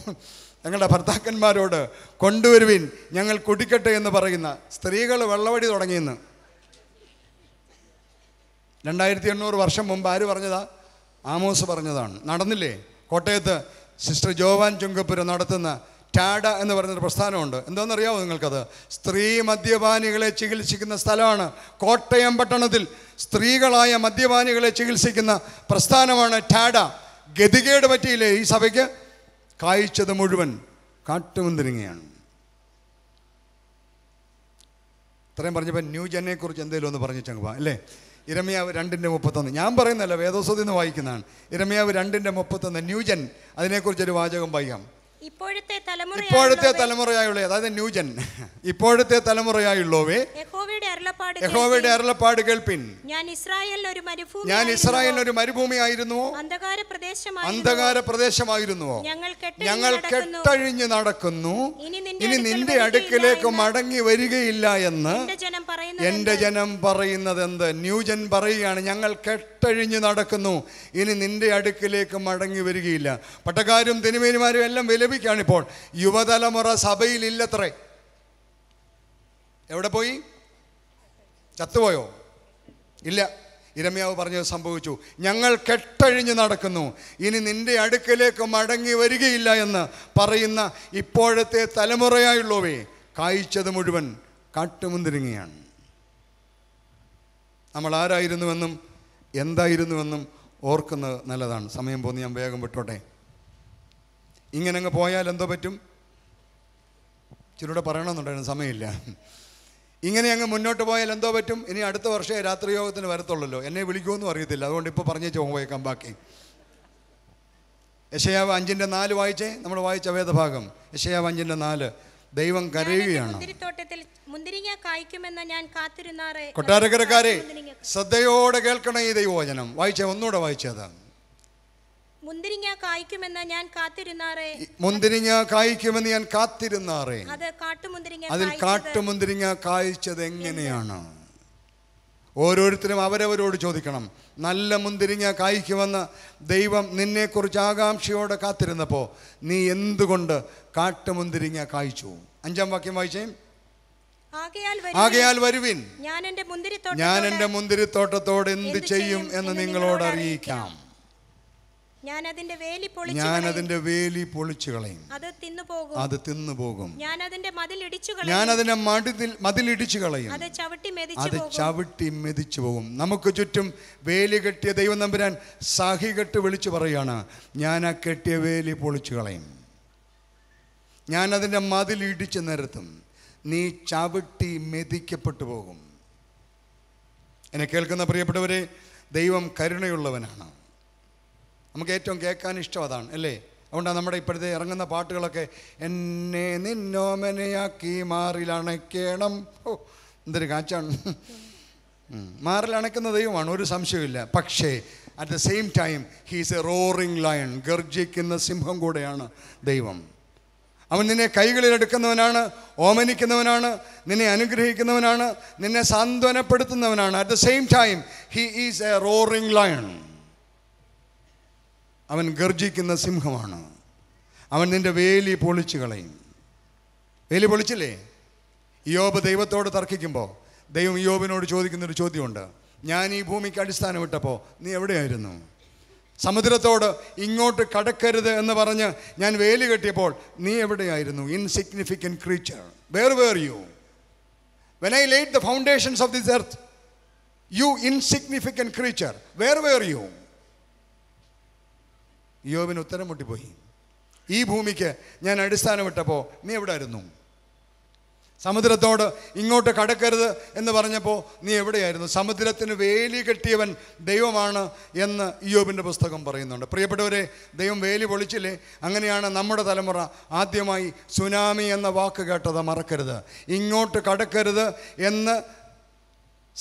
ഞങ്ങളുടെ ഭർത്താക്കന്മാരോട് കൊണ്ടുവരുവിൻ ഞങ്ങൾ കുടിക്കട്ടെ എന്ന് പറയുന്ന സ്ത്രീകൾ വെള്ളവടി തുടങ്ങിയെന്ന് രണ്ടായിരത്തി എണ്ണൂറ് വർഷം മുമ്പ് ആര് പറഞ്ഞതാ ആമോസ് പറഞ്ഞതാണ് നടന്നില്ലേ കോട്ടയത്ത് സിസ്റ്റർ ജോവാൻ ചുങ്കപ്പുര നടത്തുന്ന ടാഡ എന്ന് പറഞ്ഞൊരു പ്രസ്ഥാനമുണ്ട് എന്താണെന്നറിയാമോ നിങ്ങൾക്കത് സ്ത്രീ മദ്യപാനികളെ ചികിത്സിക്കുന്ന സ്ഥലമാണ് കോട്ടയം പട്ടണത്തിൽ സ്ത്രീകളായ മദ്യപാനികളെ ചികിത്സിക്കുന്ന പ്രസ്ഥാനമാണ് ടാഡ ഗതികേട് പറ്റിയില്ലേ ഈ സഭയ്ക്ക് കായ്ച്ചത് മുഴുവൻ കാട്ടുമന്തിരിങ്ങയാണ് ഇത്രയും പറഞ്ഞപ്പോൾ ന്യൂ ജനയെക്കുറിച്ച് എന്തെങ്കിലും ഒന്ന് പറഞ്ഞു ചങ്ങ അല്ലേ ഇരമയാവ് രണ്ടിൻ്റെ മുപ്പത്തൊന്ന് ഞാൻ പറയുന്നല്ല വേദോസ്വതി എന്ന് വായിക്കുന്നതാണ് ഇരമയാവ് രണ്ടിൻ്റെ മുപ്പത്തൊന്ന് ന്യൂജൻ അതിനെക്കുറിച്ചൊരു വാചകം വായിക്കാം ഇപ്പോഴത്തെ ഇപ്പോഴത്തെ തലമുറയായുള്ള അതായത് ന്യൂജൻ ഇപ്പോഴത്തെ തലമുറയായുള്ളവേ യഹോവയുടെ അരുളപ്പാട് കേൾപ്പിൻ ഞാൻ ഇസ്രായേലിന് ഒരു മരുഭൂമി ഞാൻ ഇസ്രായേലിന് ഒരു മരുഭൂമി അന്ധകാര പ്രദേശമായി അന്ധകാര പ്രദേശമായിരുന്നുവോ ഞങ്ങൾ കെട്ടഴിഞ്ഞു നടക്കുന്നു ഇനി നിന്റെ അടുക്കിലേക്ക് മടങ്ങി വരികയില്ല എന്ന് എന്റെ ജനം പറയുന്നത് എന്ത് ന്യൂജൻ പറയുകയാണ് ഞങ്ങൾ കെട്ടഴിഞ്ഞു നടക്കുന്നു ഇനി നിന്റെ അടുക്കിലേക്ക് മടങ്ങി വരികയില്ല പട്ടക്കാരും തിരുമേനിമാരും എല്ലാം വില പ്രചരിപ്പിക്കുകയാണ് ഇപ്പോൾ യുവതലമുറ സഭയിൽ ഇല്ലത്രേ എവിടെ പോയി ചത്തുപോയോ ഇല്ല ഇരമ്യാവ് പറഞ്ഞത് സംഭവിച്ചു ഞങ്ങൾ കെട്ടഴിഞ്ഞ് നടക്കുന്നു ഇനി നിന്റെ അടുക്കലേക്ക് മടങ്ങി വരികയില്ല എന്ന് പറയുന്ന ഇപ്പോഴത്തെ തലമുറയായുള്ളവേ കായ്ച്ചത് മുഴുവൻ കാട്ടുമുന്തിരിങ്ങിയാണ് നമ്മൾ ആരായിരുന്നുവെന്നും എന്തായിരുന്നുവെന്നും ഓർക്കുന്നത് നല്ലതാണ് സമയം പോന്ന് ഞാൻ വേഗം വിട്ടോട്ടെ ഇങ്ങനെ അങ്ങ് പോയാൽ എന്തോ പറ്റും ചിലൂടെ പറയണമെന്നുണ്ടായിരുന്നു സമയമില്ല ഇങ്ങനെ അങ്ങ് മുന്നോട്ട് പോയാൽ എന്തോ പറ്റും ഇനി അടുത്ത വർഷം രാത്രി യോഗത്തിന് വരത്തുള്ളല്ലോ എന്നെ വിളിക്കുമെന്നും അറിയത്തില്ല അതുകൊണ്ട് ഇപ്പോൾ പറഞ്ഞേച്ച് പോയേക്കാം ബാക്കി യശയാവ് അഞ്ചിൻ്റെ നാല് വായിച്ചേ നമ്മൾ വായിച്ച വേദഭാഗം യശയാവ് അഞ്ചിൻ്റെ നാല് ദൈവം കരയുകയാണ് മുന്തിരിങ്ങ ഞാൻ കൊട്ടാരക്കരക്കാരെ ശ്രദ്ധയോടെ കേൾക്കണം ഈ ദൈവവചനം വായിച്ച ഒന്നുകൂടെ വായിച്ചതാണ് മുന്തിരിങ്ങ കായ്ക്കുമെന്ന് ഞാൻ കാത്തിരുന്നാറേ മുന്തിരിങ്ങ കായ്ക്കുമെന്ന് ഞാൻ കാത്തിരുന്നാറേ അത് കാട്ടുമുന്തിരിങ്ങ അതിൽ കാട്ടുമുന്തിരിങ്ങ കായ്ച്ചത് എങ്ങനെയാണ് ഓരോരുത്തരും അവരവരോട് ചോദിക്കണം നല്ല മുന്തിരിങ്ങ കായ്ക്കുമെന്ന് ദൈവം നിന്നെക്കുറിച്ച് ആകാംക്ഷയോടെ കാത്തിരുന്നപ്പോൾ നീ എന്തുകൊണ്ട് കാട്ടുമുന്തിരിങ്ങ കായ്ച്ചു അഞ്ചാം വാക്യം വായിച്ചേ ആകയാൽ വരുവിൻ ഞാൻ എൻ്റെ മുന്തിരിത്തോട്ടത്തോട് എന്ത് ചെയ്യും എന്ന് നിങ്ങളോട് അറിയിക്കാം ഞാൻ അതിന്റെ വേലി പൊളിച്ചു ഞാൻ അതിന്റെ വേലി കളയും അത് തിന്നു പോകും അത് തിന്നു പോകും ഞാൻ അതിന്റെ മതിൽ ഇടിച്ചു കളയും ഞാൻ അതിന്റെ മതിൽ മതിൽ അത് ചവിട്ടി മെതിച്ചു അത് പോകും നമുക്ക് ചുറ്റും വേലി കെട്ടിയ ദൈവം നമ്പുരാൻ സാഹി കെട്ട് വിളിച്ചു പറയാണ് ഞാൻ ആ കെട്ടിയ വേലി പൊളിച്ചു കളയും ഞാൻ അതിന്റെ മതിൽ നിരത്തും നീ ചവിട്ടി മെതിക്കപ്പെട്ടു പോകും എന്നെ കേൾക്കുന്ന പ്രിയപ്പെട്ടവരെ ദൈവം കരുണയുള്ളവനാണ് നമുക്ക് ഏറ്റവും കേൾക്കാൻ ഇഷ്ടം അതാണ് അല്ലേ അതുകൊണ്ടാണ് നമ്മുടെ ഇപ്പോഴത്തെ ഇറങ്ങുന്ന പാട്ടുകളൊക്കെ എന്നെ നിന്നോമനയാക്കി മാറിലണയ്ക്കണം ഓ എന്തൊരു കാച്ചാണ് മാറിലണയ്ക്കുന്ന ദൈവമാണ് ഒരു സംശയമില്ല പക്ഷേ at the same time he's a roaring lion ഗർജിക്കുന്ന സിംഹം കൂടെയാണ് ദൈവം അവൻ നിന്നെ കൈകളിൽ എടുക്കുന്നവനാണ് ഓമനിക്കുന്നവനാണ് നിന്നെ അനുഗ്രഹിക്കുന്നവനാണ് നിന്നെ സാന്ത്വനപ്പെടുത്തുന്നവനാണ് at the same time he is a roaring lion അവൻ ഗർജിക്കുന്ന സിംഹമാണ് അവൻ നിൻ്റെ വേലി പൊളിച്ചു കളയും വേലി പൊളിച്ചില്ലേ യോബ് ദൈവത്തോട് തർക്കിക്കുമ്പോൾ ദൈവം യോബിനോട് ചോദിക്കുന്നൊരു ചോദ്യമുണ്ട് ഞാൻ ഈ ഭൂമിക്ക് അടിസ്ഥാനം ഇട്ടപ്പോൾ നീ എവിടെയായിരുന്നു സമുദ്രത്തോട് ഇങ്ങോട്ട് കടക്കരുത് എന്ന് പറഞ്ഞ് ഞാൻ വേലി കെട്ടിയപ്പോൾ നീ എവിടെയായിരുന്നു insignificant creature where were you when I laid the foundations of this earth you insignificant creature where were you യോബിന് ഉത്തരം മുട്ടിപ്പോയി ഈ ഭൂമിക്ക് ഞാൻ അടിസ്ഥാനമിട്ടപ്പോൾ നീ എവിടെ ആയിരുന്നു സമുദ്രത്തോട് ഇങ്ങോട്ട് കടക്കരുത് എന്ന് പറഞ്ഞപ്പോൾ നീ എവിടെയായിരുന്നു സമുദ്രത്തിന് വേലി കെട്ടിയവൻ ദൈവമാണ് എന്ന് യോബിൻ്റെ പുസ്തകം പറയുന്നുണ്ട് പ്രിയപ്പെട്ടവരെ ദൈവം വേലി പൊളിച്ചില്ലേ അങ്ങനെയാണ് നമ്മുടെ തലമുറ ആദ്യമായി സുനാമി എന്ന വാക്ക് കേട്ടത് മറക്കരുത് ഇങ്ങോട്ട് കടക്കരുത് എന്ന്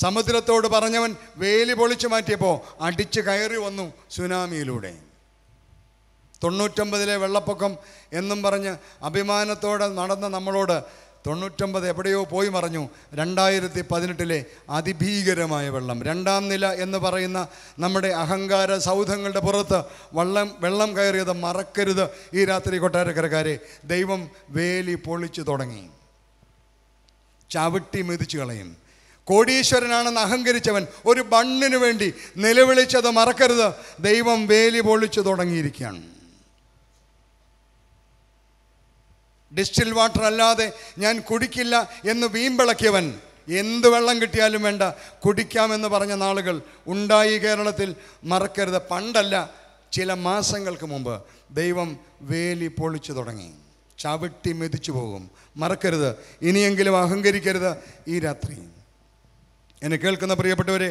സമുദ്രത്തോട് പറഞ്ഞവൻ വേലി പൊളിച്ചു മാറ്റിയപ്പോൾ അടിച്ചു കയറി വന്നു സുനാമിയിലൂടെ തൊണ്ണൂറ്റൊമ്പതിലെ വെള്ളപ്പൊക്കം എന്നും പറഞ്ഞ് അഭിമാനത്തോടെ നടന്ന നമ്മളോട് തൊണ്ണൂറ്റൊമ്പത് എവിടെയോ പോയി മറഞ്ഞു രണ്ടായിരത്തി പതിനെട്ടിലെ അതിഭീകരമായ വെള്ളം രണ്ടാം നില എന്ന് പറയുന്ന നമ്മുടെ അഹങ്കാര സൗധങ്ങളുടെ പുറത്ത് വള്ളം വെള്ളം കയറിയത് മറക്കരുത് ഈ രാത്രി കൊട്ടാരക്കരക്കാരെ ദൈവം വേലി പൊളിച്ചു തുടങ്ങി ചവിട്ടി മെതിച്ചു കളയും കോടീശ്വരനാണെന്ന് അഹങ്കരിച്ചവൻ ഒരു ബണ്ണിനു വേണ്ടി നിലവിളിച്ചത് മറക്കരുത് ദൈവം വേലി പൊളിച്ചു തുടങ്ങിയിരിക്കുകയാണ് ഡിസ്റ്റിൽ വാട്ടർ അല്ലാതെ ഞാൻ കുടിക്കില്ല എന്ന് വീമ്പിളക്കിയവൻ എന്ത് വെള്ളം കിട്ടിയാലും വേണ്ട കുടിക്കാമെന്ന് പറഞ്ഞ നാളുകൾ ഉണ്ടായി കേരളത്തിൽ മറക്കരുത് പണ്ടല്ല ചില മാസങ്ങൾക്ക് മുമ്പ് ദൈവം വേലി പൊളിച്ചു തുടങ്ങി ചവിട്ടി മെതിച്ചു പോകും മറക്കരുത് ഇനിയെങ്കിലും അഹങ്കരിക്കരുത് ഈ രാത്രി എന്നെ കേൾക്കുന്ന പ്രിയപ്പെട്ടവരെ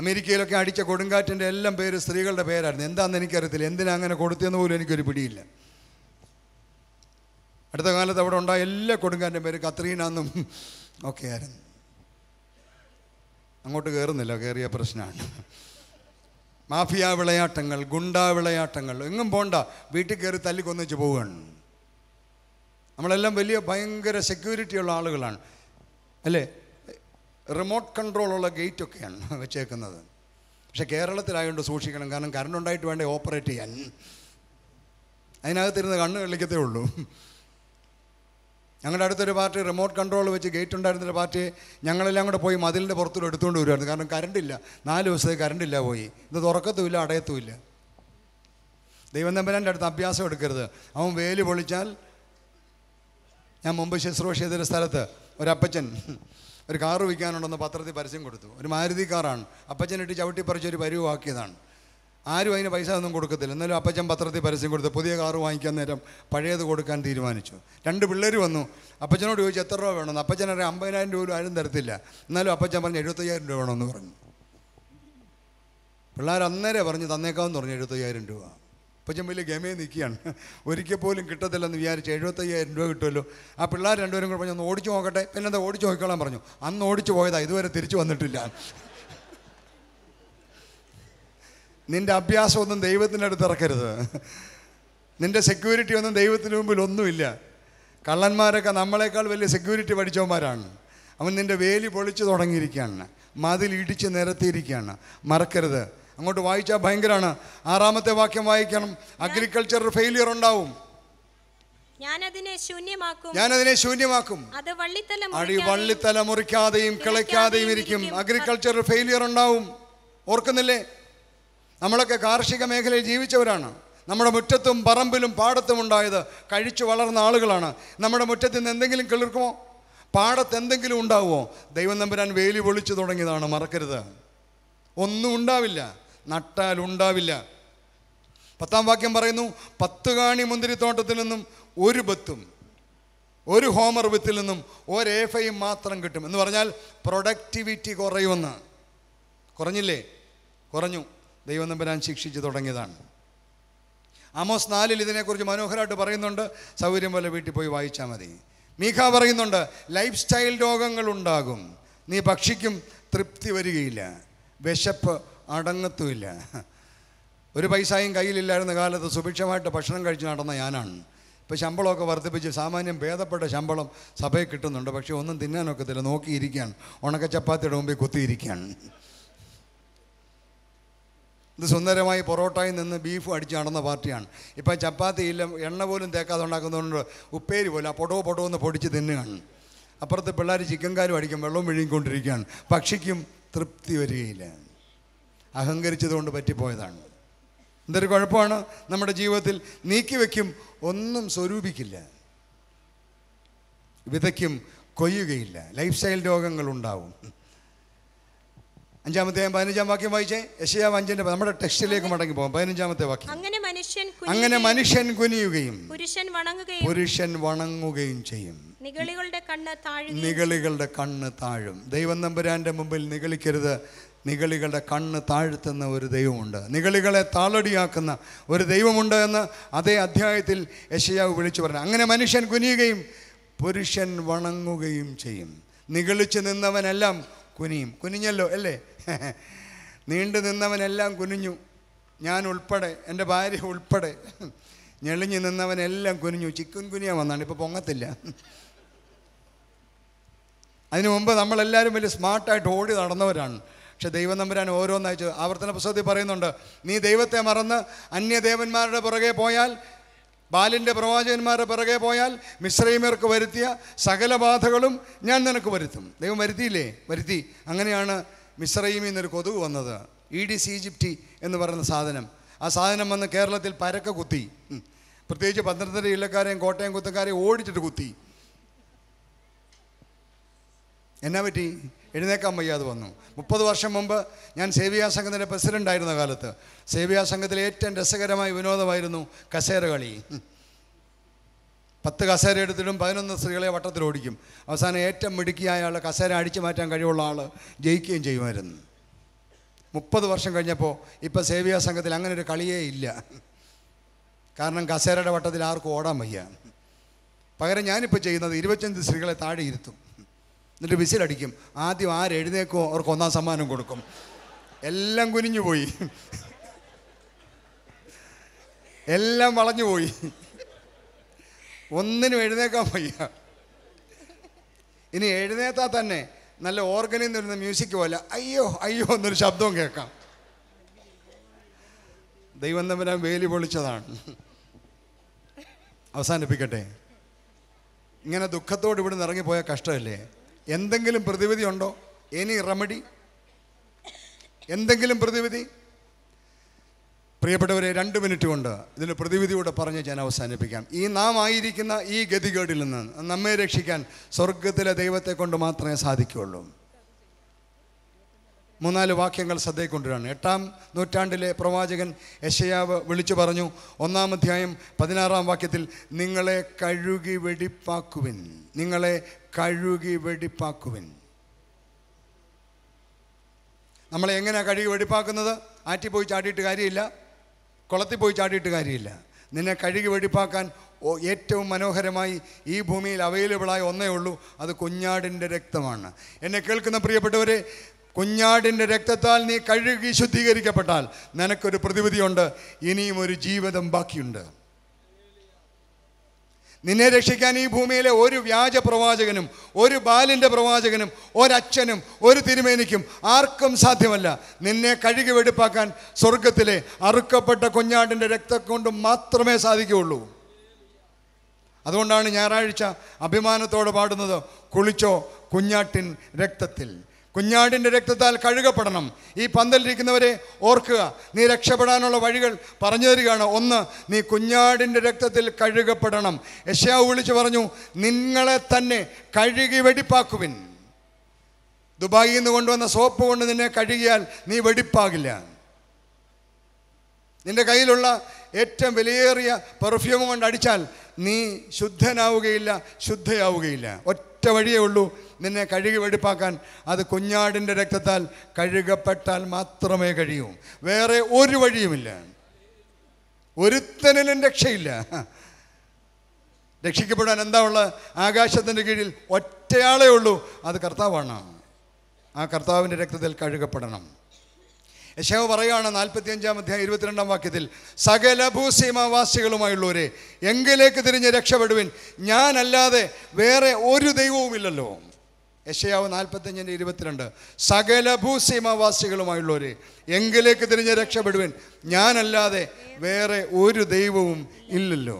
അമേരിക്കയിലൊക്കെ അടിച്ച കൊടുങ്കാറ്റിൻ്റെ എല്ലാം പേര് സ്ത്രീകളുടെ പേരായിരുന്നു എന്താണെന്ന് എനിക്കറിയത്തില്ല എന്തിനാ അങ്ങനെ കൊടുത്തതെന്ന് പോലും എനിക്കൊരു പിടിയില്ല അടുത്ത കാലത്ത് അവിടെ ഉണ്ടായ എല്ലാ കൊടുങ്കാൻ്റെ പേര് കത്രീന എന്നും ഒക്കെ ആയിരുന്നു അങ്ങോട്ട് കയറുന്നില്ല കയറിയ പ്രശ്നമാണ് മാഫിയ വിളയാട്ടങ്ങൾ ഗുണ്ടാ വിളയാട്ടങ്ങൾ എങ്ങും പോണ്ട വീട്ടിൽ കയറി തല്ലിക്കൊന്നിച്ച് പോവുകയാണ് നമ്മളെല്ലാം വലിയ ഭയങ്കര സെക്യൂരിറ്റിയുള്ള ആളുകളാണ് അല്ലേ റിമോട്ട് കൺട്രോളുള്ള ഗേറ്റൊക്കെയാണ് വെച്ചേക്കുന്നത് പക്ഷേ കേരളത്തിലായതുകൊണ്ട് സൂക്ഷിക്കണം കാരണം കറണ്ട് ഉണ്ടായിട്ട് വേണ്ടേ ഓപ്പറേറ്റ് ചെയ്യാൻ അതിനകത്തിരുന്ന് കണ്ണ് കളിക്കത്തേ ഉള്ളൂ ഞങ്ങളുടെ അടുത്തൊരു പാർട്ടി റിമോട്ട് കൺട്രോൾ വെച്ച് ഗേറ്റ് ഉണ്ടായിരുന്നൊരു പാർട്ടിയെ ഞങ്ങളെല്ലാം കൂടെ പോയി മതിലിൻ്റെ പുറത്തൂടെ എടുത്തുകൊണ്ട് വരുമായിരുന്നു കാരണം കറണ്ടില്ല നാല് ദിവസത്തേക്ക് കറണ്ടില്ല പോയി ഇത് തുറക്കത്തുമില്ല അടയത്തുമില്ല ദൈവം തമ്പരാൻ്റെ അടുത്ത് അഭ്യാസം എടുക്കരുത് അവൻ വേല് പൊളിച്ചാൽ ഞാൻ മുമ്പ് ശുശ്രൂഷ ചെയ്തൊരു സ്ഥലത്ത് ഒരപ്പച്ചൻ ഒരു കാറ് വിൽക്കാനുണ്ടെന്ന് പത്രത്തിൽ പരസ്യം കൊടുത്തു ഒരു മാരുതി കാറാണ് അപ്പച്ചൻ ഇട്ട് ചവിട്ടി പറിച്ചൊരു പരിവാക്കിയതാണ് ആരും അതിന് പൈസ ഒന്നും കൊടുക്കത്തില്ല എന്നാലും അപ്പച്ചൻ പത്രത്തിൽ പരസ്യം കൊടുത്ത് പുതിയ കാറ് വാങ്ങിക്കാൻ നേരം പഴയത് കൊടുക്കാൻ തീരുമാനിച്ചു രണ്ട് പിള്ളേർ വന്നു അപ്പച്ചനോട് ചോദിച്ചു എത്ര രൂപ വേണമെന്ന് അപ്പച്ചൻ അറിയാം അമ്പതിനായിരം രൂപ പോലും ആരും തരത്തില്ല എന്നാലും അപ്പച്ചൻ പറഞ്ഞു എഴുപത്തയ്യായിരം രൂപ വേണമെന്ന് പറഞ്ഞു പിള്ളേർ അന്നേരെ പറഞ്ഞു തന്നേക്കാമെന്ന് പറഞ്ഞു എഴുപത്തയ്യായിരം രൂപ അപ്പച്ചൻ വലിയ ഗമേ നിൽക്കുകയാണ് ഒരിക്കൽ പോലും കിട്ടത്തില്ലെന്ന് വിചാരിച്ച് എഴുപത്തയ്യായിരം രൂപ കിട്ടുമല്ലോ ആ പിള്ളേർ രണ്ടുപേരും കൂടെ പറഞ്ഞു ഒന്ന് ഓടിച്ചു നോക്കട്ടെ പിന്നെന്താ ഓടിച്ചു നോക്കിക്കോളാൻ പറഞ്ഞു അന്ന് ഓടിച്ചു പോയതാണ് ഇതുവരെ തിരിച്ചു വന്നിട്ടില്ല നിൻ്റെ അഭ്യാസമൊന്നും ദൈവത്തിൻ്റെ അടുത്ത് ഇറക്കരുത് നിൻ്റെ സെക്യൂരിറ്റി ഒന്നും ദൈവത്തിന് മുമ്പിൽ ഒന്നുമില്ല കള്ളന്മാരൊക്കെ നമ്മളെക്കാൾ വലിയ സെക്യൂരിറ്റി പഠിച്ചവന്മാരാണ് അവൻ നിൻ്റെ വേലി പൊളിച്ചു തുടങ്ങിയിരിക്കുകയാണ് മതിൽ ഇടിച്ച് നിരത്തിയിരിക്കുകയാണ് മറക്കരുത് അങ്ങോട്ട് വായിച്ചാൽ ഭയങ്കരമാണ് ആറാമത്തെ വാക്യം വായിക്കണം അഗ്രികൾച്ചർ ഫെയിലിയർ ഉണ്ടാവും ഞാനതിനെ ശൂന്യമാക്കും അത് വള്ളിത്തല മുറിക്കാതെയും കിളയ്ക്കാതെയും ഇരിക്കും അഗ്രികൾച്ചർ ഫെയിലിയർ ഉണ്ടാവും ഓർക്കുന്നില്ലേ നമ്മളൊക്കെ കാർഷിക മേഖലയിൽ ജീവിച്ചവരാണ് നമ്മുടെ മുറ്റത്തും പറമ്പിലും പാടത്തും ഉണ്ടായത് കഴിച്ചു വളർന്ന ആളുകളാണ് നമ്മുടെ മുറ്റത്ത് നിന്ന് എന്തെങ്കിലും കിളിർക്കുമോ പാടത്ത് എന്തെങ്കിലും ഉണ്ടാവുമോ ദൈവം നമ്പരാൻ വേലി പൊളിച്ചു തുടങ്ങിയതാണ് മറക്കരുത് ഒന്നും ഉണ്ടാവില്ല നട്ടാൽ ഉണ്ടാവില്ല പത്താം വാക്യം പറയുന്നു പത്ത് കാണി മുന്തിരിത്തോട്ടത്തിൽ നിന്നും ഒരു ബത്തും ഒരു ഹോമർ വിത്തിൽ നിന്നും ഒരേഫയും മാത്രം കിട്ടും എന്ന് പറഞ്ഞാൽ പ്രൊഡക്ടിവിറ്റി കുറയുമെന്ന് കുറഞ്ഞില്ലേ കുറഞ്ഞു ദൈവം നമ്പരാൻ ശിക്ഷിച്ചു തുടങ്ങിയതാണ് ആമോസ് നാലിൽ ഇതിനെക്കുറിച്ച് മനോഹരമായിട്ട് പറയുന്നുണ്ട് സൗകര്യം പോലെ വീട്ടിൽ പോയി വായിച്ചാൽ മതി മീഖ പറയുന്നുണ്ട് ലൈഫ് സ്റ്റൈൽ ഉണ്ടാകും നീ പക്ഷിക്കും തൃപ്തി വരികയില്ല വിശപ്പ് അടങ്ങത്തുമില്ല ഒരു പൈസയും കയ്യിലില്ലായിരുന്ന കാലത്ത് സുഭിക്ഷമായിട്ട് ഭക്ഷണം കഴിച്ച് നടന്ന ഞാനാണ് ഇപ്പോൾ ശമ്പളമൊക്കെ വർദ്ധിപ്പിച്ച് സാമാന്യം ഭേദപ്പെട്ട ശമ്പളം സഭയിൽ കിട്ടുന്നുണ്ട് പക്ഷേ ഒന്നും തിന്നാനൊക്കത്തില്ല നോക്കിയിരിക്കുകയാണ് ഉണക്ക ചപ്പാത്തിയുടെ മുമ്പിൽ കുത്തിയിരിക്കുകയാണ് ഇത് സുന്ദരമായി പൊറോട്ടയിൽ നിന്ന് ബീഫ് അടിച്ച് നടന്ന പാർട്ടിയാണ് ഇപ്പം ചപ്പാത്തിയില്ല എണ്ണ പോലും തേക്കാതെ ഉണ്ടാക്കുന്നതുകൊണ്ട് ഉപ്പേരി പോലും ആ പൊടോ പൊടോ എന്ന് പൊടിച്ച് തിന്നുകയാണ് അപ്പുറത്ത് പിള്ളേർ ചിക്കൻ കാലും അടിക്കും വെള്ളവും വിഴുങ്ങിക്കൊണ്ടിരിക്കുകയാണ് പക്ഷിക്കും തൃപ്തി വരികയില്ല അഹങ്കരിച്ചതുകൊണ്ട് പറ്റിപ്പോയതാണ് എന്തൊരു കുഴപ്പമാണ് നമ്മുടെ ജീവിതത്തിൽ നീക്കി വയ്ക്കും ഒന്നും സ്വരൂപിക്കില്ല വിതയ്ക്കും കൊയ്യുകയില്ല ലൈഫ് സ്റ്റൈൽ രോഗങ്ങളുണ്ടാവും അഞ്ചാമത്തെ പതിനഞ്ചാം വാക്യം വായിച്ചേ യശയാ അഞ്ചിന്റെ നമ്മുടെ ടെക്സ്റ്റിലേക്ക് മടങ്ങി പോകാം പതിനഞ്ചാമത്തെ വാക്യം അങ്ങനെ മനുഷ്യൻ അങ്ങനെ മനുഷ്യൻ കുനിയുകയും പുരുഷൻ വണങ്ങുകയും പുരുഷൻ വണങ്ങുകയും ചെയ്യും നിഗളികളുടെ കണ്ണ് താഴും നിഗളികളുടെ കണ്ണ് താഴും ദൈവം നമ്പുരാന്റെ മുമ്പിൽ നിഗളിക്കരുത് നികളികളുടെ കണ്ണ് താഴ്ത്തുന്ന ഒരു ദൈവമുണ്ട് നികളികളെ താളടിയാക്കുന്ന ഒരു ദൈവമുണ്ട് എന്ന് അതേ അധ്യായത്തിൽ യശയാവ് വിളിച്ചു പറഞ്ഞു അങ്ങനെ മനുഷ്യൻ കുനിയുകയും പുരുഷൻ വണങ്ങുകയും ചെയ്യും നിഗളിച്ചു നിന്നവനെല്ലാം കുനിയും കുനിഞ്ഞല്ലോ അല്ലേ നീണ്ടു നിന്നവനെല്ലാം കുനിഞ്ഞു ഞാൻ ഉൾപ്പെടെ എൻ്റെ ഭാര്യ ഉൾപ്പെടെ ഞെളിഞ്ഞു നിന്നവനെല്ലാം കുനിഞ്ഞു ചിക്കൻ കുനിയ വന്നാണ് ഇപ്പോൾ പൊങ്ങത്തില്ല അതിനു മുമ്പ് നമ്മളെല്ലാവരും വലിയ സ്മാർട്ടായിട്ട് ഓടി നടന്നവരാണ് പക്ഷെ ദൈവം നമ്പരാൻ ഓരോന്നയച്ചു ആവർത്തന പുസ്തകത്തിൽ പറയുന്നുണ്ട് നീ ദൈവത്തെ മറന്ന് അന്യദേവന്മാരുടെ പുറകെ പോയാൽ ബാലിൻ്റെ പ്രവാചകന്മാരുടെ പിറകെ പോയാൽ മിശ്രൈമർക്ക് വരുത്തിയ സകല ബാധകളും ഞാൻ നിനക്ക് വരുത്തും ദൈവം വരുത്തിയില്ലേ വരുത്തി അങ്ങനെയാണ് മിശ്രൈമിൽ നിന്നൊരു കൊതുക് വന്നത് ഇ ഡി സി ഈജിപ്റ്റി എന്ന് പറയുന്ന സാധനം ആ സാധനം വന്ന് കേരളത്തിൽ പരക്ക കുത്തി പ്രത്യേകിച്ച് പന്ത്രണ്ടര ഇല്ലക്കാരെയും കോട്ടയം കുത്തക്കാരെയും ഓടിച്ചിട്ട് കുത്തി എന്നാ പറ്റി എഴുന്നേക്കാൻ വയ്യാതെ വന്നു മുപ്പത് വർഷം മുമ്പ് ഞാൻ സേവിയാ സംഘത്തിൻ്റെ ആയിരുന്ന കാലത്ത് സേവിയാ സംഘത്തിലെ ഏറ്റവും രസകരമായ വിനോദമായിരുന്നു കസേര കളി പത്ത് കസേര എടുത്തിട്ടും പതിനൊന്ന് സ്ത്രീകളെ വട്ടത്തിൽ ഓടിക്കും അവസാനം ഏറ്റവും മിടുക്കിയായ ആൾ കസേര അടിച്ചു മാറ്റാൻ കഴിവുള്ള ആൾ ജയിക്കുകയും ചെയ്യുമായിരുന്നു മുപ്പത് വർഷം കഴിഞ്ഞപ്പോൾ ഇപ്പോൾ സേവിയാ സംഘത്തിൽ അങ്ങനെ ഒരു കളിയേ ഇല്ല കാരണം കസേരയുടെ വട്ടത്തിൽ ആർക്കും ഓടാൻ വയ്യ പകരം ഞാനിപ്പോൾ ചെയ്യുന്നത് ഇരുപത്തഞ്ച് സ്ത്രീകളെ താഴെ ഇരുത്തും എന്നിട്ട് വിസിലടിക്കും ആദ്യം ആരെഴുന്നേക്കോ അവർക്ക് ഒന്നാം സമ്മാനം കൊടുക്കും എല്ലാം കുനിഞ്ഞു പോയി എല്ലാം വളഞ്ഞു പോയി ഒന്നിനും എഴുന്നേക്കാൻ വയ്യ ഇനി എഴുന്നേത്താൽ തന്നെ നല്ല ഓർഗനിൽ നിന്ന് വരുന്ന മ്യൂസിക് പോലെ അയ്യോ അയ്യോ എന്നൊരു ശബ്ദവും കേൾക്കാം ദൈവം തമ്മിൽ വേലി പൊളിച്ചതാണ് അവസാനിപ്പിക്കട്ടെ ഇങ്ങനെ ദുഃഖത്തോട് നിന്ന് ഇറങ്ങിപ്പോയാൽ കഷ്ടമല്ലേ എന്തെങ്കിലും പ്രതിവിധി ഉണ്ടോ എനി റെമഡി എന്തെങ്കിലും പ്രതിവിധി പ്രിയപ്പെട്ടവരെ രണ്ട് മിനിറ്റ് കൊണ്ട് ഇതിന് പ്രതിവിധിയോടെ പറഞ്ഞ് ഞാൻ അവസാനിപ്പിക്കാം ഈ നാം ആയിരിക്കുന്ന ഈ ഗതികേടിൽ നിന്ന് നമ്മെ രക്ഷിക്കാൻ സ്വർഗത്തിലെ ദൈവത്തെ കൊണ്ട് മാത്രമേ സാധിക്കുകയുള്ളൂ മൂന്നാല് വാക്യങ്ങൾ ശ്രദ്ധയിൽ കൊണ്ടുവരാണ് എട്ടാം നൂറ്റാണ്ടിലെ പ്രവാചകൻ യശയാവ് വിളിച്ചു പറഞ്ഞു ഒന്നാം അധ്യായം പതിനാറാം വാക്യത്തിൽ നിങ്ങളെ കഴുകി വെടിപ്പാക്കുവിൻ നിങ്ങളെ കഴുകി വെടിപ്പാക്കുവിൻ നമ്മളെ എങ്ങനെയാണ് കഴുകി വെടിപ്പാക്കുന്നത് ആറ്റി പോയി ചാടിയിട്ട് കാര്യമില്ല കുളത്തിൽ പോയി ചാടിയിട്ട് കാര്യമില്ല നിന്നെ കഴുകി വെടിപ്പാക്കാൻ ഏറ്റവും മനോഹരമായി ഈ ഭൂമിയിൽ അവൈലബിളായ ഒന്നേ ഉള്ളൂ അത് കുഞ്ഞാടിൻ്റെ രക്തമാണ് എന്നെ കേൾക്കുന്ന പ്രിയപ്പെട്ടവരെ കുഞ്ഞാടിൻ്റെ രക്തത്താൽ നീ കഴുകി ശുദ്ധീകരിക്കപ്പെട്ടാൽ നിനക്കൊരു പ്രതിവിധിയുണ്ട് ഇനിയും ഒരു ജീവിതം ബാക്കിയുണ്ട് നിന്നെ രക്ഷിക്കാൻ ഈ ഭൂമിയിലെ ഒരു വ്യാജ പ്രവാചകനും ഒരു ബാലിൻ്റെ പ്രവാചകനും ഒരച്ഛനും ഒരു തിരുമേനിക്കും ആർക്കും സാധ്യമല്ല നിന്നെ കഴുകി വെടുപ്പാക്കാൻ സ്വർഗത്തിലെ അറുക്കപ്പെട്ട കുഞ്ഞാടിൻ്റെ രക്തം കൊണ്ട് മാത്രമേ സാധിക്കുകയുള്ളൂ അതുകൊണ്ടാണ് ഞായറാഴ്ച അഭിമാനത്തോടെ പാടുന്നത് കുളിച്ചോ കുഞ്ഞാട്ടിൻ രക്തത്തിൽ കുഞ്ഞാടിൻ്റെ രക്തത്താൽ കഴുകപ്പെടണം ഈ പന്തലിരിക്കുന്നവരെ ഓർക്കുക നീ രക്ഷപ്പെടാനുള്ള വഴികൾ പറഞ്ഞു തരികയാണ് ഒന്ന് നീ കുഞ്ഞാടിൻ്റെ രക്തത്തിൽ കഴുകപ്പെടണം യശാവ് വിളിച്ചു പറഞ്ഞു നിങ്ങളെ തന്നെ കഴുകി വെടിപ്പാക്കുവിൻ ദുബായിൽ നിന്ന് കൊണ്ടുവന്ന സോപ്പ് കൊണ്ട് നിന്നെ കഴുകിയാൽ നീ വെടിപ്പാകില്ല നിൻ്റെ കയ്യിലുള്ള ഏറ്റവും വിലയേറിയ പെർഫ്യൂം കൊണ്ട് അടിച്ചാൽ നീ ശുദ്ധനാവുകയില്ല ശുദ്ധയാവുകയില്ല ഒറ്റ ഒറ്റ വഴിയേ ഉള്ളൂ നിന്നെ കഴുകി വെടിപ്പാക്കാൻ അത് കുഞ്ഞാടിൻ്റെ രക്തത്താൽ കഴുകപ്പെട്ടാൽ മാത്രമേ കഴിയൂ വേറെ ഒരു വഴിയുമില്ല ഒരുത്തനിലും രക്ഷയില്ല രക്ഷിക്കപ്പെടാൻ എന്താ ഉള്ള ആകാശത്തിൻ്റെ കീഴിൽ ഒറ്റയാളേ ഉള്ളൂ അത് കർത്താവാണ് ആ കർത്താവിൻ്റെ രക്തത്തിൽ കഴുകപ്പെടണം യശോ പറയുകയാണ് അഞ്ചാം അധ്യായം ഇരുപത്തിരണ്ടാം വാക്യത്തിൽ സകല ഭൂസീമാവാസികളുമായുള്ളവരെ എങ്കിലേക്ക് തിരിഞ്ഞ് രക്ഷപ്പെടുവിൻ ഞാനല്ലാതെ വേറെ ഒരു ദൈവവുമില്ലല്ലോ യശയാവ് അഞ്ചിൻ്റെ ഇരുപത്തിരണ്ട് സകല ഭൂസീമാവാസികളുമായുള്ളവരെ എങ്കിലേക്ക് തിരിഞ്ഞ് രക്ഷപ്പെടുവിൻ ഞാനല്ലാതെ വേറെ ഒരു ദൈവവും ഇല്ലല്ലോ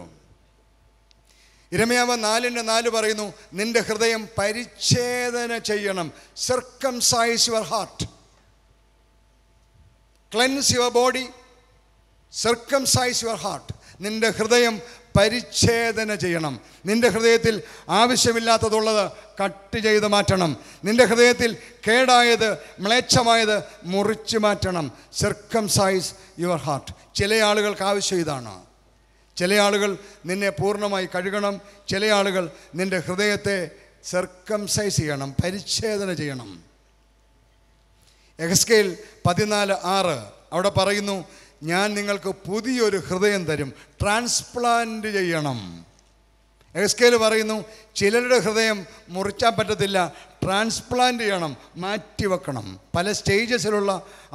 ഇരമയാവ നാലിൻ്റെ നാല് പറയുന്നു നിന്റെ ഹൃദയം പരിച്ഛേദന ചെയ്യണം circumcise your heart cleanse your body circumcise your heart നിന്റെ ഹൃദയം പരിച്ഛേദന ചെയ്യണം നിന്റെ ഹൃദയത്തിൽ ആവശ്യമില്ലാത്തതുള്ളത് കട്ട് ചെയ്ത് മാറ്റണം നിന്റെ ഹൃദയത്തിൽ കേടായത് മ്ലേച്ഛമായത് മുറിച്ച് മാറ്റണം സർക്കംസൈസ് യുവർ ഹാർട്ട് ചില ആളുകൾക്ക് ആവശ്യം ഇതാണ് ചില ആളുകൾ നിന്നെ പൂർണ്ണമായി കഴുകണം ചില ആളുകൾ നിന്റെ ഹൃദയത്തെ സർക്കംസൈസ് ചെയ്യണം പരിച്ഛേദന ചെയ്യണം എഹസ്കേൽ പതിനാല് ആറ് അവിടെ പറയുന്നു ഞാൻ നിങ്ങൾക്ക് പുതിയൊരു ഹൃദയം തരും ട്രാൻസ്പ്ലാന്റ് ചെയ്യണം എസ്കേൽ പറയുന്നു ചിലരുടെ ഹൃദയം മുറിച്ചാൻ പറ്റത്തില്ല ട്രാൻസ്പ്ലാന്റ് ചെയ്യണം മാറ്റിവെക്കണം പല സ്റ്റേജസിലുള്ള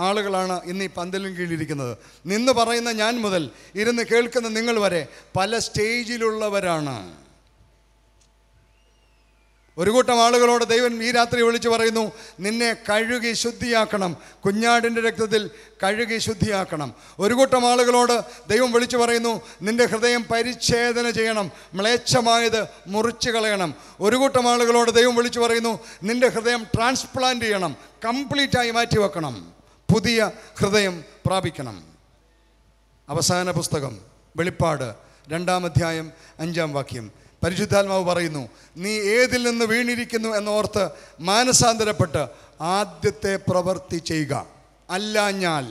ആളുകളാണ് ഇന്ന് ഈ പന്തലിന് കീഴിലിരിക്കുന്നത് നിന്ന് പറയുന്ന ഞാൻ മുതൽ ഇരുന്ന് കേൾക്കുന്ന നിങ്ങൾ വരെ പല സ്റ്റേജിലുള്ളവരാണ് ഒരു കൂട്ടം ആളുകളോട് ദൈവം ഈ രാത്രി വിളിച്ചു പറയുന്നു നിന്നെ കഴുകി ശുദ്ധിയാക്കണം കുഞ്ഞാടിൻ്റെ രക്തത്തിൽ കഴുകി ശുദ്ധിയാക്കണം ഒരു കൂട്ടം ആളുകളോട് ദൈവം വിളിച്ചു പറയുന്നു നിന്റെ ഹൃദയം പരിച്ഛേദന ചെയ്യണം മ്ലേച്ഛമായത് മുറിച്ചു കളയണം ഒരു കൂട്ടം ആളുകളോട് ദൈവം വിളിച്ചു പറയുന്നു നിന്റെ ഹൃദയം ട്രാൻസ്പ്ലാന്റ് ചെയ്യണം കംപ്ലീറ്റായി മാറ്റി വെക്കണം പുതിയ ഹൃദയം പ്രാപിക്കണം അവസാന പുസ്തകം വെളിപ്പാട് രണ്ടാം അധ്യായം അഞ്ചാം വാക്യം പരിശുദ്ധാത്മാവ് പറയുന്നു നീ ഏതിൽ നിന്ന് വീണിരിക്കുന്നു എന്നോർത്ത് മാനസാന്തരപ്പെട്ട് ആദ്യത്തെ പ്രവൃത്തി ചെയ്യുക അല്ലാഞ്ഞാൽ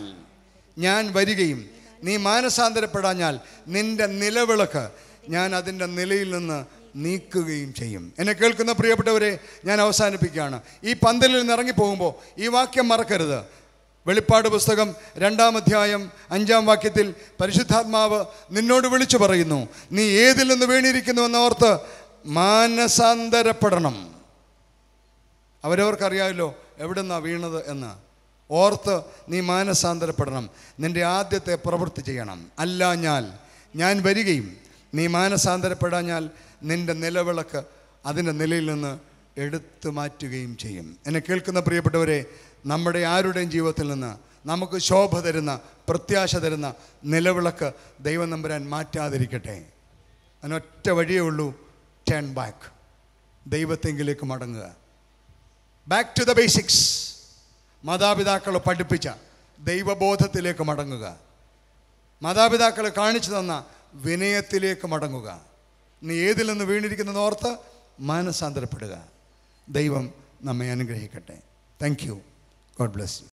ഞാൻ വരികയും നീ മാനസാന്തരപ്പെടാഞ്ഞാൽ നിന്റെ നിലവിളക്ക് ഞാൻ അതിൻ്റെ നിലയിൽ നിന്ന് നീക്കുകയും ചെയ്യും എന്നെ കേൾക്കുന്ന പ്രിയപ്പെട്ടവരെ ഞാൻ അവസാനിപ്പിക്കുകയാണ് ഈ പന്തലിൽ നിന്ന് ഇറങ്ങിപ്പോകുമ്പോൾ ഈ വാക്യം മറക്കരുത് വെളിപ്പാട് പുസ്തകം രണ്ടാം അധ്യായം അഞ്ചാം വാക്യത്തിൽ പരിശുദ്ധാത്മാവ് നിന്നോട് വിളിച്ചു പറയുന്നു നീ ഏതിൽ നിന്ന് വീണിരിക്കുന്നുവെന്ന് ഓർത്ത് മാനസാന്തരപ്പെടണം അവരവർക്കറിയാമല്ലോ എവിടെ നിന്നാണ് വീണത് എന്ന് ഓർത്ത് നീ മാനസാന്തരപ്പെടണം നിൻ്റെ ആദ്യത്തെ പ്രവൃത്തി ചെയ്യണം അല്ല ഞാൻ ഞാൻ വരികയും നീ മാനസാന്തരപ്പെടാഞ്ഞാൽ നിൻ്റെ നിലവിളക്ക് അതിൻ്റെ നിലയിൽ നിന്ന് എടുത്തു മാറ്റുകയും ചെയ്യും എന്നെ കേൾക്കുന്ന പ്രിയപ്പെട്ടവരെ നമ്മുടെ ആരുടെയും ജീവിതത്തിൽ നിന്ന് നമുക്ക് ശോഭ തരുന്ന പ്രത്യാശ തരുന്ന നിലവിളക്ക് ദൈവം നമ്പുരാൻ മാറ്റാതിരിക്കട്ടെ അതിനൊറ്റ വഴിയേ ഉള്ളൂ ടേൺ ബാക്ക് ദൈവത്തെങ്കിലേക്ക് മടങ്ങുക ബാക്ക് ടു ദ ബേസിക്സ് മാതാപിതാക്കൾ പഠിപ്പിച്ച ദൈവബോധത്തിലേക്ക് മടങ്ങുക മാതാപിതാക്കൾ കാണിച്ചു തന്ന വിനയത്തിലേക്ക് മടങ്ങുക നീ ഏതിൽ നിന്ന് വീണിരിക്കുന്നത് ഓർത്ത് മാനസാന്തരപ്പെടുക ദൈവം നമ്മെ അനുഗ്രഹിക്കട്ടെ താങ്ക് God bless you.